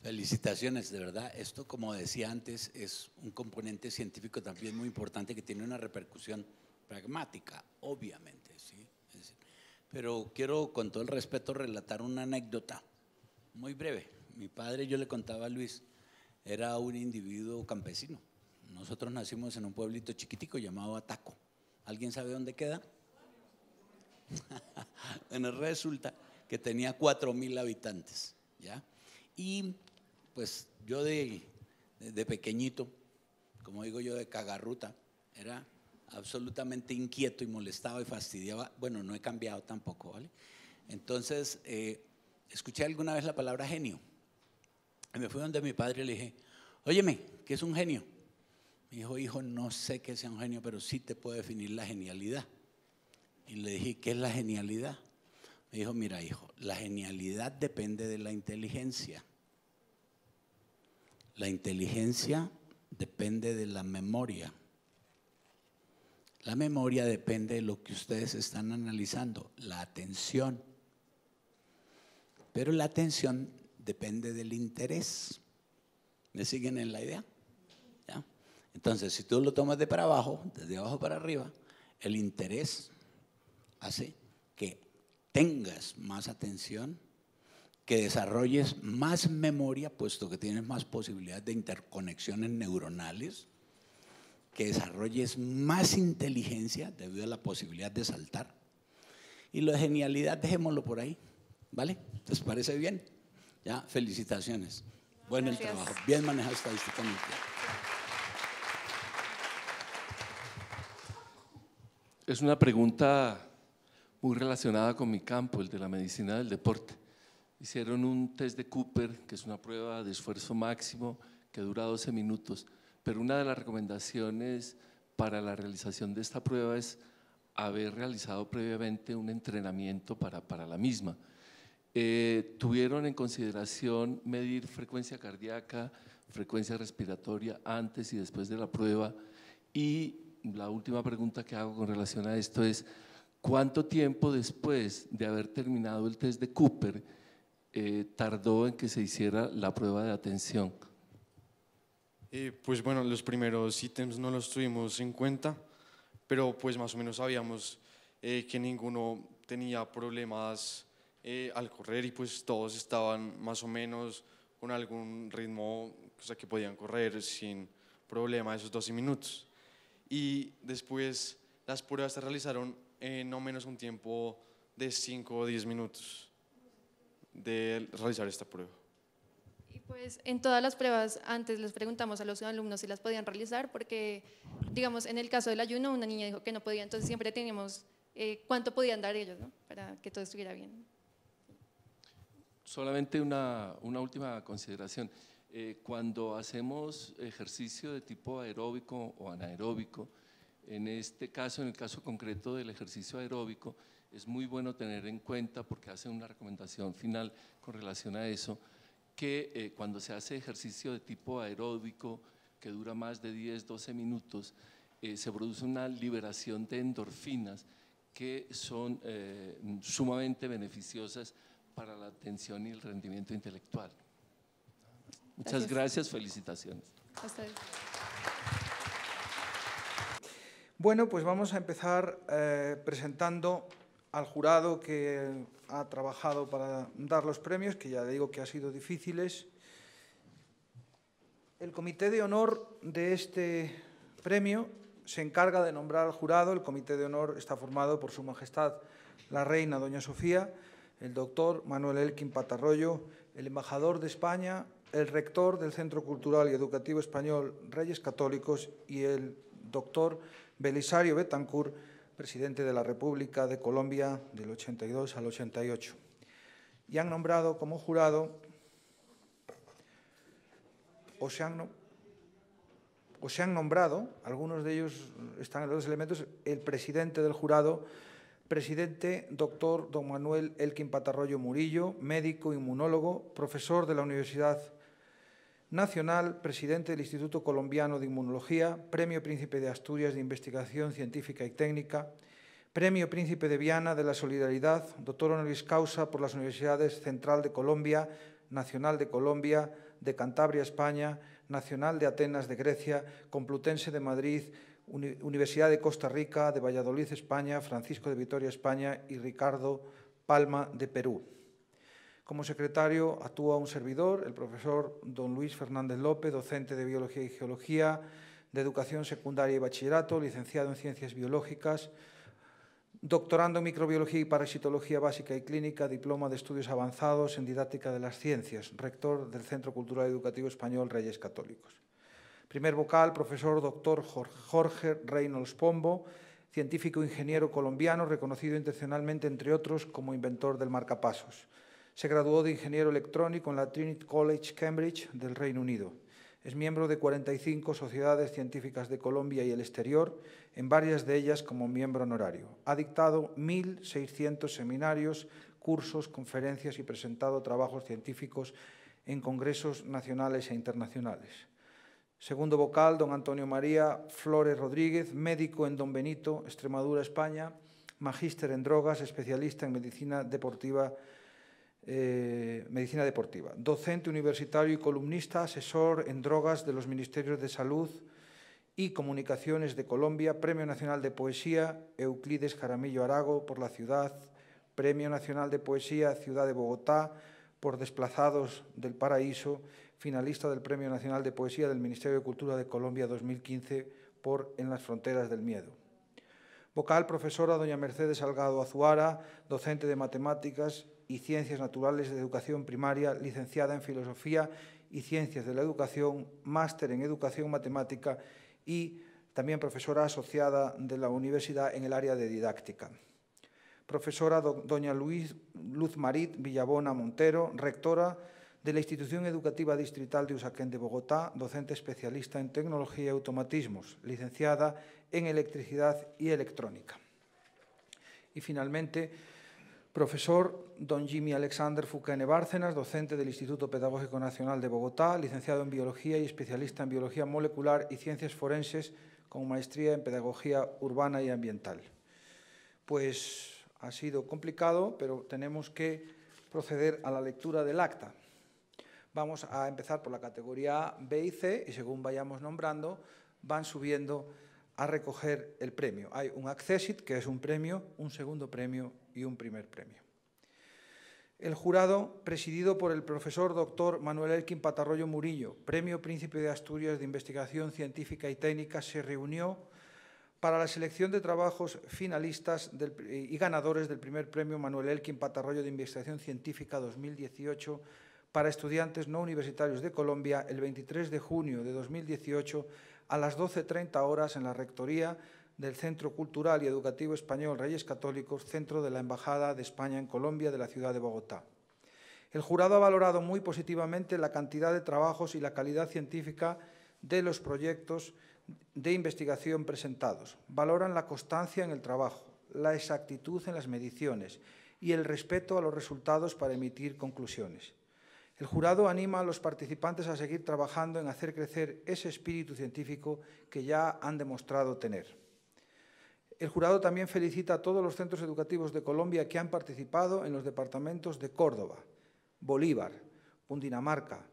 Felicitaciones, de verdad. Esto, como decía antes, es un componente científico también muy importante que tiene una repercusión pragmática, obviamente. ¿sí? Pero quiero, con todo el respeto, relatar una anécdota muy breve. Mi padre, yo le contaba a Luis, era un individuo campesino. Nosotros nacimos en un pueblito chiquitico llamado Ataco. ¿Alguien sabe dónde queda? bueno, resulta que tenía 4.000 habitantes, ¿ya? Y pues yo de, pequeñito, como digo yo, de cagarruta, era absolutamente inquieto y molestaba y fastidiaba. Bueno, no he cambiado tampoco, ¿vale? Entonces, eh, escuché alguna vez la palabra genio. Y me fui donde mi padre y le dije, óyeme, ¿qué es un genio? Me dijo, hijo, no sé qué sea un genio, pero sí te puedo definir la genialidad. Y le dije, ¿qué es la genialidad? Me dijo, mira, hijo, la genialidad depende de la inteligencia. La inteligencia depende de la memoria. La memoria depende de lo que ustedes están analizando, la atención. Pero la atención depende del interés. ¿Me siguen en la idea? Entonces, si tú lo tomas de para abajo, desde abajo para arriba, el interés hace que tengas más atención que desarrolles más memoria, puesto que tienes más posibilidades de interconexiones neuronales, que desarrolles más inteligencia debido a la posibilidad de saltar. Y lo genialidad, dejémoslo por ahí, ¿vale? ¿te parece bien? Ya, felicitaciones. Buen el trabajo, bien manejado estadísticamente. Es una pregunta muy relacionada con mi campo, el de la medicina del deporte. Hicieron un test de Cooper, que es una prueba de esfuerzo máximo que dura 12 minutos, pero una de las recomendaciones para la realización de esta prueba es haber realizado previamente un entrenamiento para, para la misma. Eh, tuvieron en consideración medir frecuencia cardíaca, frecuencia respiratoria antes y después de la prueba. Y la última pregunta que hago con relación a esto es, ¿cuánto tiempo después de haber terminado el test de Cooper eh, tardó en que se hiciera la prueba de atención? Eh, pues bueno, los primeros ítems no los tuvimos en cuenta, pero pues más o menos sabíamos eh, que ninguno tenía problemas al correr y pues todos estaban más o menos con algún ritmo, o sea, que podían correr sin problema esos 12 minutos. Y después las pruebas se realizaron en no menos un tiempo de 5 o 10 minutos de realizar esta prueba. Y pues en todas las pruebas antes les preguntamos a los alumnos si las podían realizar porque, digamos, en el caso del ayuno una niña dijo que no podía, entonces siempre teníamos eh, cuánto podían dar ellos ¿no? para que todo estuviera bien. Solamente una, una última consideración. Eh, cuando hacemos ejercicio de tipo aeróbico o anaeróbico, en este caso, en el caso concreto del ejercicio aeróbico, es muy bueno tener en cuenta, porque hace una recomendación final con relación a eso, que eh, cuando se hace ejercicio de tipo aeróbico, que dura más de 10, 12 minutos, eh, se produce una liberación de endorfinas que son eh, sumamente beneficiosas para la atención y el rendimiento intelectual. Muchas gracias, felicitaciones. Bueno, pues vamos a empezar presentando al jurado que ha trabajado para dar los premios, que ya digo que ha sido difíciles. El comité de honor de este premio se encarga de nombrar al jurado. El comité de honor está formado por Su Majestad la Reina Doña Sofía, el doctor Manuel Elkin Patarroyo, el embajador de España, el rector del Centro Cultural y Educativo Español Reyes Católicos y el doctor Belisario Betancourt, presidente de la República de Colombia del 82 al 88, y han nombrado como jurado o se han, nombrado, algunos de ellos están en los elementos, el presidente del jurado, presidente doctor don Manuel Elkin Patarroyo Murillo, médico inmunólogo, profesor de la Universidad Nacional, presidente del Instituto Colombiano de Inmunología, Premio Príncipe de Asturias de Investigación Científica y Técnica, Premio Príncipe de Viana de la Solidaridad, doctor honoris causa por las Universidades Central de Colombia, Nacional de Colombia, de Cantabria, España, Nacional de Atenas de Grecia, Complutense de Madrid, Universidad de Costa Rica, de Valladolid, España, Francisco de Vitoria, España y Ricardo Palma de Perú. Como secretario actúa un servidor, el profesor don Luis Fernández López, docente de Biología y Geología, de Educación Secundaria y Bachillerato, licenciado en Ciencias Biológicas, doctorando en Microbiología y Parasitología Básica y Clínica, diploma de estudios avanzados en Didáctica de las Ciencias, rector del Centro Cultural Educativo Español Reyes Católicos. Primer vocal, profesor doctor Jorge Reynolds Pombo, científico e ingeniero colombiano reconocido intencionalmente, entre otros, como inventor del marcapasos. Se graduó de ingeniero electrónico en la Trinity College, Cambridge, del Reino Unido. Es miembro de 45 sociedades científicas de Colombia y el exterior, en varias de ellas como miembro honorario. Ha dictado 1.600 seminarios, cursos, conferencias y presentado trabajos científicos en congresos nacionales e internacionales. Segundo vocal, don Antonio María Flores Rodríguez, médico en Don Benito, Extremadura, España, magíster en drogas, especialista en medicina deportiva eh, medicina Deportiva, docente universitario y columnista, asesor en drogas de los Ministerios de Salud y Comunicaciones de Colombia, Premio Nacional de Poesía Euclides Jaramillo Arago por la ciudad, Premio Nacional de Poesía Ciudad de Bogotá por Desplazados del Paraíso, finalista del Premio Nacional de Poesía del Ministerio de Cultura de Colombia 2015 por En las Fronteras del Miedo. Vocal profesora doña Mercedes Salgado Azuara, docente de matemáticas y Ciencias Naturales de Educación Primaria, licenciada en Filosofía y Ciencias de la Educación, máster en Educación Matemática y también profesora asociada de la universidad en el área de didáctica. Profesora doña Luis, Luz Marit Villabona Montero, rectora de la Institución Educativa Distrital de Usaquén de Bogotá, docente especialista en tecnología y automatismos, licenciada en electricidad y electrónica. Y finalmente, profesor don Jimmy Alexander Fucane Bárcenas, docente del Instituto Pedagógico Nacional de Bogotá, licenciado en Biología y especialista en Biología Molecular y Ciencias Forenses con maestría en Pedagogía Urbana y Ambiental. Pues ha sido complicado, pero tenemos que proceder a la lectura del acta. Vamos a empezar por la categoría A, B y C y según vayamos nombrando van subiendo a recoger el premio. Hay un accessit, que es un premio, un segundo premio y un primer premio. El jurado, presidido por el profesor doctor Manuel Elkin Patarroyo Murillo, Premio Príncipe de Asturias de Investigación Científica y Técnica, se reunió para la selección de trabajos finalistas y ganadores del primer premio Manuel Elkin Patarroyo de Investigación Científica 2018 para estudiantes no universitarios de Colombia el 23 de junio de 2018 a las 12.30 horas en la Rectoría del Centro Cultural y Educativo Español Reyes Católicos, centro de la Embajada de España en Colombia de la ciudad de Bogotá. El jurado ha valorado muy positivamente la cantidad de trabajos y la calidad científica de los proyectos de investigación presentados. Valoran la constancia en el trabajo, la exactitud en las mediciones y el respeto a los resultados para emitir conclusiones. El jurado anima a los participantes a seguir trabajando en hacer crecer ese espíritu científico que ya han demostrado tener. El jurado también felicita a todos los centros educativos de Colombia que han participado en los departamentos de Córdoba, Bolívar, Pundinamarca,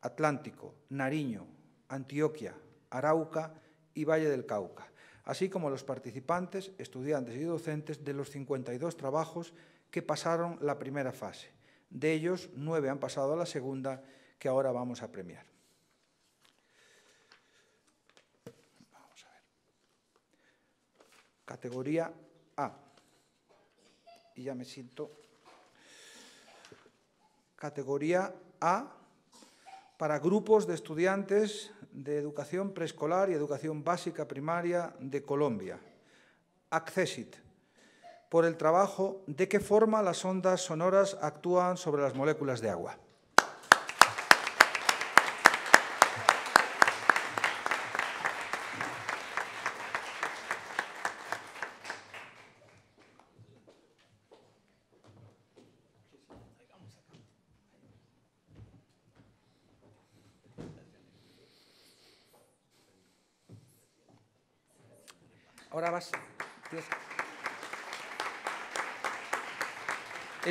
Atlántico, Nariño, Antioquia, Arauca y Valle del Cauca, así como a los participantes, estudiantes y docentes de los 52 trabajos que pasaron la primera fase de ellos, nueve han pasado a la segunda, que ahora vamos a premiar. Vamos a ver. Categoría A. Y ya me siento. Categoría A para grupos de estudiantes de educación preescolar y educación básica primaria de Colombia. ACCESIT por el trabajo de qué forma las ondas sonoras actúan sobre las moléculas de agua.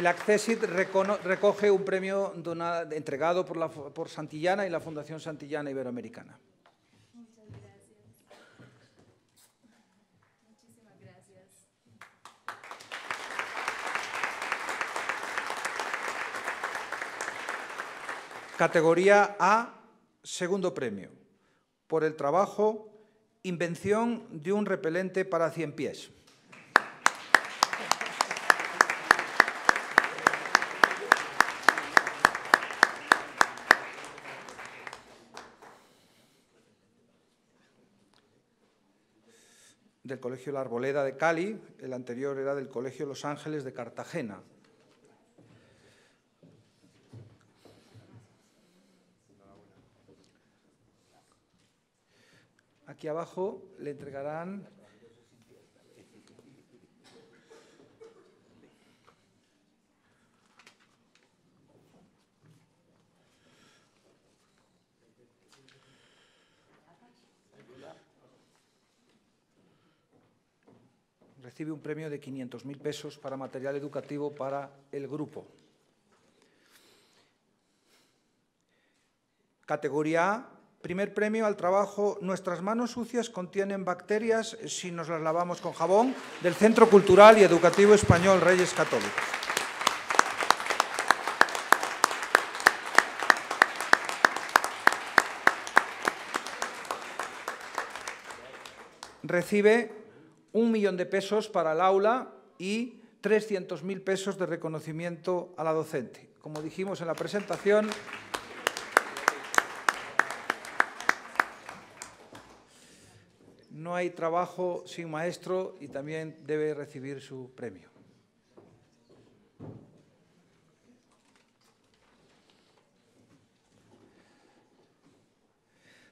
El Accessit recoge un premio entregado por, por Santillana y la Fundación Santillana Iberoamericana. Categoría A, segundo premio, por el trabajo Invención de un repelente para cien pies. del Colegio La Arboleda de Cali, el anterior era del Colegio Los Ángeles de Cartagena. Aquí abajo le entregarán recibe un premio de 500.000 pesos para material educativo para el grupo. Categoría A, primer premio al trabajo Nuestras manos sucias contienen bacterias si nos las lavamos con jabón del Centro Cultural y Educativo Español Reyes Católicos. Recibe un millón de pesos para el aula y 300.000 pesos de reconocimiento a la docente. Como dijimos en la presentación, no hay trabajo sin maestro y también debe recibir su premio.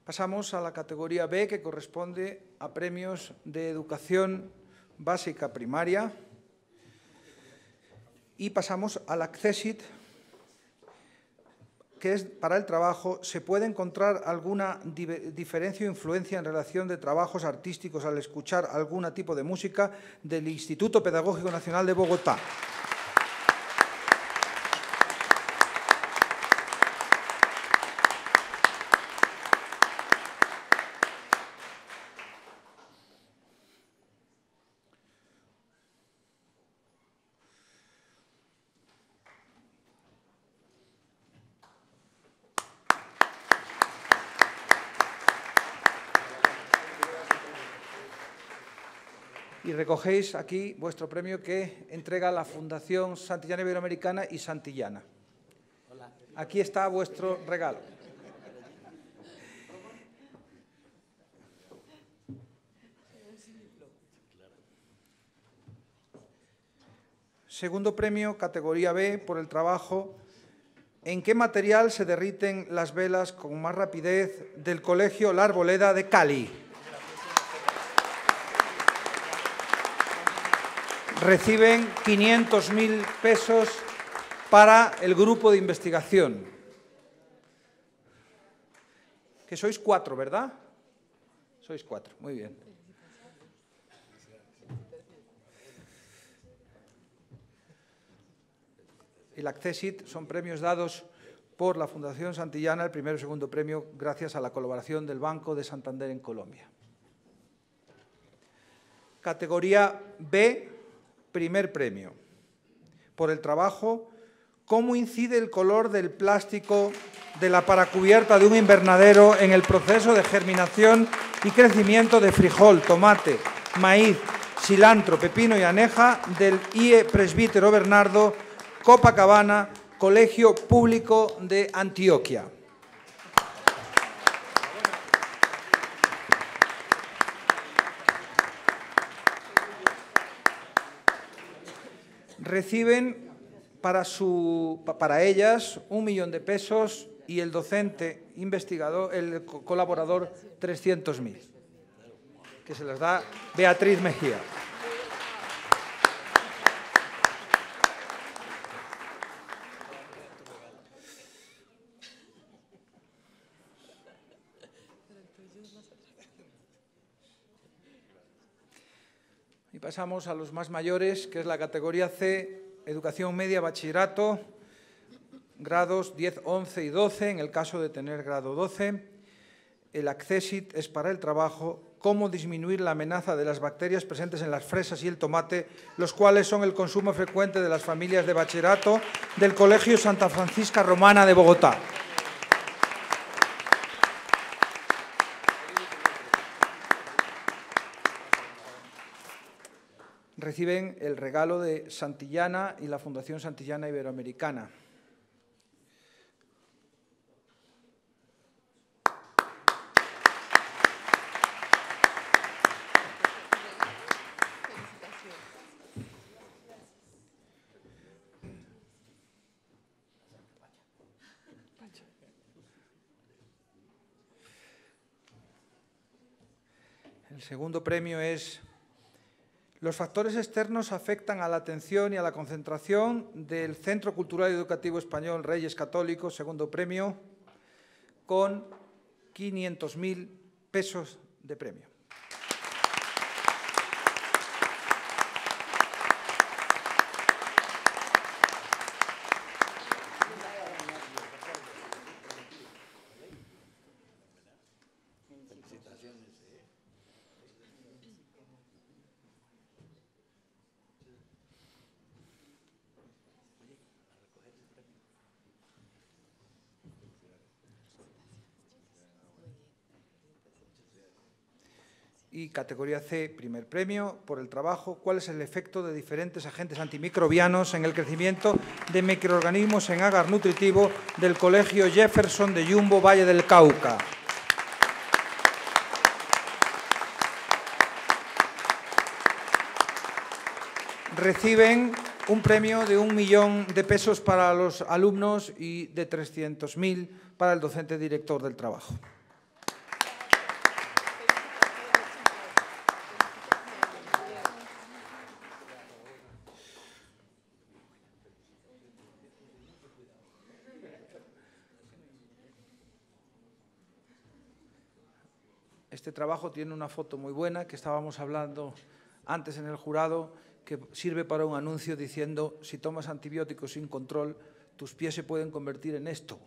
Pasamos a la categoría B, que corresponde a premios de educación básica primaria. Y pasamos al Accessit, que es para el trabajo. ¿Se puede encontrar alguna diferencia o influencia en relación de trabajos artísticos al escuchar algún tipo de música del Instituto Pedagógico Nacional de Bogotá? recogéis aquí vuestro premio que entrega la Fundación Santillana Iberoamericana y Santillana. Aquí está vuestro regalo. Segundo premio, categoría B, por el trabajo ¿En qué material se derriten las velas con más rapidez del Colegio La Arboleda de Cali? reciben 500.000 pesos para el grupo de investigación. Que sois cuatro, ¿verdad? Sois cuatro, muy bien. El Accessit son premios dados por la Fundación Santillana, el primero y segundo premio, gracias a la colaboración del Banco de Santander en Colombia. Categoría B, Primer premio. Por el trabajo, ¿cómo incide el color del plástico de la paracubierta de un invernadero en el proceso de germinación y crecimiento de frijol, tomate, maíz, cilantro, pepino y aneja del IE Presbítero Bernardo, Copacabana, Colegio Público de Antioquia? reciben para, su, para ellas un millón de pesos y el docente investigador, el colaborador, 300.000, que se las da Beatriz Mejía. Pasamos a los más mayores, que es la categoría C, educación media, bachillerato, grados 10, 11 y 12, en el caso de tener grado 12. El Accessit es para el trabajo, cómo disminuir la amenaza de las bacterias presentes en las fresas y el tomate, los cuales son el consumo frecuente de las familias de bachillerato del Colegio Santa Francisca Romana de Bogotá. reciben el regalo de Santillana y la Fundación Santillana Iberoamericana. El segundo premio es los factores externos afectan a la atención y a la concentración del Centro Cultural y Educativo Español Reyes Católicos, segundo premio, con 500.000 pesos de premio. categoría C, primer premio, por el trabajo, cuál es el efecto de diferentes agentes antimicrobianos en el crecimiento de microorganismos en agar nutritivo del Colegio Jefferson de Yumbo, Valle del Cauca. Reciben un premio de un millón de pesos para los alumnos y de 300.000 para el docente director del trabajo. Este trabajo tiene una foto muy buena que estábamos hablando antes en el jurado, que sirve para un anuncio diciendo, si tomas antibióticos sin control, tus pies se pueden convertir en esto.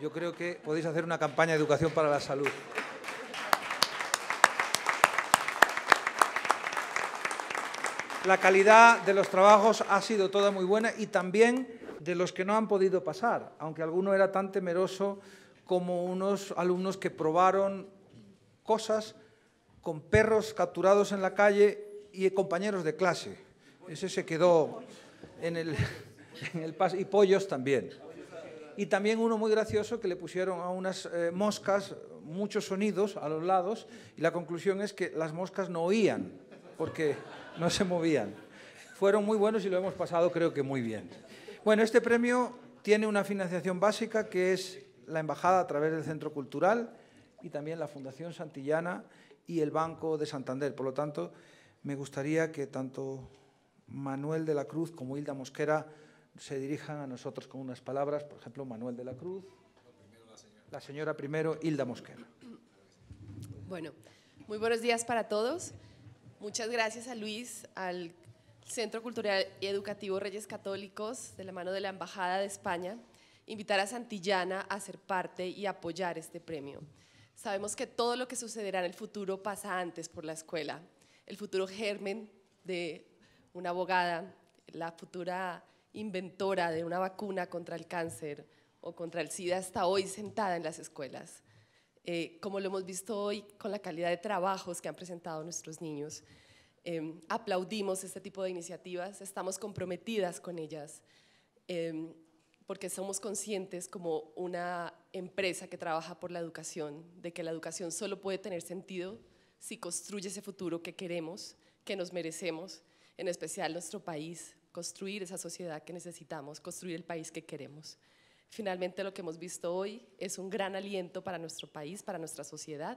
Yo creo que podéis hacer una campaña de educación para la salud. La calidad de los trabajos ha sido toda muy buena y también de los que no han podido pasar, aunque alguno era tan temeroso como unos alumnos que probaron cosas con perros capturados en la calle y compañeros de clase. Ese se quedó en el, en y pollos también. Y también uno muy gracioso que le pusieron a unas eh, moscas muchos sonidos a los lados y la conclusión es que las moscas no oían porque no se movían. Fueron muy buenos y lo hemos pasado creo que muy bien. Bueno, este premio tiene una financiación básica que es la Embajada a través del Centro Cultural y también la Fundación Santillana y el Banco de Santander. Por lo tanto, me gustaría que tanto Manuel de la Cruz como Hilda Mosquera se dirijan a nosotros con unas palabras. Por ejemplo, Manuel de la Cruz. La señora. primero, Hilda Mosquera. Bueno, muy buenos días para todos. Muchas gracias a Luis, al Centro Cultural y Educativo Reyes Católicos, de la mano de la Embajada de España, invitar a Santillana a ser parte y apoyar este premio. Sabemos que todo lo que sucederá en el futuro pasa antes por la escuela. El futuro germen de una abogada, la futura inventora de una vacuna contra el cáncer o contra el SIDA está hoy sentada en las escuelas. Eh, como lo hemos visto hoy con la calidad de trabajos que han presentado nuestros niños, em, aplaudimos este tipo de iniciativas, estamos comprometidas con ellas. Eh, porque somos conscientes como una empresa que trabaja por la educación, de que la educación solo puede tener sentido si construye ese futuro que queremos, que nos merecemos, en especial nuestro país, construir esa sociedad que necesitamos, construir el país que queremos. Finalmente lo que hemos visto hoy es un gran aliento para nuestro país, para nuestra sociedad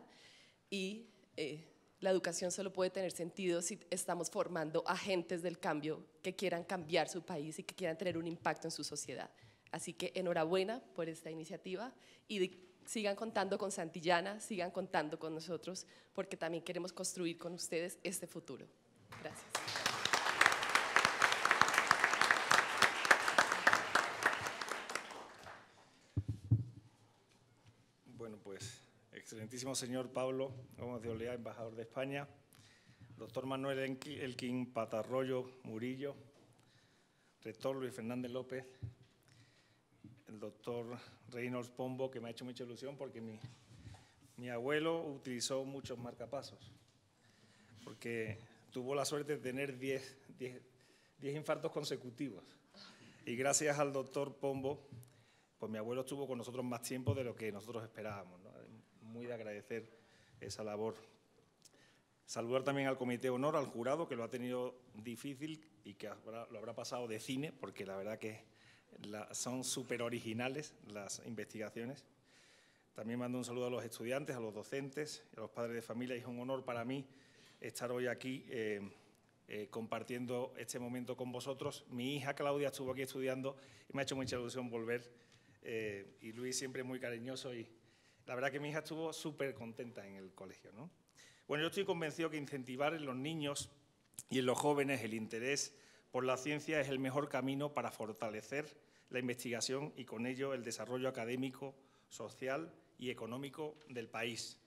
y eh, la educación solo puede tener sentido si estamos formando agentes del cambio que quieran cambiar su país y que quieran tener un impacto en su sociedad. Así que enhorabuena por esta iniciativa y sigan contando con Santillana, sigan contando con nosotros, porque también queremos construir con ustedes este futuro. Gracias. Bueno, pues, excelentísimo señor Pablo Gómez de Olea, embajador de España, doctor Manuel Elkin Patarroyo Murillo, rector Luis Fernández López, el doctor Reynolds Pombo, que me ha hecho mucha ilusión porque mi, mi abuelo utilizó muchos marcapasos, porque tuvo la suerte de tener 10 infartos consecutivos. Y gracias al doctor Pombo, pues mi abuelo estuvo con nosotros más tiempo de lo que nosotros esperábamos. Muy de agradecer esa labor. Saludar también al Comité de Honor, al jurado, que lo ha tenido difícil y que lo habrá pasado de cine, porque la verdad que son súper originales las investigaciones. También mando un saludo a los estudiantes, a los docentes, a los padres de familia. Es un honor para mí estar hoy aquí eh, eh, compartiendo este momento con vosotros. Mi hija Claudia estuvo aquí estudiando y me ha hecho mucha ilusión volver. Eh, y Luis siempre muy cariñoso y la verdad que mi hija estuvo súper contenta en el colegio. Bueno, yo estoy convencido que incentivar en los niños y en los jóvenes el interés por la ciencia es el mejor camino para fortalecer la investigación y con ello el desarrollo académico, social y económico del país.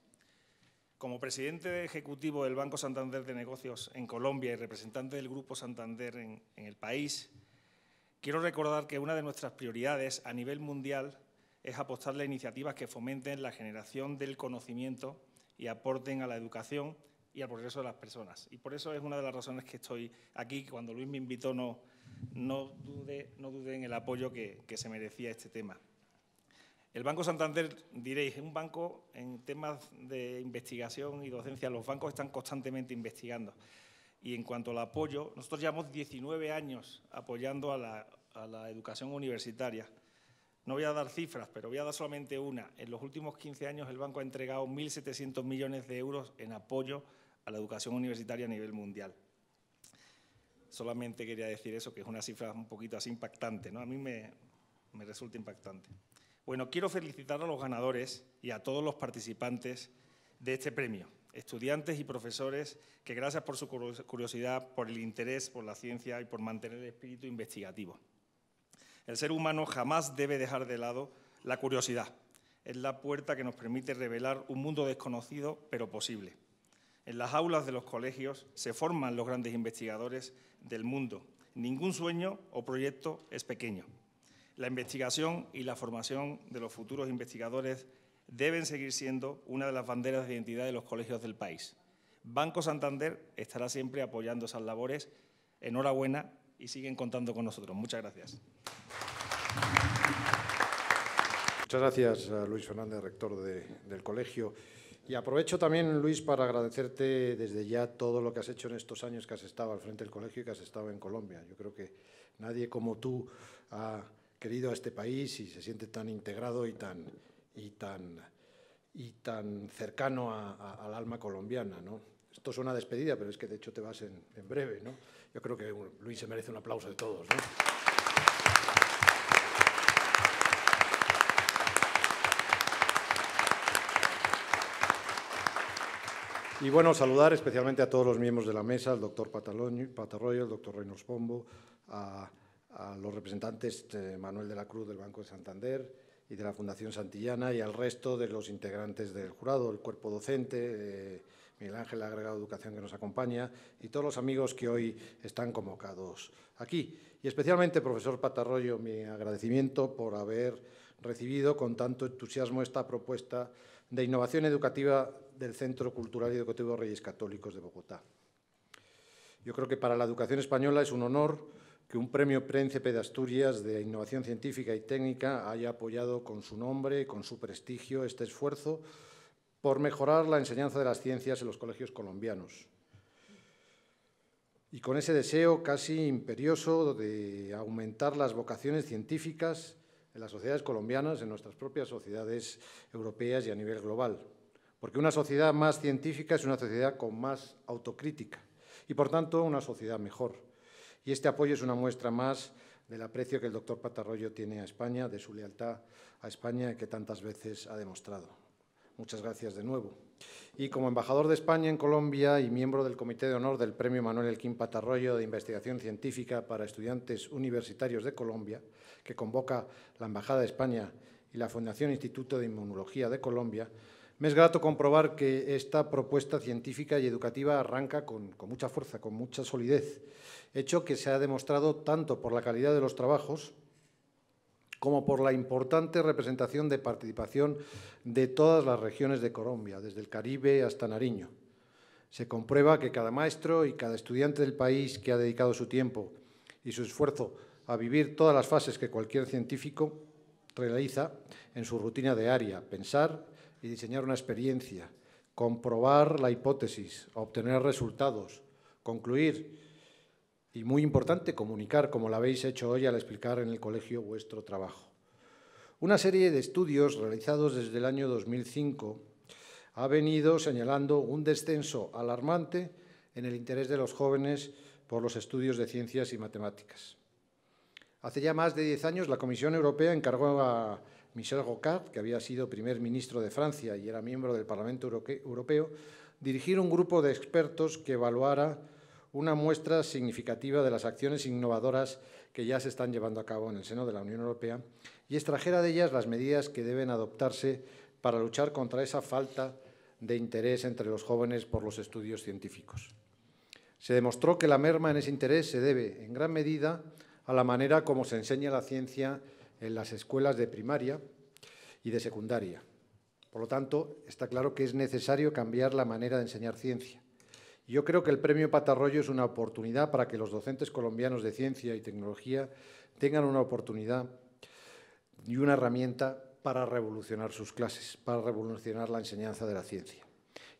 Como presidente ejecutivo del Banco Santander de Negocios en Colombia y representante del Grupo Santander en, el país, quiero recordar que una de nuestras prioridades a nivel mundial es apostar a iniciativas que fomenten la generación del conocimiento y aporten a la educación y al progreso de las personas. Y por eso es una de las razones que estoy aquí, que cuando Luis me invitó no, no, dude, no dude en el apoyo que, que se merecía este tema. El Banco Santander, diréis, es un banco en temas de investigación y docencia. Los bancos están constantemente investigando. Y en cuanto al apoyo, nosotros llevamos 19 años apoyando a la, a la educación universitaria. No voy a dar cifras, pero voy a dar solamente una. En los últimos 15 años el banco ha entregado 1.700 millones de euros en apoyo a la educación universitaria a nivel mundial. Solamente quería decir eso, que es una cifra un poquito así impactante, ¿no? A mí me, me resulta impactante. Bueno, quiero felicitar a los ganadores y a todos los participantes de este premio, estudiantes y profesores que gracias por su curiosidad, por el interés por la ciencia y por mantener el espíritu investigativo. El ser humano jamás debe dejar de lado la curiosidad. Es la puerta que nos permite revelar un mundo desconocido pero posible. En las aulas de los colegios se forman los grandes investigadores del mundo. Ningún sueño o proyecto es pequeño. La investigación y la formación de los futuros investigadores deben seguir siendo una de las banderas de identidad de los colegios del país. Banco Santander estará siempre apoyando esas labores. Enhorabuena y siguen contando con nosotros. Muchas gracias. Muchas gracias Luis Fernández, rector del colegio. Y aprovecho también, Luis, para agradecerte desde ya todo lo que has hecho en estos años que has estado al frente del colegio y que has estado en Colombia. Yo creo que nadie como tú ha querido a este país y se siente tan integrado y tan, y tan, y tan cercano al alma colombiana. ¿no? Esto es una despedida, pero es que de hecho te vas en, breve. ¿no? Yo creo que Luis se merece un aplauso de todos. Y bueno, saludar especialmente a todos los miembros de la mesa, al doctor Patarroyo, al doctor Reynos Pombo, a, los representantes eh, Manuel de la Cruz del Banco de Santander, y de la Fundación Santillana y al resto de los integrantes del jurado, el cuerpo docente, eh, Miguel Ángel Agregado de Educación que nos acompaña y todos los amigos que hoy están convocados aquí. Y especialmente, profesor Patarroyo, mi agradecimiento por haber recibido con tanto entusiasmo esta propuesta de innovación educativa del Centro Cultural y Educativo Reyes Católicos de Bogotá. Yo creo que para la educación española es un honor que un premio Príncipe de Asturias de Innovación Científica y Técnica haya apoyado con su nombre y con su prestigio este esfuerzo por mejorar la enseñanza de las ciencias en los colegios colombianos. Y con ese deseo casi imperioso de aumentar las vocaciones científicas en las sociedades colombianas, en nuestras propias sociedades europeas y a nivel global. Porque una sociedad más científica es una sociedad con más autocrítica y, por tanto, una sociedad mejor. Y este apoyo es una muestra más del aprecio que el doctor Patarroyo tiene a España, de su lealtad a España que tantas veces ha demostrado. Muchas gracias de nuevo. Y como embajador de España en Colombia y miembro del Comité de Honor del Premio Manuel Elquín Patarroyo de Investigación Científica para Estudiantes Universitarios de Colombia, que convoca la Embajada de España y la Fundación Instituto de Inmunología de Colombia, me es grato comprobar que esta propuesta científica y educativa arranca con, mucha fuerza, con mucha solidez, hecho que se ha demostrado tanto por la calidad de los trabajos como por la importante representación de participación de todas las regiones de Colombia, desde el Caribe hasta Nariño. Se comprueba que cada maestro y cada estudiante del país que ha dedicado su tiempo y su esfuerzo a vivir todas las fases que cualquier científico realiza en su rutina diaria, pensar, y diseñar una experiencia, comprobar la hipótesis, obtener resultados, concluir y, muy importante, comunicar, como lo habéis hecho hoy al explicar en el colegio vuestro trabajo. Una serie de estudios realizados desde el año 2005 ha venido señalando un descenso alarmante en el interés de los jóvenes por los estudios de ciencias y matemáticas. Hace ya más de 10 años la Comisión Europea encargó a Michel Rocard, que había sido primer ministro de Francia y era miembro del Parlamento Europeo, dirigir un grupo de expertos que evaluara una muestra significativa de las acciones innovadoras que ya se están llevando a cabo en el seno de la Unión Europea y extrajera de ellas las medidas que deben adoptarse para luchar contra esa falta de interés entre los jóvenes por los estudios científicos. Se demostró que la merma en ese interés se debe, en gran medida, a la manera como se enseña la ciencia en las escuelas de primaria y de secundaria. Por lo tanto, está claro que es necesario cambiar la manera de enseñar ciencia. Yo creo que el premio Patarroyo es una oportunidad para que los docentes colombianos de ciencia y tecnología tengan una oportunidad y una herramienta para revolucionar sus clases, para revolucionar la enseñanza de la ciencia.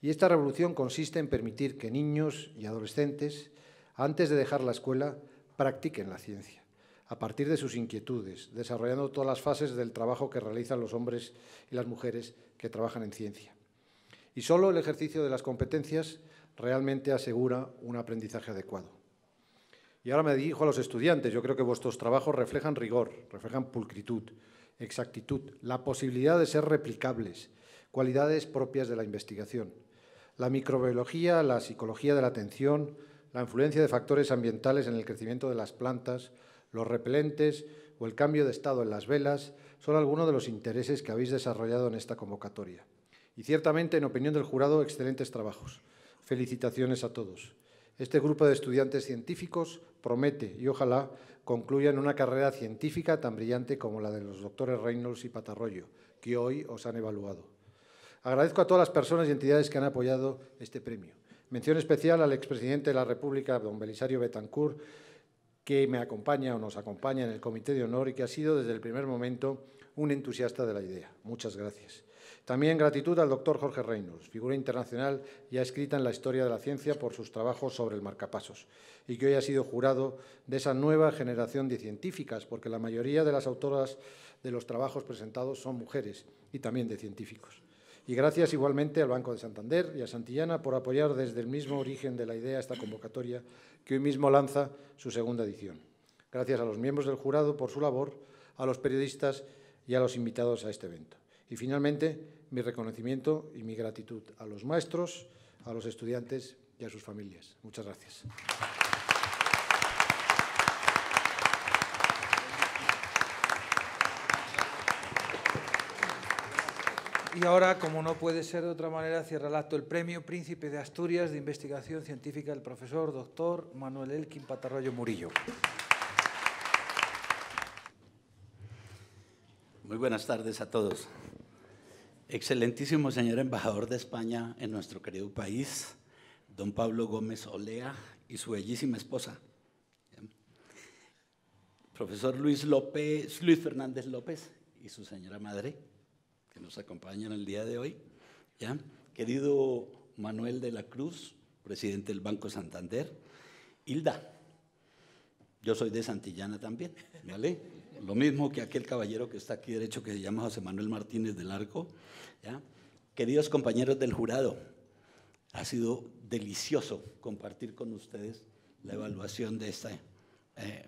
Y esta revolución consiste en permitir que niños y adolescentes, antes de dejar la escuela, practiquen la ciencia a partir de sus inquietudes, desarrollando todas las fases del trabajo que realizan los hombres y las mujeres que trabajan en ciencia. Y solo el ejercicio de las competencias realmente asegura un aprendizaje adecuado. Y ahora me dirijo a los estudiantes. Yo creo que vuestros trabajos reflejan rigor, reflejan pulcritud, exactitud, la posibilidad de ser replicables, cualidades propias de la investigación. La microbiología, la psicología de la atención, la influencia de factores ambientales en el crecimiento de las plantas, los repelentes o el cambio de estado en las velas son algunos de los intereses que habéis desarrollado en esta convocatoria. Y ciertamente, en opinión del jurado, excelentes trabajos. Felicitaciones a todos. Este grupo de estudiantes científicos promete y ojalá concluyan una carrera científica tan brillante como la de los doctores Reynolds y Patarroyo, que hoy os han evaluado. Agradezco a todas las personas y entidades que han apoyado este premio. Mención especial al expresidente de la República, don Belisario Betancourt, que me acompaña o nos acompaña en el Comité de Honor y que ha sido desde el primer momento un entusiasta de la idea. Muchas gracias. También gratitud al doctor Jorge Reynolds, figura internacional ya escrita en la historia de la ciencia por sus trabajos sobre el marcapasos, y que hoy ha sido jurado de esa nueva generación de científicas, porque la mayoría de las autoras de los trabajos presentados son mujeres y también de científicos. Y gracias igualmente al Banco de Santander y a Santillana por apoyar desde el mismo origen de la idea esta convocatoria que hoy mismo lanza su segunda edición. Gracias a los miembros del jurado por su labor, a los periodistas y a los invitados a este evento. Y finalmente, mi reconocimiento y mi gratitud a los maestros, a los estudiantes y a sus familias. Muchas gracias. Y ahora, como no puede ser de otra manera, cierra el acto el Premio Príncipe de Asturias de Investigación Científica del profesor doctor Manuel Elkin Patarroyo Murillo. Muy buenas tardes a todos. Excelentísimo señor embajador de España en nuestro querido país, don Pablo Gómez Olea y su bellísima esposa, profesor Luis, López, Luis Fernández López y su señora madre que nos acompañan el día de hoy. ¿ya? Querido Manuel de la Cruz, presidente del Banco Santander. Hilda, yo soy de Santillana también, ¿vale? Lo mismo que aquel caballero que está aquí derecho que se llama José Manuel Martínez del Arco. ¿ya? Queridos compañeros del jurado, ha sido delicioso compartir con ustedes la evaluación de esta eh,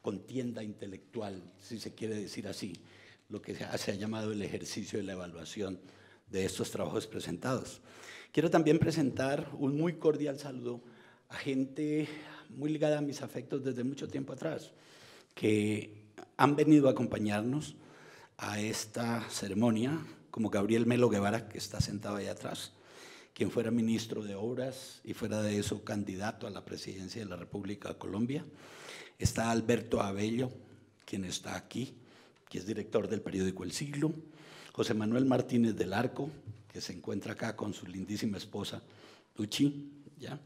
contienda intelectual, si se quiere decir así, lo que se ha, llamado el ejercicio de la evaluación de estos trabajos presentados. Quiero también presentar un muy cordial saludo a gente muy ligada a mis afectos desde mucho tiempo atrás, que han venido a acompañarnos a esta ceremonia, como Gabriel Melo Guevara, que está sentado allá atrás, quien fuera ministro de Obras y fuera de eso candidato a la presidencia de la República de Colombia. Está Alberto Abello, quien está aquí, que es director del periódico El Siglo, José Manuel Martínez del Arco, que se encuentra acá con su lindísima esposa, Luchi, ¿ya?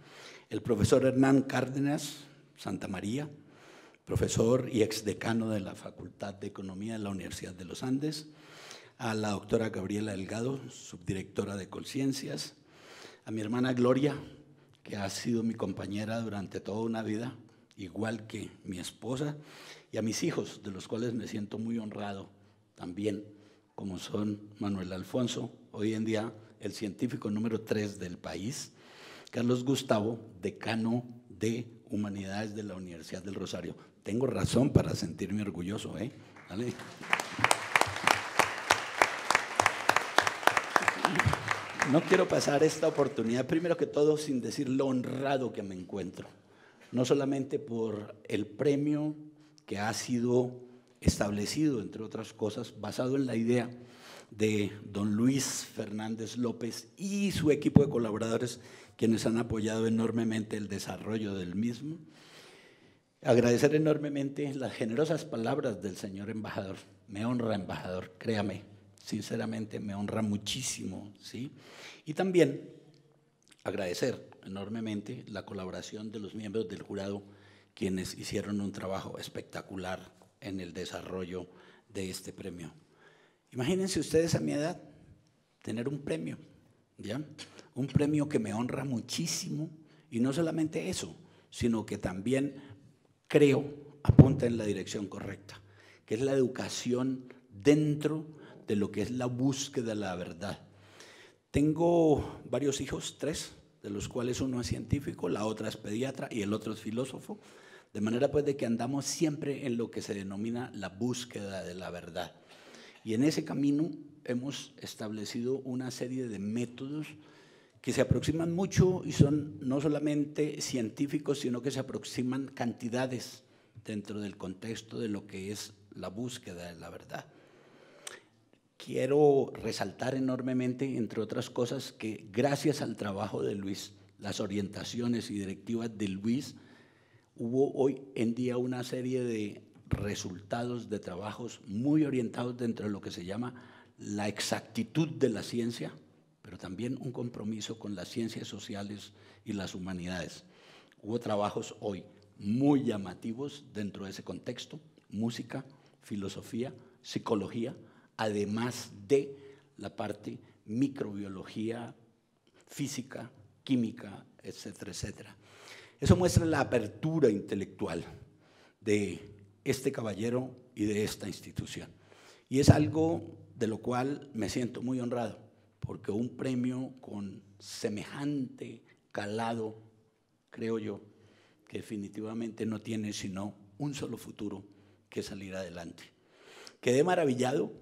el profesor Hernán Cárdenas Santa María, profesor y exdecano de la Facultad de Economía de la Universidad de los Andes, a la doctora Gabriela Delgado, subdirectora de Conciencias, a mi hermana Gloria, que ha sido mi compañera durante toda una vida, igual que mi esposa, y a mis hijos, de los cuales me siento muy honrado también, como son Manuel Alfonso, hoy en día el científico número 3 del país, Carlos Gustavo, decano de Humanidades de la Universidad del Rosario. Tengo razón para sentirme orgulloso, ¿eh? No quiero pasar esta oportunidad, primero que todo, sin decir lo honrado que me encuentro, no solamente por el premio que ha sido establecido, entre otras cosas, basado en la idea de don Luis Fernández López y su equipo de colaboradores, quienes han apoyado enormemente el desarrollo del mismo. Agradecer enormemente las generosas palabras del señor embajador. Me honra, embajador, créame, sinceramente me honra muchísimo. ¿sí? Y también agradecer enormemente la colaboración de los miembros del jurado quienes hicieron un trabajo espectacular en el desarrollo de este premio. Imagínense ustedes a mi edad tener un premio, ¿ya? Un premio que me honra muchísimo y no solamente eso, sino que también creo apunta en la dirección correcta, que es la educación dentro de lo que es la búsqueda de la verdad. Tengo varios hijos, tres, de los cuales uno es científico, la otra es pediatra y el otro es filósofo. De manera pues de que andamos siempre en lo que se denomina la búsqueda de la verdad. Y en ese camino hemos establecido una serie de métodos que se aproximan mucho y son no solamente científicos, sino que se aproximan cantidades dentro del contexto de lo que es la búsqueda de la verdad. Quiero resaltar enormemente, entre otras cosas, que gracias al trabajo de Luis, las orientaciones y directivas de Luis, hubo hoy en día una serie de resultados de trabajos muy orientados dentro de lo que se llama la exactitud de la ciencia, pero también un compromiso con las ciencias sociales y las humanidades. Hubo trabajos hoy muy llamativos dentro de ese contexto, música, filosofía, psicología, además de la parte microbiología, física, química, etcétera, etcétera. Eso muestra la apertura intelectual de este caballero y de esta institución. Y es algo de lo cual me siento muy honrado, porque un premio con semejante calado, creo yo, que definitivamente no tiene sino un solo futuro que salir adelante. Quedé maravillado,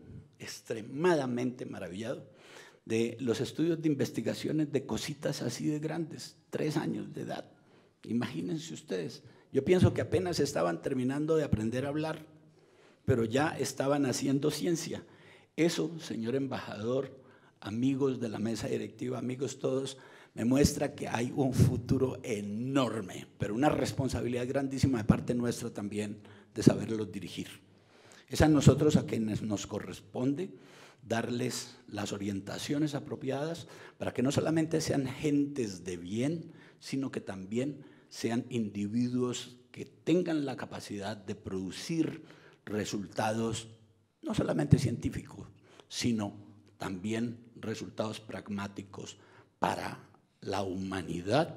extremadamente maravillado, de los estudios de investigaciones de cositas así de grandes, tres años de edad, Imagínense ustedes, yo pienso que apenas estaban terminando de aprender a hablar, pero ya estaban haciendo ciencia. Eso, señor embajador, amigos de la mesa directiva, amigos todos, me muestra que hay un futuro enorme, pero una responsabilidad grandísima de parte nuestra también de saberlo dirigir. Es a nosotros a quienes nos corresponde darles las orientaciones apropiadas para que no solamente sean gentes de bien, sino que también sean individuos que tengan la capacidad de producir resultados no solamente científicos, sino también resultados pragmáticos para la humanidad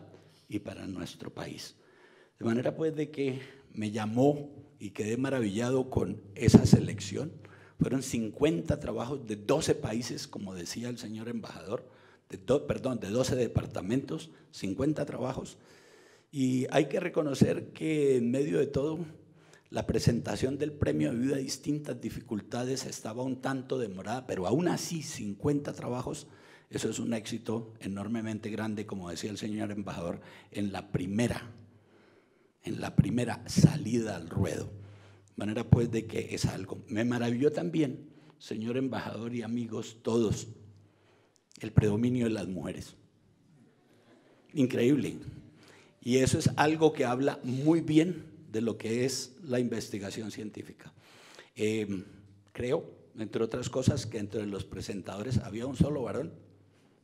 y para nuestro país. De manera pues de que me llamó y quedé maravillado con esa selección. Fueron 50 trabajos de 12 países, como decía el señor embajador de perdón, de 12 departamentos, 50 trabajos. Y hay que reconocer que en medio de todo, la presentación del premio debido a distintas dificultades estaba un tanto demorada, pero aún así 50 trabajos, eso es un éxito enormemente grande, como decía el señor embajador, en la primera, en la primera salida al ruedo. manera pues de que es algo. Me maravilló también, señor embajador y amigos todos, el predominio de las mujeres. Increíble. Y eso es algo que habla muy bien de lo que es la investigación científica. Eh, creo, entre otras cosas, que entre los presentadores había un solo varón,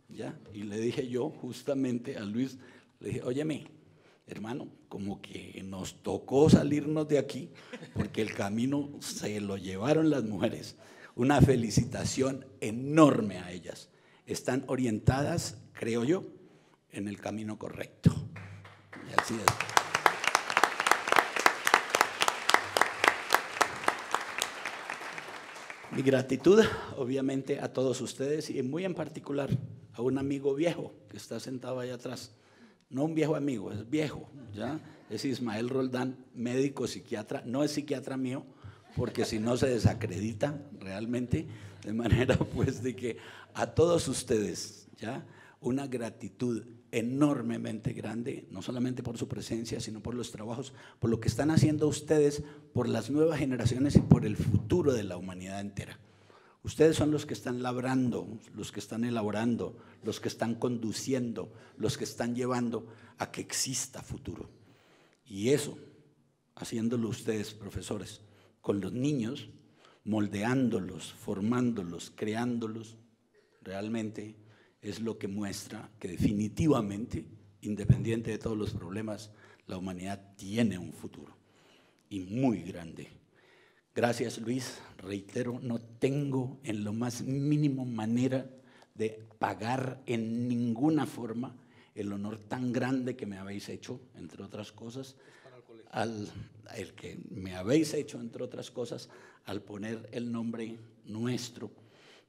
¿ya? Y le dije yo justamente a Luis, le dije, óyeme, hermano, como que nos tocó salirnos de aquí porque el camino se lo llevaron las mujeres. Una felicitación enorme a ellas están orientadas, creo yo, en el camino correcto. Y Así es. Mi gratitud, obviamente, a todos ustedes y muy en particular a un amigo viejo que está sentado allá atrás. No un viejo amigo, es viejo, ¿ya? Es Ismael Roldán, médico psiquiatra, no es psiquiatra mío, porque si no se desacredita realmente, de manera pues de que a todos ustedes, ¿ya? Una gratitud enormemente grande, no solamente por su presencia, sino por los trabajos, por lo que están haciendo ustedes, por las nuevas generaciones y por el futuro de la humanidad entera. Ustedes son los que están labrando, los que están elaborando, los que están conduciendo, los que están llevando a que exista futuro. Y eso, haciéndolo ustedes, profesores, con los niños, moldeándolos, formándolos, creándolos, realmente es lo que muestra que definitivamente, independiente de todos los problemas, la humanidad tiene un futuro y muy grande. Gracias Luis, reitero, no tengo en lo más mínimo manera de pagar en ninguna forma el honor tan grande que me habéis hecho, entre otras cosas, al, el que me habéis hecho, entre otras cosas, al poner el nombre nuestro,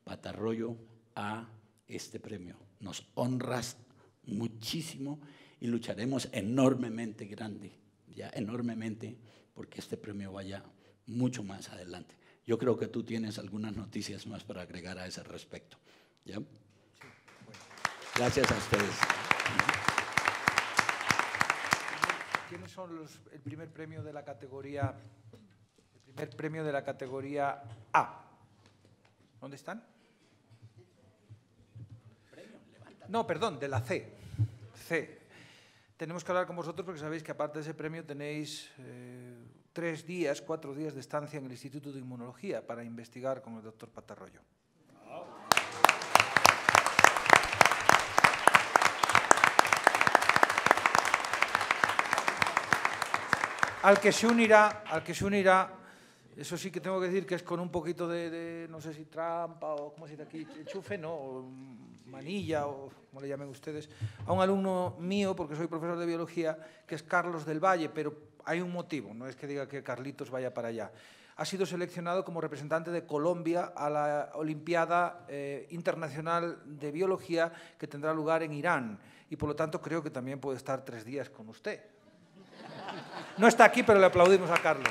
Patarroyo, a este premio. Nos honras muchísimo y lucharemos enormemente grande, ya enormemente, porque este premio vaya mucho más adelante. Yo creo que tú tienes algunas noticias más para agregar a ese respecto. ¿ya? Gracias a ustedes. ¿Quiénes son los, el primer premio de la categoría? El primer premio de la categoría A. ¿Dónde están? No, perdón, de la C. C. Tenemos que hablar con vosotros porque sabéis que aparte de ese premio tenéis eh, tres días, cuatro días de estancia en el Instituto de Inmunología para investigar con el doctor Patarroyo. Al que se unirá, al que se unirá eso sí que tengo que decir que es con un poquito de, no sé si trampa o ¿cómo se dice aquí, enchufe, ¿no? O manilla o como le llamen ustedes, a un alumno mío, porque soy profesor de biología, que es Carlos del Valle, pero hay un motivo, no es que diga que Carlitos vaya para allá. Ha sido seleccionado como representante de Colombia a la Olimpiada eh, Internacional de Biología que tendrá lugar en Irán y por lo tanto creo que también puede estar tres días con usted. No está aquí, pero le aplaudimos a Carlos.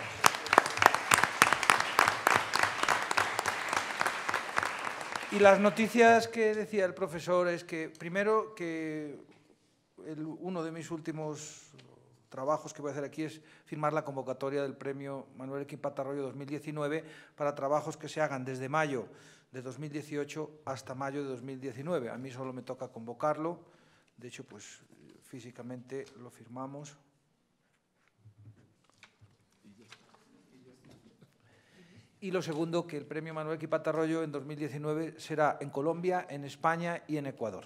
Y las noticias que decía el profesor es que, primero, que uno de mis últimos trabajos que voy a hacer aquí es firmar la convocatoria del premio Manuel Equipatarroyo 2019 para trabajos que se hagan desde mayo de 2018 hasta mayo de 2019. A mí solo me toca convocarlo. De hecho, pues físicamente lo firmamos. Y lo segundo, que el premio Manuel Patarroyo en 2019 será en Colombia, en España y en Ecuador.